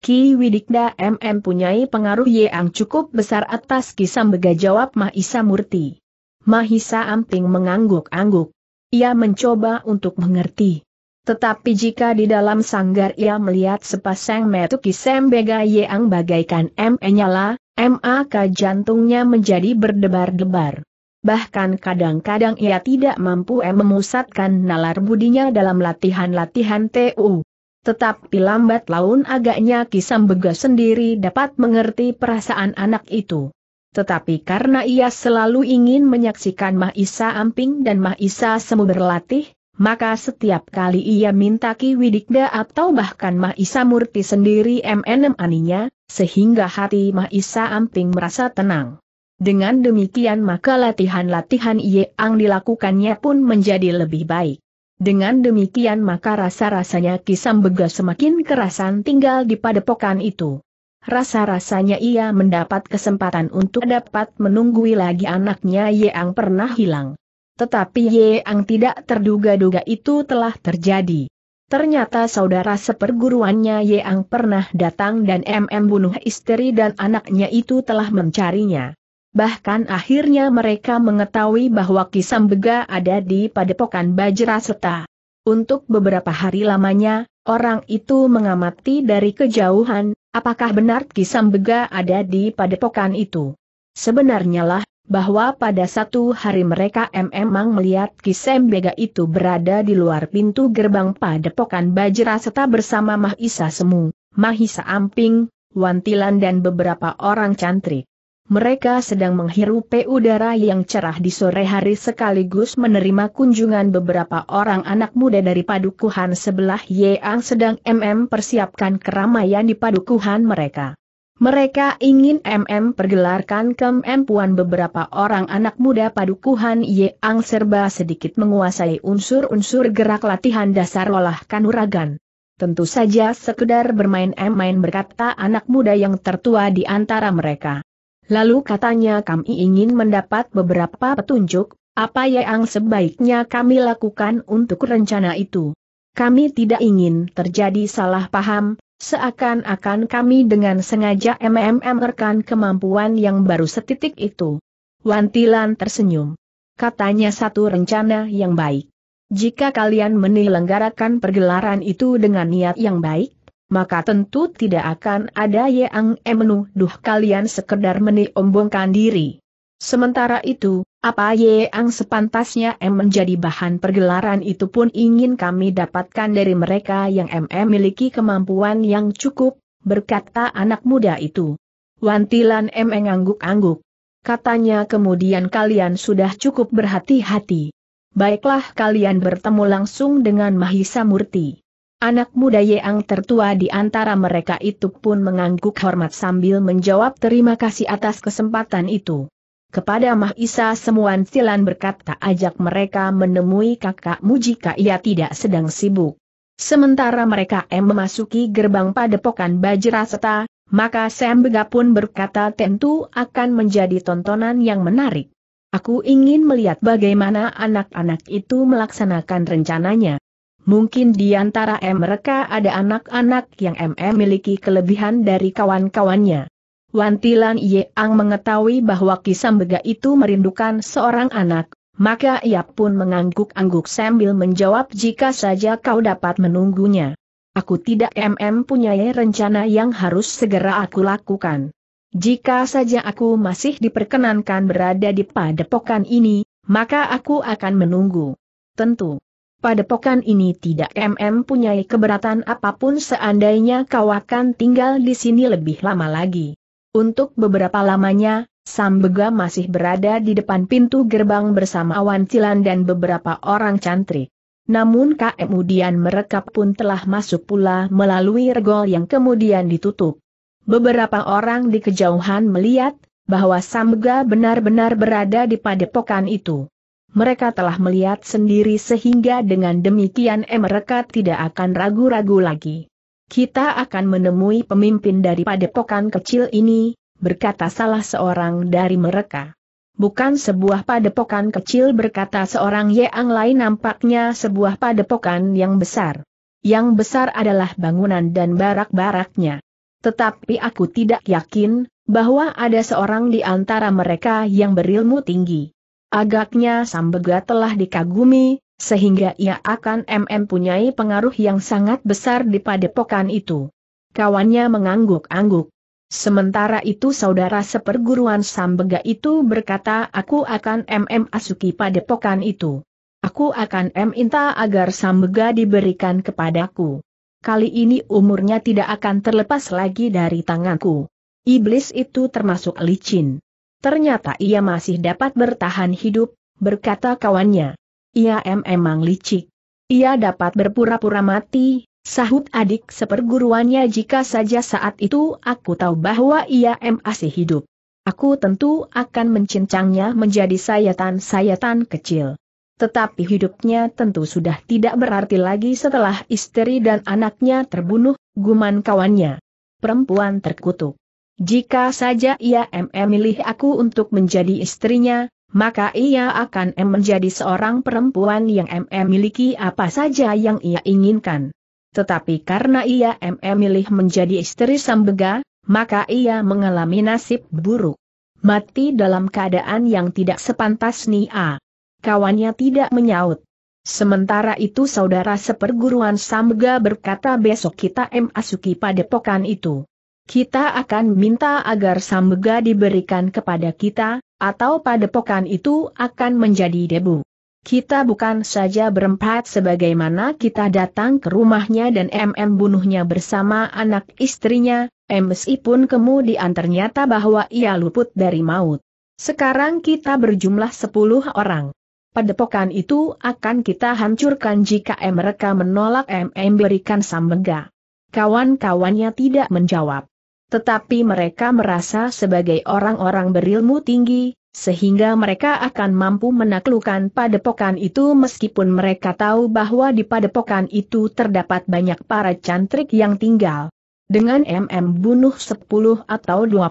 Ki Widikda MM punyai pengaruh yang cukup besar atas kisah Bega jawab Mahisa Murti. Mahisa Amping mengangguk-angguk. Ia mencoba untuk mengerti. Tetapi jika di dalam sanggar ia melihat sepasang metuki sembega yang bagaikan M. Enyala, MAK jantungnya menjadi berdebar-debar. Bahkan kadang-kadang ia tidak mampu e memusatkan nalar budinya dalam latihan-latihan TU. Tetapi lambat laun agaknya kisam bega sendiri dapat mengerti perasaan anak itu. Tetapi karena ia selalu ingin menyaksikan Mahisa Amping dan Mahisa Semu berlatih, maka setiap kali ia minta Ki Widikda atau bahkan Mahisa Murti sendiri MNM aninya, sehingga hati Mahisa Amping merasa tenang. Dengan demikian maka latihan-latihan Yeang dilakukannya pun menjadi lebih baik. Dengan demikian maka rasa-rasanya kisam Sambega semakin kerasan tinggal di padepokan itu. Rasa-rasanya ia mendapat kesempatan untuk dapat menunggui lagi anaknya yang pernah hilang. Tetapi Yeang tidak terduga-duga itu telah terjadi. Ternyata saudara seperguruannya Yeang pernah datang dan MM bunuh istri dan anaknya itu telah mencarinya. Bahkan akhirnya mereka mengetahui bahwa Kisambega ada di padepokan Bajraseta. Untuk beberapa hari lamanya, orang itu mengamati dari kejauhan, Apakah benar kisam bega ada di padepokan itu? Sebenarnya lah, bahwa pada satu hari mereka memang melihat kisam bega itu berada di luar pintu gerbang padepokan Bajra serta bersama Mahisa Semu, Mahisa Amping, Wantilan dan beberapa orang cantrik mereka sedang menghirup udara yang cerah di sore hari sekaligus menerima kunjungan beberapa orang anak muda dari padukuhan sebelah yang sedang MM persiapkan keramaian di padukuhan mereka. Mereka ingin MM pergelarkan kemampuan beberapa orang anak muda padukuhan yang serba sedikit menguasai unsur-unsur gerak latihan dasar olah kanuragan. Tentu saja sekedar bermain main berkata anak muda yang tertua di antara mereka. Lalu katanya kami ingin mendapat beberapa petunjuk, apa yang sebaiknya kami lakukan untuk rencana itu. Kami tidak ingin terjadi salah paham, seakan-akan kami dengan sengaja MMM-erkan kemampuan yang baru setitik itu. Wantilan tersenyum. Katanya satu rencana yang baik. Jika kalian menyelenggarakan pergelaran itu dengan niat yang baik, maka tentu tidak akan ada yang menuduh kalian sekedar meniombongkan diri. Sementara itu, apa yang sepantasnya M menjadi bahan pergelaran itu pun ingin kami dapatkan dari mereka yang M memiliki kemampuan yang cukup, berkata anak muda itu. Wantilan M angguk angguk Katanya kemudian kalian sudah cukup berhati-hati. Baiklah kalian bertemu langsung dengan Mahisa Murti. Anak muda yang tertua di antara mereka itu pun mengangguk hormat sambil menjawab terima kasih atas kesempatan itu. Kepada Mah Isa. Semuan Silan berkata ajak mereka menemui kakakmu jika ia tidak sedang sibuk. Sementara mereka M memasuki gerbang padepokan Bajraseta, maka Sam Bega pun berkata tentu akan menjadi tontonan yang menarik. Aku ingin melihat bagaimana anak-anak itu melaksanakan rencananya. Mungkin di antara mereka ada anak-anak yang MM miliki kelebihan dari kawan-kawannya. Wantilan Ang mengetahui bahwa Kisambega itu merindukan seorang anak, maka ia pun mengangguk-angguk sambil menjawab jika saja kau dapat menunggunya. Aku tidak MM punya rencana yang harus segera aku lakukan. Jika saja aku masih diperkenankan berada di padepokan ini, maka aku akan menunggu. Tentu. Pada padepokan ini tidak MM punya keberatan apapun seandainya kau akan tinggal di sini lebih lama lagi. Untuk beberapa lamanya, Sambega masih berada di depan pintu gerbang bersama Awan Cilan dan beberapa orang cantrik. Namun kemudian mereka pun telah masuk pula melalui regol yang kemudian ditutup. Beberapa orang di kejauhan melihat bahwa Sambega benar-benar berada di padepokan itu. Mereka telah melihat sendiri sehingga dengan demikian mereka tidak akan ragu-ragu lagi. Kita akan menemui pemimpin dari padepokan kecil ini, berkata salah seorang dari mereka. Bukan sebuah padepokan kecil berkata seorang yang lain nampaknya sebuah padepokan yang besar. Yang besar adalah bangunan dan barak-baraknya. Tetapi aku tidak yakin, bahwa ada seorang di antara mereka yang berilmu tinggi. Agaknya Sambega telah dikagumi, sehingga ia akan mm punyai pengaruh yang sangat besar di padepokan itu. Kawannya mengangguk-angguk. Sementara itu saudara seperguruan Sambega itu berkata aku akan MM Asuki padepokan itu. Aku akan minta agar Sambega diberikan kepadaku. Kali ini umurnya tidak akan terlepas lagi dari tanganku. Iblis itu termasuk licin. Ternyata ia masih dapat bertahan hidup, berkata kawannya. Ia memang licik. Ia dapat berpura-pura mati, sahut adik seperguruannya jika saja saat itu aku tahu bahwa ia masih hidup. Aku tentu akan mencincangnya menjadi sayatan-sayatan kecil. Tetapi hidupnya tentu sudah tidak berarti lagi setelah istri dan anaknya terbunuh, guman kawannya. Perempuan terkutuk. Jika saja ia memilih aku untuk menjadi istrinya, maka ia akan menjadi seorang perempuan yang memiliki apa saja yang ia inginkan. Tetapi karena ia memilih menjadi istri Sambega, maka ia mengalami nasib buruk. Mati dalam keadaan yang tidak sepantas Nia. Kawannya tidak menyaut. Sementara itu saudara seperguruan Sambega berkata besok kita masuki padepokan itu kita akan minta agar Sambega diberikan kepada kita, atau padepokan itu akan menjadi debu. Kita bukan saja berempat sebagaimana kita datang ke rumahnya dan MM bunuhnya bersama anak istrinya, MSI pun kemudian ternyata bahwa ia luput dari maut. Sekarang kita berjumlah sepuluh orang. Padepokan itu akan kita hancurkan jika mereka menolak MM berikan Sambega. Kawan-kawannya tidak menjawab. Tetapi mereka merasa sebagai orang-orang berilmu tinggi, sehingga mereka akan mampu menaklukkan padepokan itu meskipun mereka tahu bahwa di padepokan itu terdapat banyak para cantrik yang tinggal. Dengan MM bunuh 10 atau 20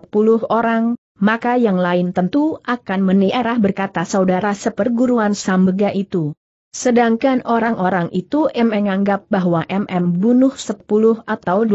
orang, maka yang lain tentu akan meniarah berkata saudara seperguruan Sambega itu. Sedangkan orang-orang itu M menganggap bahwa MM bunuh 10 atau 20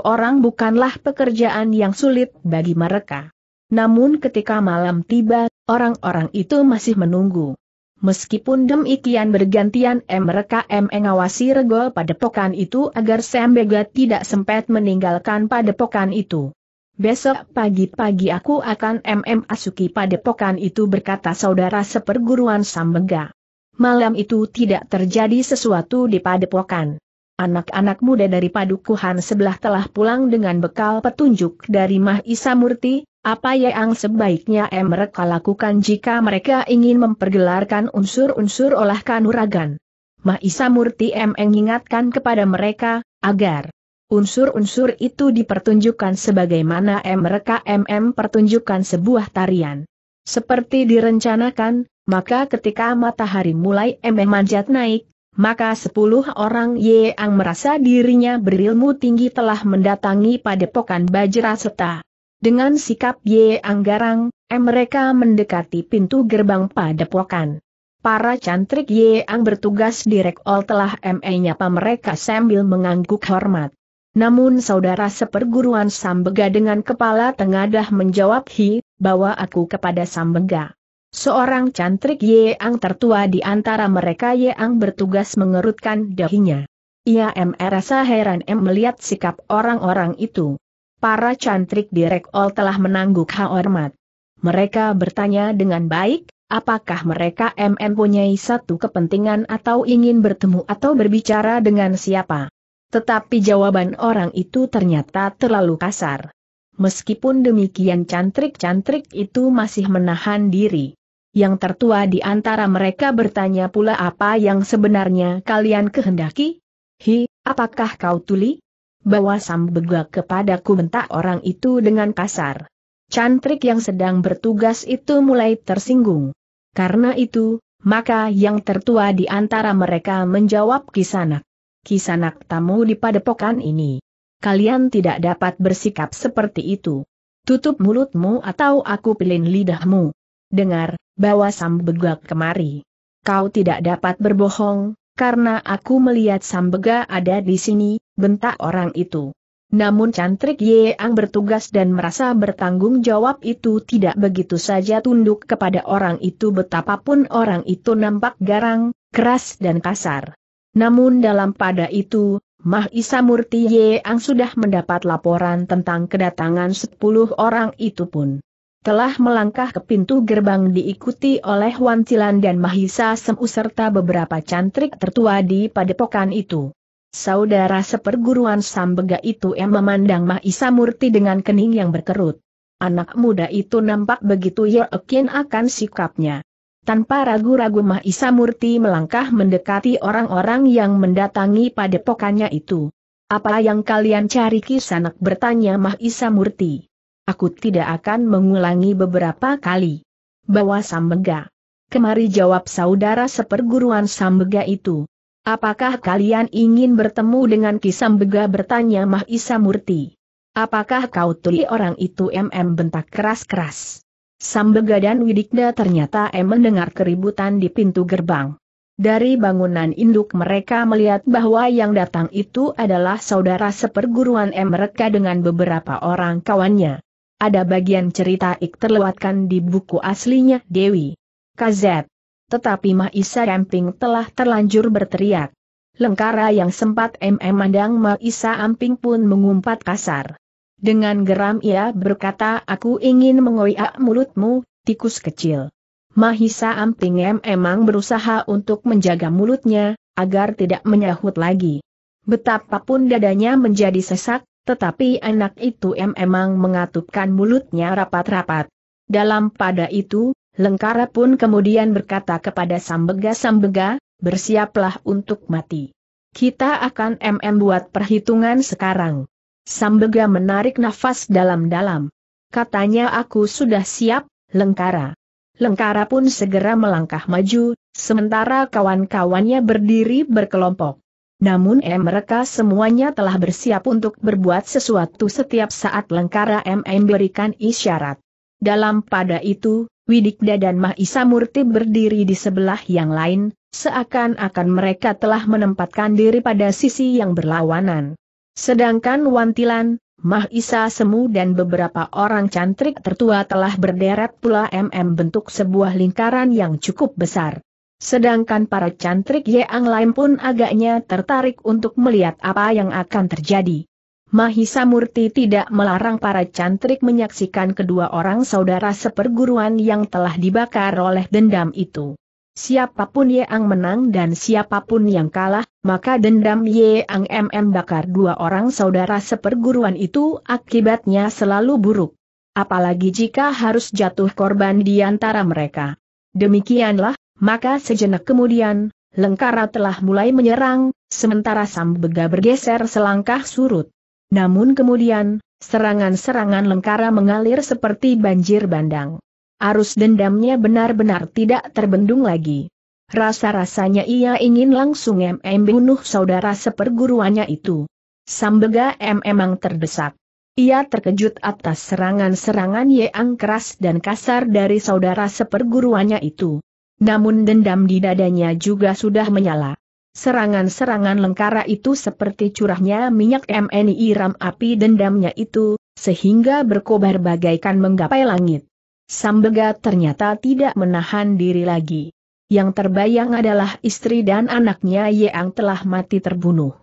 orang bukanlah pekerjaan yang sulit bagi mereka. Namun ketika malam tiba, orang-orang itu masih menunggu. Meskipun demikian bergantian M mereka M mengawasi regol padepokan itu agar Sembega tidak sempat meninggalkan padepokan itu. Besok pagi-pagi aku akan MM asuki padepokan itu berkata saudara seperguruan Sambega malam itu tidak terjadi sesuatu di padepokan. Anak-anak muda dari padukuhan sebelah telah pulang dengan bekal petunjuk dari Mah Isa Murti, apa ya yang sebaiknya mereka lakukan jika mereka ingin mempergelarkan unsur-unsur olah kanuragan. Mah Isa Murti mengingatkan kepada mereka, agar unsur-unsur itu dipertunjukkan sebagaimana mereka MM pertunjukkan sebuah tarian. Seperti direncanakan, maka ketika matahari mulai emeh manjat naik, maka sepuluh orang yang merasa dirinya berilmu tinggi telah mendatangi padepokan Bajra Seta. Dengan sikap yang garang, mereka mendekati pintu gerbang padepokan. Para cantrik yang bertugas di rekol telah menyapa eh mereka sambil mengangguk hormat. Namun saudara seperguruan Sambega dengan kepala tengadah menjawab hi, bawa aku kepada Sambega. Seorang cantrik Yeang tertua di antara mereka Yeang bertugas mengerutkan dahinya. Ia M merasa heran M melihat sikap orang-orang itu. Para cantrik di Rekol telah menangguk hormat. Mereka bertanya dengan baik, apakah mereka M mempunyai satu kepentingan atau ingin bertemu atau berbicara dengan siapa. Tetapi jawaban orang itu ternyata terlalu kasar. Meskipun demikian cantrik-cantrik itu masih menahan diri yang tertua di antara mereka bertanya pula apa yang sebenarnya kalian kehendaki? Hi, apakah kau tuli? Bawa sambegak kepadaku bentak orang itu dengan kasar. Cantrik yang sedang bertugas itu mulai tersinggung. Karena itu, maka yang tertua di antara mereka menjawab Kisanak. Kisanak tamu di padepokan ini. Kalian tidak dapat bersikap seperti itu. Tutup mulutmu atau aku pilih lidahmu. Dengar, bawa Sambega kemari. Kau tidak dapat berbohong, karena aku melihat sambega ada di sini, bentak orang itu. Namun cantrik Ang bertugas dan merasa bertanggung jawab itu tidak begitu saja tunduk kepada orang itu betapapun orang itu nampak garang, keras dan kasar. Namun dalam pada itu, Mah Isa Murti Ang sudah mendapat laporan tentang kedatangan sepuluh orang itu pun telah melangkah ke pintu gerbang diikuti oleh Wan Cilan dan Mahisa Semu serta beberapa cantrik tertua di padepokan itu. Saudara seperguruan Sambega itu yang memandang Mahisa Murti dengan kening yang berkerut. Anak muda itu nampak begitu yakin akan sikapnya. Tanpa ragu-ragu Mahisa Murti melangkah mendekati orang-orang yang mendatangi padepokannya itu. Apa yang kalian cari kisanak bertanya Mahisa Murti aku tidak akan mengulangi beberapa kali. Bawa Sambega. Kemari jawab saudara seperguruan Sambega itu. Apakah kalian ingin bertemu dengan Ki Sambega bertanya Mahisa Murti. Apakah kau tuli orang itu MM bentak keras-keras. Sambega dan Widikda ternyata M mendengar keributan di pintu gerbang. Dari bangunan induk mereka melihat bahwa yang datang itu adalah saudara seperguruan M mereka dengan beberapa orang kawannya. Ada bagian cerita ik terlewatkan di buku aslinya Dewi. KZ. Tetapi Maisa Amping telah terlanjur berteriak. Lengkara yang sempat MM mandang Maisa Amping pun mengumpat kasar. Dengan geram ia berkata aku ingin mengoyak mulutmu, tikus kecil. Mahisa Amping M emang berusaha untuk menjaga mulutnya, agar tidak menyahut lagi. Betapapun dadanya menjadi sesak, tetapi anak itu emang mengatupkan mulutnya rapat-rapat. Dalam pada itu, Lengkara pun kemudian berkata kepada Sambega-Sambega, bersiaplah untuk mati. Kita akan MM buat perhitungan sekarang. Sambega menarik nafas dalam-dalam. Katanya aku sudah siap, Lengkara. Lengkara pun segera melangkah maju, sementara kawan-kawannya berdiri berkelompok. Namun M mereka semuanya telah bersiap untuk berbuat sesuatu setiap saat Lengkara M memberikan isyarat. Dalam pada itu, Widikda dan Mahisa Murti berdiri di sebelah yang lain, seakan-akan mereka telah menempatkan diri pada sisi yang berlawanan. Sedangkan Wantilan, Mahisa Semu dan beberapa orang cantrik tertua telah berderet pula MM bentuk sebuah lingkaran yang cukup besar. Sedangkan para cantrik Yeang lain pun agaknya tertarik untuk melihat apa yang akan terjadi. Mahisa Murti tidak melarang para cantrik menyaksikan kedua orang saudara seperguruan yang telah dibakar oleh dendam itu. Siapapun Yeang menang dan siapapun yang kalah, maka dendam Yeang MM bakar dua orang saudara seperguruan itu akibatnya selalu buruk. Apalagi jika harus jatuh korban di antara mereka. Demikianlah, maka sejenak kemudian, Lengkara telah mulai menyerang, sementara Sambega bergeser selangkah surut. Namun kemudian, serangan-serangan Lengkara mengalir seperti banjir bandang. Arus dendamnya benar-benar tidak terbendung lagi. Rasa-rasanya ia ingin langsung MM bunuh saudara seperguruannya itu. Sambega M memang terdesak. Ia terkejut atas serangan-serangan yang keras dan kasar dari saudara seperguruannya itu. Namun dendam di dadanya juga sudah menyala. Serangan-serangan lengkara itu seperti curahnya minyak MNI Iram api dendamnya itu, sehingga berkobar bagaikan menggapai langit. Sambega ternyata tidak menahan diri lagi. Yang terbayang adalah istri dan anaknya Yeang telah mati terbunuh.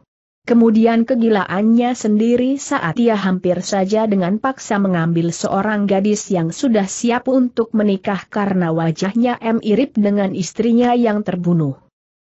Kemudian kegilaannya sendiri saat ia hampir saja dengan paksa mengambil seorang gadis yang sudah siap untuk menikah karena wajahnya M mirip dengan istrinya yang terbunuh.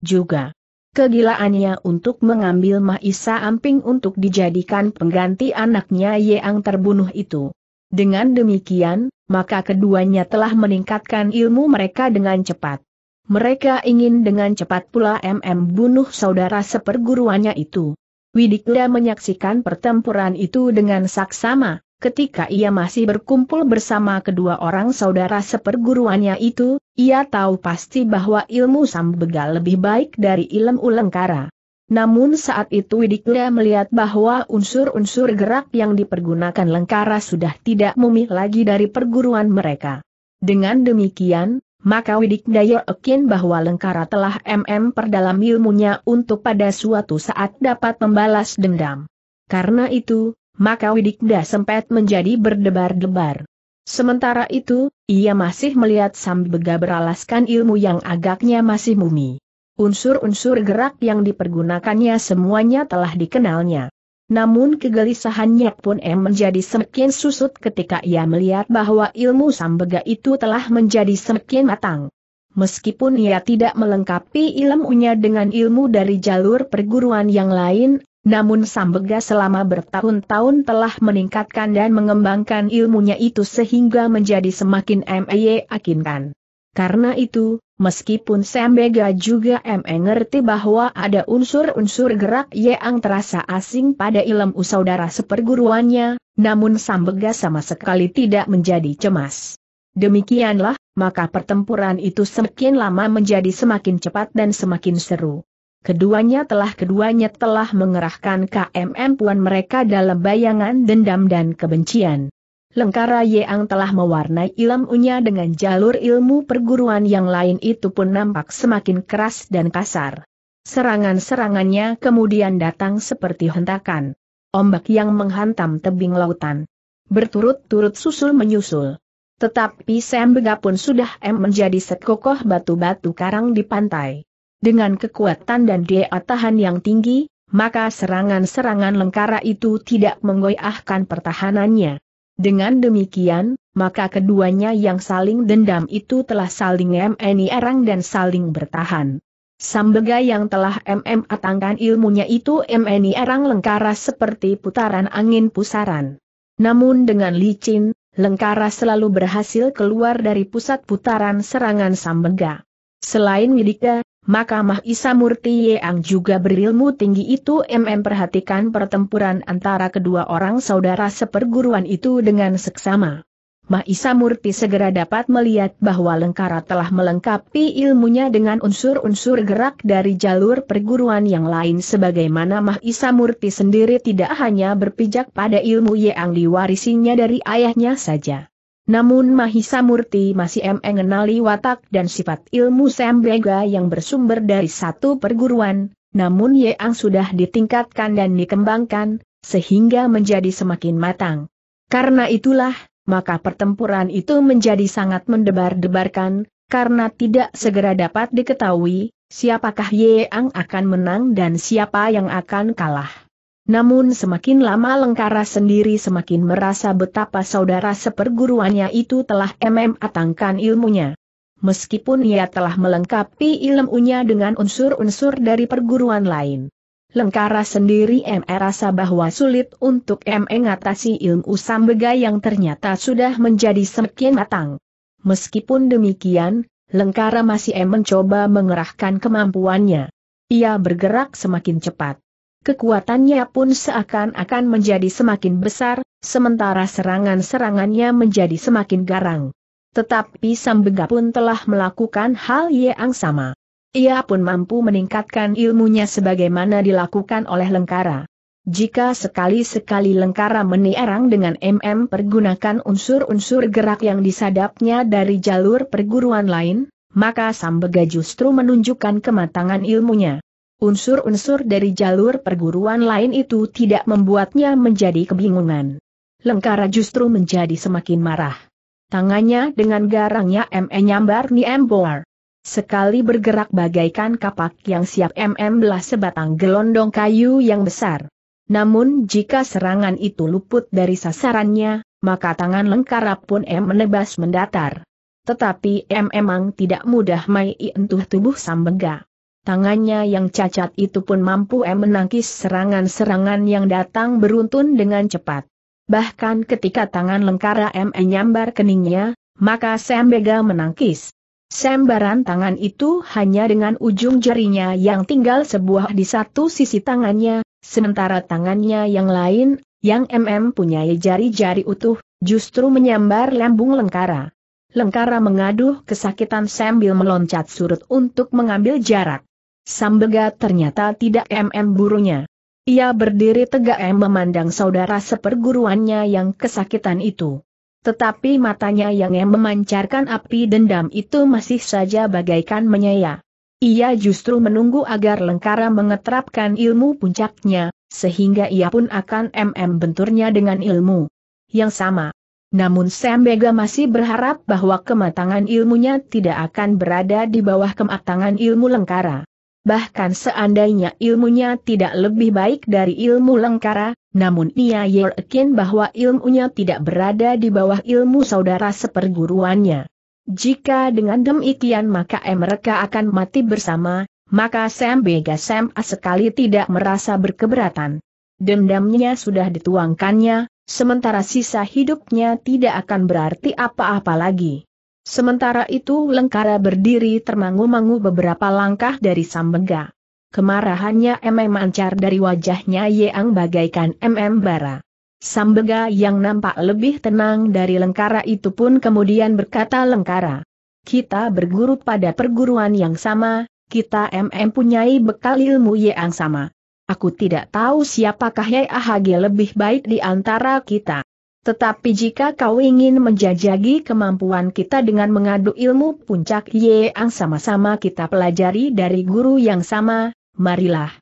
Juga kegilaannya untuk mengambil Maisa Amping untuk dijadikan pengganti anaknya yang terbunuh itu. Dengan demikian, maka keduanya telah meningkatkan ilmu mereka dengan cepat. Mereka ingin dengan cepat pula MM bunuh saudara seperguruannya itu. Widikda menyaksikan pertempuran itu dengan saksama, ketika ia masih berkumpul bersama kedua orang saudara seperguruannya itu, ia tahu pasti bahwa ilmu Sambegal lebih baik dari ilmu Lengkara. Namun saat itu Widikda melihat bahwa unsur-unsur gerak yang dipergunakan Lengkara sudah tidak mumih lagi dari perguruan mereka. Dengan demikian, maka Widik Daya yakin bahwa Lengkara telah MM perdalam ilmunya untuk pada suatu saat dapat membalas dendam. Karena itu, maka Widik Widikda sempat menjadi berdebar-debar. Sementara itu, ia masih melihat Sambega beralaskan ilmu yang agaknya masih mumi. Unsur-unsur gerak yang dipergunakannya semuanya telah dikenalnya. Namun kegelisahannya pun em menjadi semakin susut ketika ia melihat bahwa ilmu sambega itu telah menjadi semakin matang. Meskipun ia tidak melengkapi ilmunya dengan ilmu dari jalur perguruan yang lain, namun Sambega selama bertahun-tahun telah meningkatkan dan mengembangkan ilmunya itu sehingga menjadi semakin meyakinkan. Karena itu, meskipun Sembega juga mengerti bahwa ada unsur-unsur gerak yang terasa asing pada ilmu saudara seperguruannya, namun Sambega sama sekali tidak menjadi cemas. Demikianlah, maka pertempuran itu semakin lama menjadi semakin cepat dan semakin seru. Keduanya telah keduanya telah mengerahkan KMM puan mereka dalam bayangan dendam dan kebencian. Lengkara Yeang telah mewarnai ilmunya dengan jalur ilmu perguruan yang lain itu pun nampak semakin keras dan kasar. Serangan-serangannya kemudian datang seperti hentakan. Ombak yang menghantam tebing lautan. Berturut-turut susul menyusul. Tetapi Sam Bega pun sudah M menjadi sekokoh batu-batu karang di pantai. Dengan kekuatan dan daya tahan yang tinggi, maka serangan-serangan lengkara itu tidak menggoyahkan pertahanannya. Dengan demikian, maka keduanya yang saling dendam itu telah saling MNI erang dan saling bertahan. Sambega yang telah MM atangkan ilmunya itu MNI erang lengkara seperti putaran angin pusaran. Namun dengan licin, lengkara selalu berhasil keluar dari pusat putaran serangan Sambega. Selain Widika, maka Mahisa Murti Yeang juga berilmu tinggi itu MM perhatikan pertempuran antara kedua orang saudara seperguruan itu dengan seksama. Mahisa Murti segera dapat melihat bahwa Lengkara telah melengkapi ilmunya dengan unsur-unsur gerak dari jalur perguruan yang lain sebagaimana Mahisa Murti sendiri tidak hanya berpijak pada ilmu Yeang diwarisinya dari ayahnya saja. Namun Mahisa Murti masih mengenali watak dan sifat ilmu Sembega yang bersumber dari satu perguruan, namun Yeang sudah ditingkatkan dan dikembangkan, sehingga menjadi semakin matang. Karena itulah, maka pertempuran itu menjadi sangat mendebar-debarkan, karena tidak segera dapat diketahui, siapakah Yeang akan menang dan siapa yang akan kalah. Namun semakin lama Lengkara sendiri semakin merasa betapa saudara seperguruannya itu telah mm atangkan ilmunya. Meskipun ia telah melengkapi ilmunya dengan unsur-unsur dari perguruan lain. Lengkara sendiri ME rasa bahwa sulit untuk ME mengatasi ilmu sambega yang ternyata sudah menjadi semakin matang. Meskipun demikian, Lengkara masih mencoba mengerahkan kemampuannya. Ia bergerak semakin cepat kekuatannya pun seakan-akan menjadi semakin besar, sementara serangan-serangannya menjadi semakin garang. Tetapi Sambega pun telah melakukan hal yang sama. Ia pun mampu meningkatkan ilmunya sebagaimana dilakukan oleh Lengkara. Jika sekali-sekali Lengkara menierang dengan MM pergunakan unsur-unsur gerak yang disadapnya dari jalur perguruan lain, maka Sambega justru menunjukkan kematangan ilmunya. Unsur-unsur dari jalur perguruan lain itu tidak membuatnya menjadi kebingungan. Lengkara justru menjadi semakin marah. Tangannya dengan garangnya me nyambar ni embor. Sekali bergerak bagaikan kapak yang siap MM e belah sebatang gelondong kayu yang besar. Namun jika serangan itu luput dari sasarannya, maka tangan lengkara pun M e menebas mendatar. Tetapi M e emang tidak mudah mai entuh tubuh Sambega tangannya yang cacat itu pun mampu menangkis serangan-serangan yang datang beruntun dengan cepat. Bahkan ketika tangan lengkara M menyambar keningnya, maka Sam Bega menangkis. Sembaran tangan itu hanya dengan ujung jarinya yang tinggal sebuah di satu sisi tangannya, sementara tangannya yang lain, yang MM punya jari-jari utuh, justru menyambar lembung lengkara. Lengkara mengaduh kesakitan sambil meloncat surut untuk mengambil jarak. Sambega ternyata tidak MM burunya. Ia berdiri tegak memandang saudara seperguruannya yang kesakitan itu. Tetapi matanya yang memancarkan api dendam itu masih saja bagaikan menyaya. Ia justru menunggu agar Lengkara mengeterapkan ilmu puncaknya, sehingga ia pun akan MM benturnya dengan ilmu yang sama. Namun Sembega masih berharap bahwa kematangan ilmunya tidak akan berada di bawah kematangan ilmu Lengkara bahkan seandainya ilmunya tidak lebih baik dari ilmu lengkara, namun ia yakin bahwa ilmunya tidak berada di bawah ilmu saudara seperguruannya. Jika dengan demikian maka mereka akan mati bersama, maka Sam Bega Sam A sekali tidak merasa berkeberatan. Dendamnya sudah dituangkannya, sementara sisa hidupnya tidak akan berarti apa-apa lagi. Sementara itu Lengkara berdiri termangu-mangu beberapa langkah dari Sambega. Kemarahannya MM mancar dari wajahnya Yang bagaikan MM bara. Sambega yang nampak lebih tenang dari Lengkara itu pun kemudian berkata Lengkara. Kita berguru pada perguruan yang sama, kita MM punyai bekal ilmu yang sama. Aku tidak tahu siapakah Yai Ahage lebih baik di antara kita. Tetapi jika kau ingin menjajagi kemampuan kita dengan mengadu ilmu puncak yang sama-sama kita pelajari dari guru yang sama, marilah.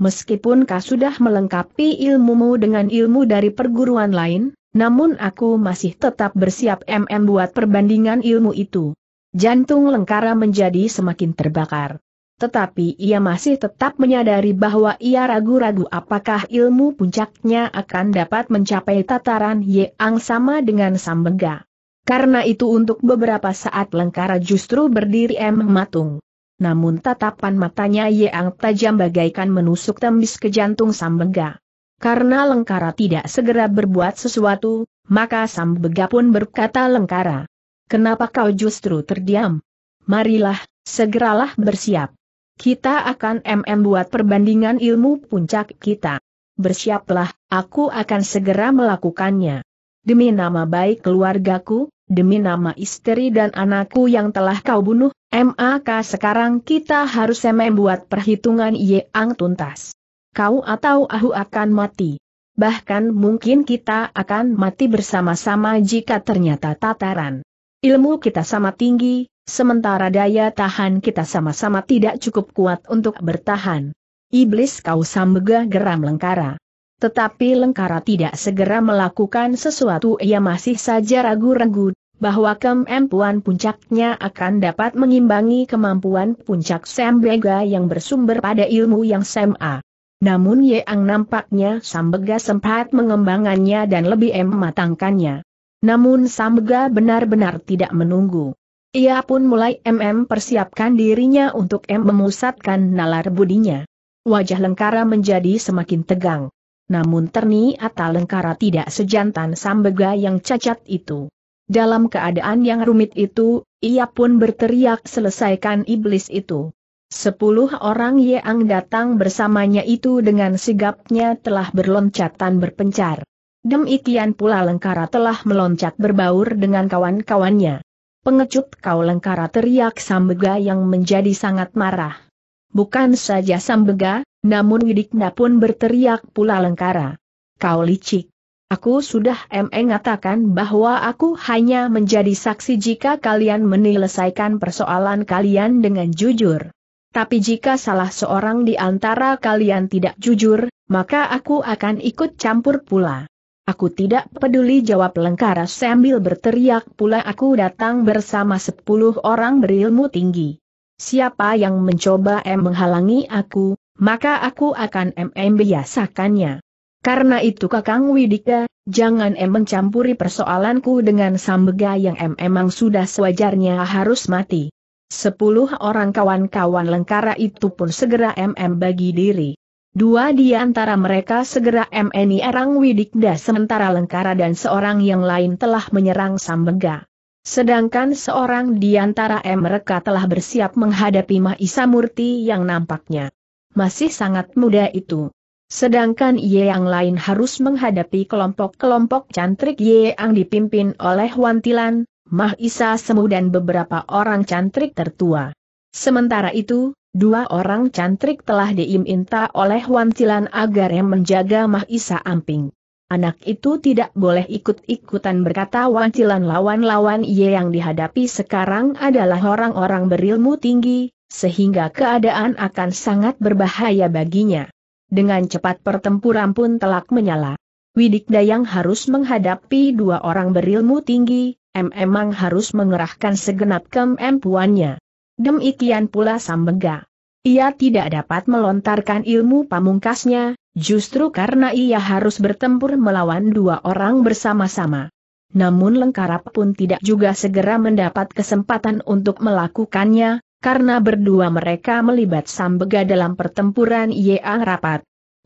Meskipun kau sudah melengkapi ilmumu dengan ilmu dari perguruan lain, namun aku masih tetap bersiap MM buat perbandingan ilmu itu. Jantung Lengkara menjadi semakin terbakar. Tetapi ia masih tetap menyadari bahwa ia ragu-ragu apakah ilmu puncaknya akan dapat mencapai tataran Yeang sama dengan Sambega. Karena itu untuk beberapa saat Lengkara justru berdiri Matung. Namun tatapan matanya Yeang tajam bagaikan menusuk tembis ke jantung Sambega. Karena Lengkara tidak segera berbuat sesuatu, maka Sambega pun berkata Lengkara. Kenapa kau justru terdiam? Marilah, segeralah bersiap. Kita akan MM buat perbandingan ilmu puncak kita. Bersiaplah, aku akan segera melakukannya. Demi nama baik keluargaku, demi nama istri dan anakku yang telah kau bunuh, MAK sekarang kita harus membuat perhitungan yang tuntas. Kau atau aku akan mati. Bahkan mungkin kita akan mati bersama-sama jika ternyata tataran ilmu kita sama tinggi, Sementara daya tahan kita sama-sama tidak cukup kuat untuk bertahan. Iblis kau sambega geram lengkara. Tetapi lengkara tidak segera melakukan sesuatu ia masih saja ragu-ragu, bahwa kemampuan puncaknya akan dapat mengimbangi kemampuan puncak Sambega yang bersumber pada ilmu yang SMA. Namun Yeang nampaknya Sambega sempat mengembangannya dan lebih mematangkannya. Namun Sambega benar-benar tidak menunggu. Ia pun mulai MM persiapkan dirinya untuk M memusatkan nalar budinya. Wajah Lengkara menjadi semakin tegang. Namun terni atau Lengkara tidak sejantan Sambega yang cacat itu. Dalam keadaan yang rumit itu, ia pun berteriak selesaikan iblis itu. Sepuluh orang yang datang bersamanya itu dengan sigapnya telah berloncatan berpencar. Demikian pula Lengkara telah meloncat berbaur dengan kawan-kawannya. Pengecut kau lengkara teriak Sambega yang menjadi sangat marah. Bukan saja Sambega, namun Widikna pun berteriak pula lengkara. Kau licik. Aku sudah mengatakan bahwa aku hanya menjadi saksi jika kalian menyelesaikan persoalan kalian dengan jujur. Tapi jika salah seorang di antara kalian tidak jujur, maka aku akan ikut campur pula. Aku tidak peduli jawab Lengkara sambil berteriak pula aku datang bersama sepuluh orang berilmu tinggi. Siapa yang mencoba M menghalangi aku, maka aku akan MM biasakannya. Karena itu Kakang Widika, jangan M mencampuri persoalanku dengan sambega yang M emang sudah sewajarnya harus mati. Sepuluh orang kawan-kawan Lengkara itu pun segera MM bagi diri. Dua di antara mereka segera MNI Erang Widikda sementara Lengkara dan seorang yang lain telah menyerang Sambega. Sedangkan seorang di antara mereka telah bersiap menghadapi Mahisa Murti yang nampaknya masih sangat muda itu. Sedangkan Ye yang lain harus menghadapi kelompok-kelompok cantrik Ye yang dipimpin oleh Wantilan, Mahisa Semu dan beberapa orang cantrik tertua. Sementara itu, dua orang cantrik telah diiminta oleh Wan Cilan agar yang menjaga Mahisa Amping. Anak itu tidak boleh ikut-ikutan berkata Wan Cilan lawan-lawan ia yang dihadapi sekarang adalah orang-orang berilmu tinggi, sehingga keadaan akan sangat berbahaya baginya. Dengan cepat pertempuran pun telak menyala. Widik Dayang harus menghadapi dua orang berilmu tinggi, em emang harus mengerahkan segenap kemampuannya demikian pula Sambega. Ia tidak dapat melontarkan ilmu pamungkasnya, justru karena ia harus bertempur melawan dua orang bersama-sama. Namun Lengkarap pun tidak juga segera mendapat kesempatan untuk melakukannya, karena berdua mereka melibat Sambega dalam pertempuran Ia rapat.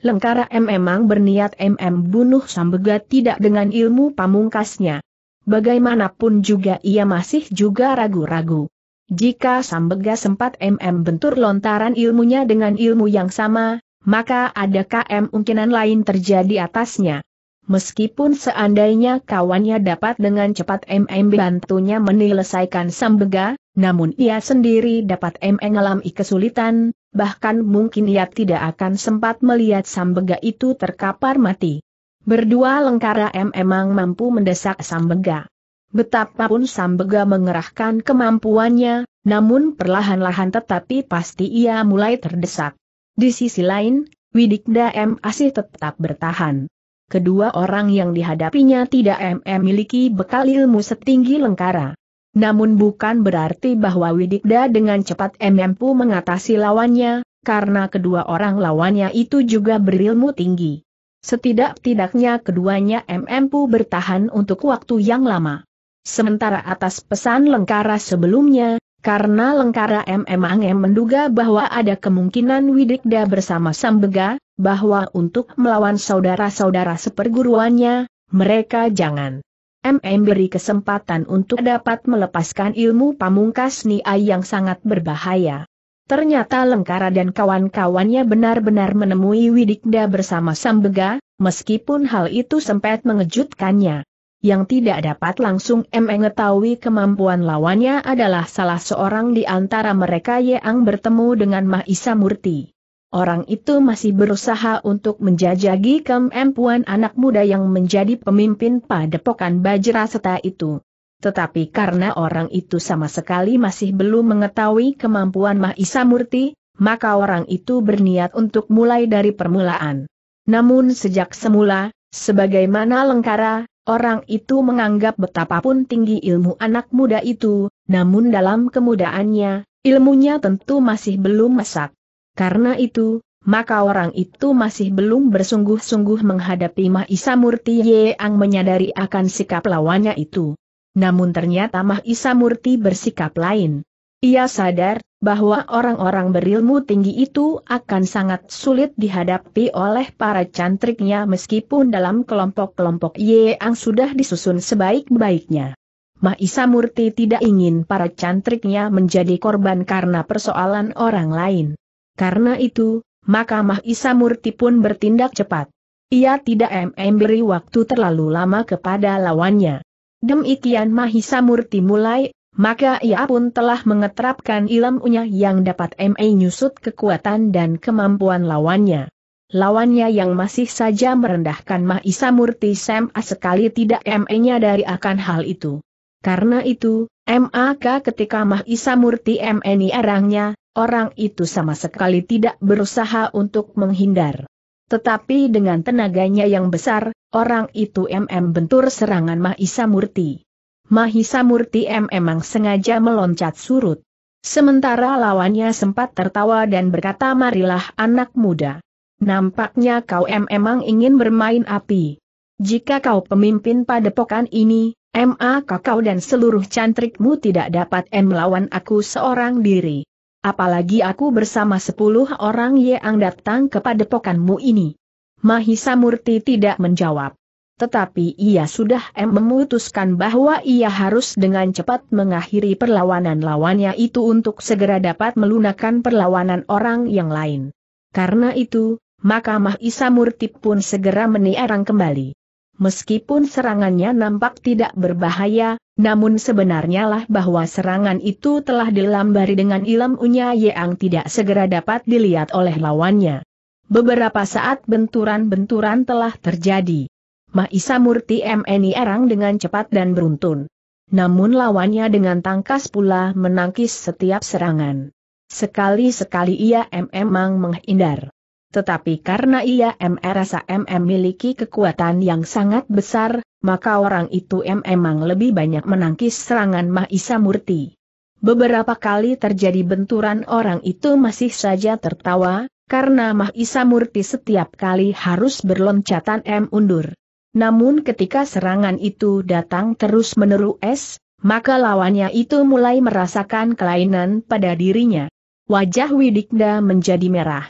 Lengkara M memang berniat MM bunuh Sambega tidak dengan ilmu pamungkasnya. Bagaimanapun juga ia masih juga ragu-ragu. Jika Sambega sempat MM bentur lontaran ilmunya dengan ilmu yang sama, maka ada KM mungkinan lain terjadi atasnya. Meskipun seandainya kawannya dapat dengan cepat MM bantunya menyelesaikan Sambega, namun ia sendiri dapat MM mengalami kesulitan, bahkan mungkin ia tidak akan sempat melihat Sambega itu terkapar mati. Berdua lengkara MM memang mampu mendesak Sambega. Betapapun Sambega mengerahkan kemampuannya, namun perlahan-lahan tetapi pasti ia mulai terdesak. Di sisi lain, Widikda M. Asih tetap bertahan. Kedua orang yang dihadapinya tidak memiliki bekal ilmu setinggi lengkara. Namun bukan berarti bahwa Widikda dengan cepat pu mengatasi lawannya, karena kedua orang lawannya itu juga berilmu tinggi. Setidak-tidaknya keduanya pu bertahan untuk waktu yang lama. Sementara atas pesan Lengkara sebelumnya, karena Lengkara memang menduga bahwa ada kemungkinan Widikda bersama Sambega, bahwa untuk melawan saudara-saudara seperguruannya, mereka jangan. MM beri kesempatan untuk dapat melepaskan ilmu pamungkas Niai yang sangat berbahaya. Ternyata Lengkara dan kawan-kawannya benar-benar menemui Widikda bersama Sambega, meskipun hal itu sempat mengejutkannya yang tidak dapat langsung mengetahui kemampuan lawannya adalah salah seorang di antara mereka yang bertemu dengan Mahisa Murti. Orang itu masih berusaha untuk menjajagi kemampuan anak muda yang menjadi pemimpin padepokan Bajra Seta itu. Tetapi karena orang itu sama sekali masih belum mengetahui kemampuan Mahisa Murti, maka orang itu berniat untuk mulai dari permulaan. Namun sejak semula, sebagaimana Lengkara, Orang itu menganggap betapapun tinggi ilmu anak muda itu, namun dalam kemudaannya, ilmunya tentu masih belum masak. Karena itu, maka orang itu masih belum bersungguh-sungguh menghadapi Mahisa Murti yang menyadari akan sikap lawannya itu. Namun ternyata Mahisa Murti bersikap lain. Ia sadar, bahwa orang-orang berilmu tinggi itu akan sangat sulit dihadapi oleh para cantriknya meskipun dalam kelompok-kelompok ye yang sudah disusun sebaik-baiknya. Mahisa Murti tidak ingin para cantriknya menjadi korban karena persoalan orang lain. Karena itu, maka Mahisa Murti pun bertindak cepat. Ia tidak memberi waktu terlalu lama kepada lawannya. Demikian Mahisa Murti mulai maka ia pun telah mengeterapkan ilmunya yang dapat MA nyusut kekuatan dan kemampuan lawannya. Lawannya yang masih saja merendahkan Mahisa Murti Sam sekali tidak MA-nya dari akan hal itu. Karena itu, MAK ketika Mahisa Murti MNI arangnya, orang itu sama sekali tidak berusaha untuk menghindar. Tetapi dengan tenaganya yang besar, orang itu MM bentur serangan Mahisa Murti. Mahisa Murti M emang sengaja meloncat surut. Sementara lawannya sempat tertawa dan berkata marilah anak muda. Nampaknya kau M emang ingin bermain api. Jika kau pemimpin padepokan ini, MA kau dan seluruh cantrikmu tidak dapat M melawan aku seorang diri. Apalagi aku bersama sepuluh orang yang datang kepada pokanmu ini. Mahisa Murti tidak menjawab tetapi ia sudah memutuskan bahwa ia harus dengan cepat mengakhiri perlawanan lawannya itu untuk segera dapat melunakkan perlawanan orang yang lain. Karena itu, maka Mahisa pun segera meniarang kembali. Meskipun serangannya nampak tidak berbahaya, namun sebenarnya lah bahwa serangan itu telah dilambari dengan ilam Unya yang tidak segera dapat dilihat oleh lawannya. Beberapa saat benturan-benturan telah terjadi. Maisa Murti MNI erang dengan cepat dan beruntun. Namun lawannya dengan tangkas pula menangkis setiap serangan. Sekali-sekali ia memang menghindar. Tetapi karena ia merasa memiliki kekuatan yang sangat besar, maka orang itu memang lebih banyak menangkis serangan Mahisa Murti. Beberapa kali terjadi benturan orang itu masih saja tertawa, karena Mahisa Murti setiap kali harus berloncatan M undur. Namun ketika serangan itu datang terus-menerus, maka lawannya itu mulai merasakan kelainan pada dirinya. Wajah Widikda menjadi merah.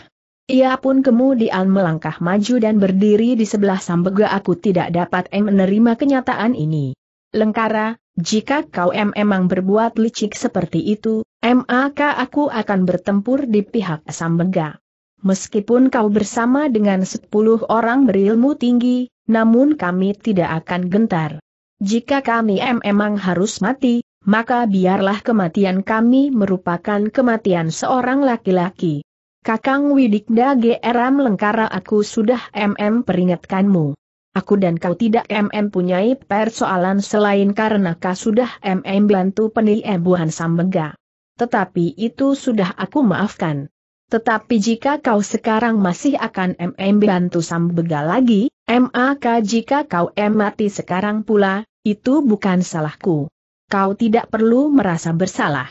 Ia pun kemudian melangkah maju dan berdiri di sebelah Sambega aku tidak dapat em menerima kenyataan ini. Lengkara, jika kau em emang berbuat licik seperti itu, maka aku akan bertempur di pihak Sambega. Meskipun kau bersama dengan sepuluh orang berilmu tinggi, namun kami tidak akan gentar. Jika kami memang harus mati, maka biarlah kematian kami merupakan kematian seorang laki-laki. Kakang Widikda GRM Lengkara aku sudah MM peringatkanmu. Aku dan kau tidak MM punyai persoalan selain karena kau sudah MM bantu embuhan Sambega. Tetapi itu sudah aku maafkan. Tetapi jika kau sekarang masih akan MM bantu Sambega lagi, MAK jika kau mati sekarang pula, itu bukan salahku. Kau tidak perlu merasa bersalah.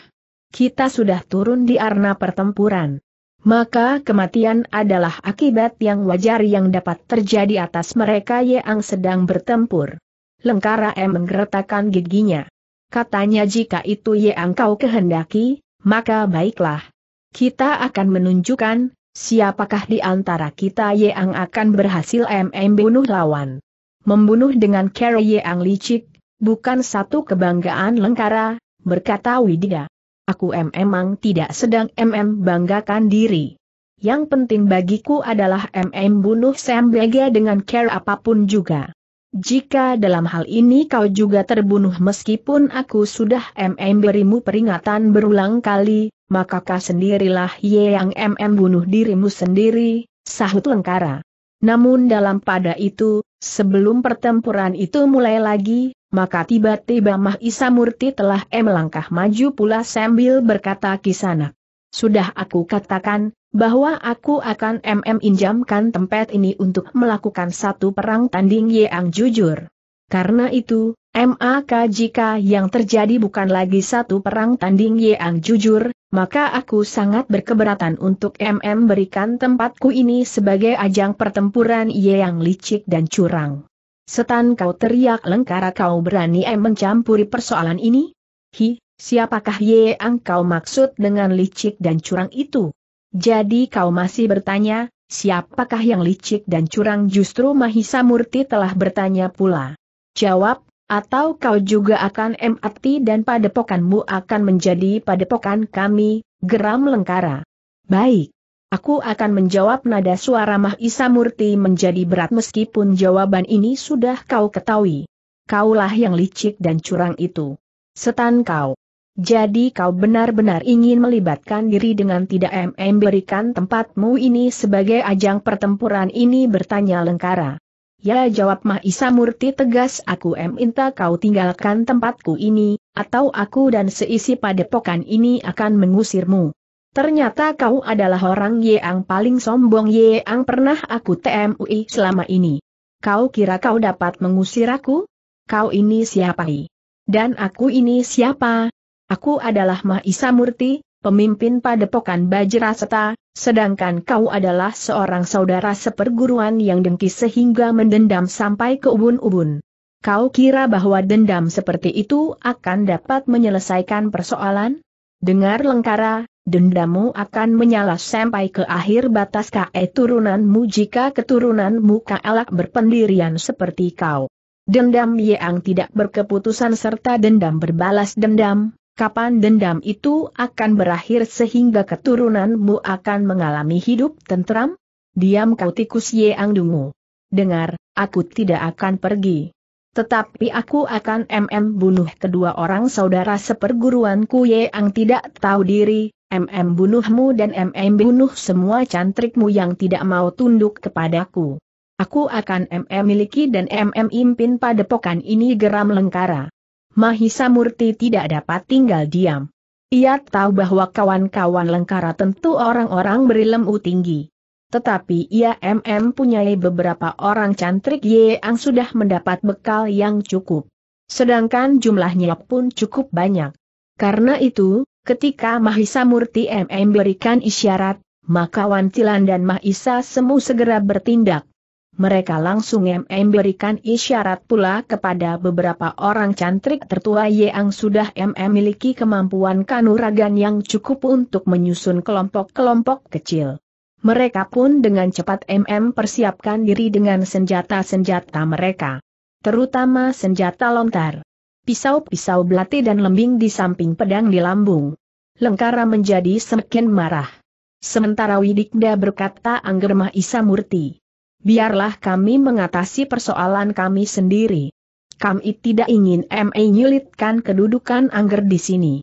Kita sudah turun di arena pertempuran. Maka kematian adalah akibat yang wajar yang dapat terjadi atas mereka yang sedang bertempur. Lengkara M menggeretakkan giginya. Katanya jika itu yang kau kehendaki, maka baiklah. Kita akan menunjukkan, Siapakah di antara kita yang akan berhasil MM bunuh lawan? Membunuh dengan cara yang licik, bukan satu kebanggaan lengkara, berkata Widya. Aku memang tidak sedang MM banggakan diri. Yang penting bagiku adalah MM bunuh Sam Sembega dengan care apapun juga. Jika dalam hal ini kau juga terbunuh meskipun aku sudah MM berimu peringatan berulang kali, maka kau sendirilah ye yang MM bunuh dirimu sendiri, sahut Lengkara. Namun dalam pada itu, sebelum pertempuran itu mulai lagi, maka tiba-tiba Mah Isa Murti telah melangkah maju pula sambil berkata kisana. Sudah aku katakan, bahwa aku akan MM injamkan tempat ini untuk melakukan satu perang tanding yang jujur. Karena itu, MAK jika yang terjadi bukan lagi satu perang tanding yang jujur, maka aku sangat berkeberatan untuk MM berikan tempatku ini sebagai ajang pertempuran yang licik dan curang. Setan kau teriak lengkara kau berani em mencampuri persoalan ini? Hi, siapakah yeang kau maksud dengan licik dan curang itu? Jadi kau masih bertanya, siapakah yang licik dan curang justru Mahisa Murti telah bertanya pula. Jawab, atau kau juga akan mati dan padepokanmu akan menjadi padepokan kami, geram lengkara. Baik. Aku akan menjawab nada suara Mahisa Murti menjadi berat meskipun jawaban ini sudah kau ketahui. Kaulah yang licik dan curang itu. Setan kau. Jadi kau benar-benar ingin melibatkan diri dengan tidak MM berikan tempatmu ini sebagai ajang pertempuran ini bertanya Lengkara. Ya jawab Mahisa Murti tegas aku minta kau tinggalkan tempatku ini, atau aku dan seisi padepokan ini akan mengusirmu. Ternyata kau adalah orang yang paling sombong yang pernah aku temui selama ini. Kau kira kau dapat mengusir aku? Kau ini siapa? Dan aku ini siapa? Aku adalah Mahisa Murti, pemimpin padepokan Bajraseta, sedangkan kau adalah seorang saudara seperguruan yang dengki sehingga mendendam sampai ke ubun-ubun. Kau kira bahwa dendam seperti itu akan dapat menyelesaikan persoalan? Dengar lengkara, dendammu akan menyala sampai ke akhir batas KE turunanmu jika keturunanmu kalah berpendirian seperti kau. Dendam yang tidak berkeputusan serta dendam berbalas dendam, kapan dendam itu akan berakhir sehingga keturunanmu akan mengalami hidup tentram? Diam kau tikus Yeang Dungu. Dengar, aku tidak akan pergi. Tetapi aku akan MM bunuh kedua orang saudara seperguruanku Yeang tidak tahu diri, MM bunuhmu dan MM bunuh semua cantrikmu yang tidak mau tunduk kepadaku. Aku akan MM miliki dan MM impin padepokan ini geram lengkara. Mahisa Murti tidak dapat tinggal diam. Ia tahu bahwa kawan-kawan Lengkara tentu orang-orang berilmu tinggi. Tetapi ia MM punyai beberapa orang cantrik yang sudah mendapat bekal yang cukup. Sedangkan jumlahnya pun cukup banyak. Karena itu, ketika Mahisa Murti MM berikan isyarat, maka Wantilan dan Mahisa Semu segera bertindak mereka langsung mm berikan isyarat pula kepada beberapa orang cantrik tertua yang sudah mm memiliki kemampuan kanuragan yang cukup untuk menyusun kelompok-kelompok kecil. Mereka pun dengan cepat MM persiapkan diri dengan senjata-senjata mereka. Terutama senjata lontar. Pisau-pisau belati dan lembing di samping pedang di lambung. Lengkara menjadi semakin marah. Sementara Widikda berkata Anggermah Isa Murti biarlah kami mengatasi persoalan kami sendiri. Kami tidak ingin MA nyulitkan kedudukan angger di sini.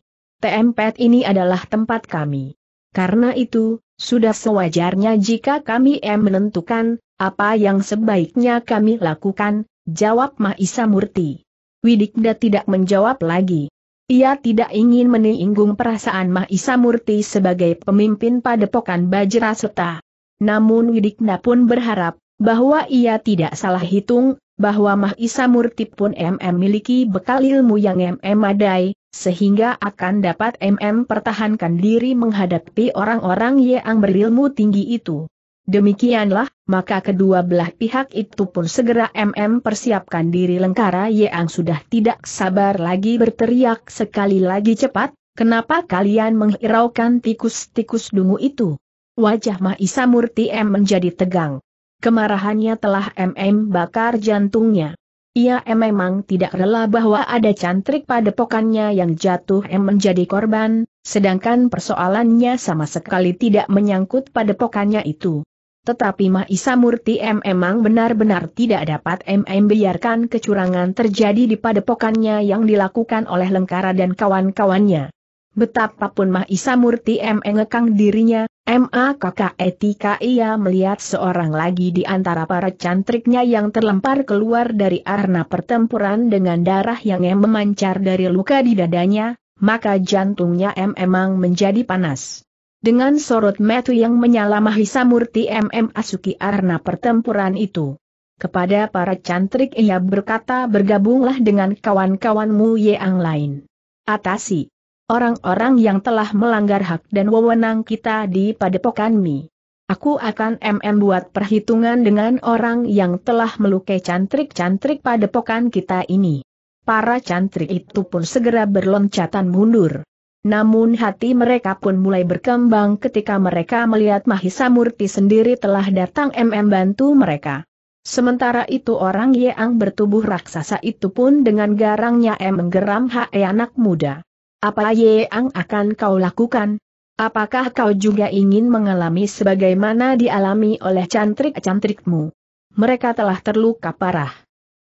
Tempat ini adalah tempat kami. Karena itu, sudah sewajarnya jika kami M menentukan, apa yang sebaiknya kami lakukan, jawab Mahisa Murti. Widikda tidak menjawab lagi. Ia tidak ingin menyinggung perasaan Mahisa Murti sebagai pemimpin padepokan Bajra Seta. Namun Widikna pun berharap, bahwa ia tidak salah hitung, bahwa Mahisa Murtib pun MM miliki bekal ilmu yang MM madai sehingga akan dapat MM pertahankan diri menghadapi orang-orang yang berilmu tinggi itu. Demikianlah, maka kedua belah pihak itu pun segera MM persiapkan diri lengkara yang sudah tidak sabar lagi berteriak sekali lagi cepat, kenapa kalian menghiraukan tikus-tikus dungu itu? Wajah Mahisa Murti M menjadi tegang. Kemarahannya telah MM bakar jantungnya. Ia memang tidak rela bahwa ada cantrik pokannya yang jatuh M menjadi korban, sedangkan persoalannya sama sekali tidak menyangkut pada pokannya itu. Tetapi Mahisa Murti M memang benar-benar tidak dapat MM biarkan kecurangan terjadi di padepokannya yang dilakukan oleh Lengkara dan kawan-kawannya. Betapapun Mahisa Murti M mengekang dirinya, MA kakak etika ia melihat seorang lagi di antara para cantriknya yang terlempar keluar dari arena pertempuran dengan darah yang memancar dari luka di dadanya, maka jantungnya M emang menjadi panas. Dengan sorot metu yang menyala Mahisa Murti MM Asuki arena pertempuran itu. Kepada para cantrik ia berkata bergabunglah dengan kawan-kawanmu yang lain. Atasi orang-orang yang telah melanggar hak dan wewenang kita di padepokan Mi. Aku akan MM buat perhitungan dengan orang yang telah melukai cantrik-cantrik padepokan kita ini. Para cantrik itu pun segera berloncatan mundur. Namun hati mereka pun mulai berkembang ketika mereka melihat Mahisa Murti sendiri telah datang MM bantu mereka. Sementara itu orang Yeang bertubuh raksasa itu pun dengan garangnya M menggeram hak anak muda. Apa yang akan kau lakukan? Apakah kau juga ingin mengalami sebagaimana dialami oleh cantrik-cantrikmu? Mereka telah terluka parah.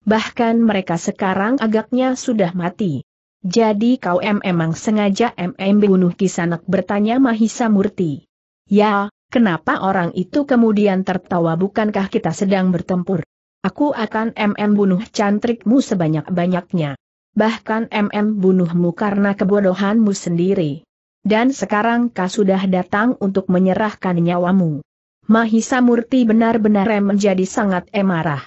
Bahkan mereka sekarang agaknya sudah mati. Jadi kau em emang sengaja em em bunuh kisanak bertanya Mahisa Murti. Ya, kenapa orang itu kemudian tertawa bukankah kita sedang bertempur? Aku akan em em bunuh cantrikmu sebanyak-banyaknya bahkan MM bunuhmu karena kebodohanmu sendiri. Dan sekarang kau sudah datang untuk menyerahkan nyawamu. Mahisa Murti benar-benar menjadi sangat emarah.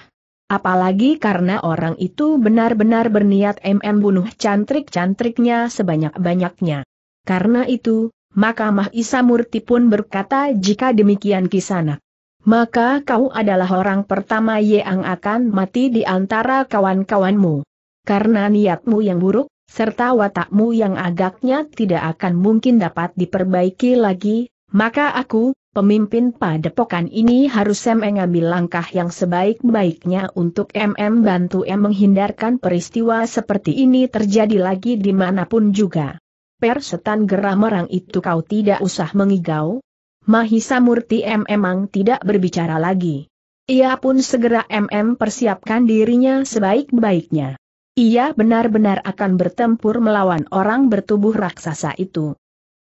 Apalagi karena orang itu benar-benar berniat MM bunuh cantrik-cantriknya sebanyak-banyaknya. Karena itu, maka Mahisa Murti pun berkata jika demikian kisana, Maka kau adalah orang pertama yang akan mati di antara kawan-kawanmu. Karena niatmu yang buruk, serta watakmu yang agaknya tidak akan mungkin dapat diperbaiki lagi, maka aku, pemimpin padepokan ini harus mengambil langkah yang sebaik-baiknya untuk MM bantu em menghindarkan peristiwa seperti ini terjadi lagi dimanapun juga. Persetan gerah merang itu kau tidak usah mengigau. Mahisa Murti M emang tidak berbicara lagi. Ia pun segera MM persiapkan dirinya sebaik-baiknya. Ia benar-benar akan bertempur melawan orang bertubuh raksasa itu.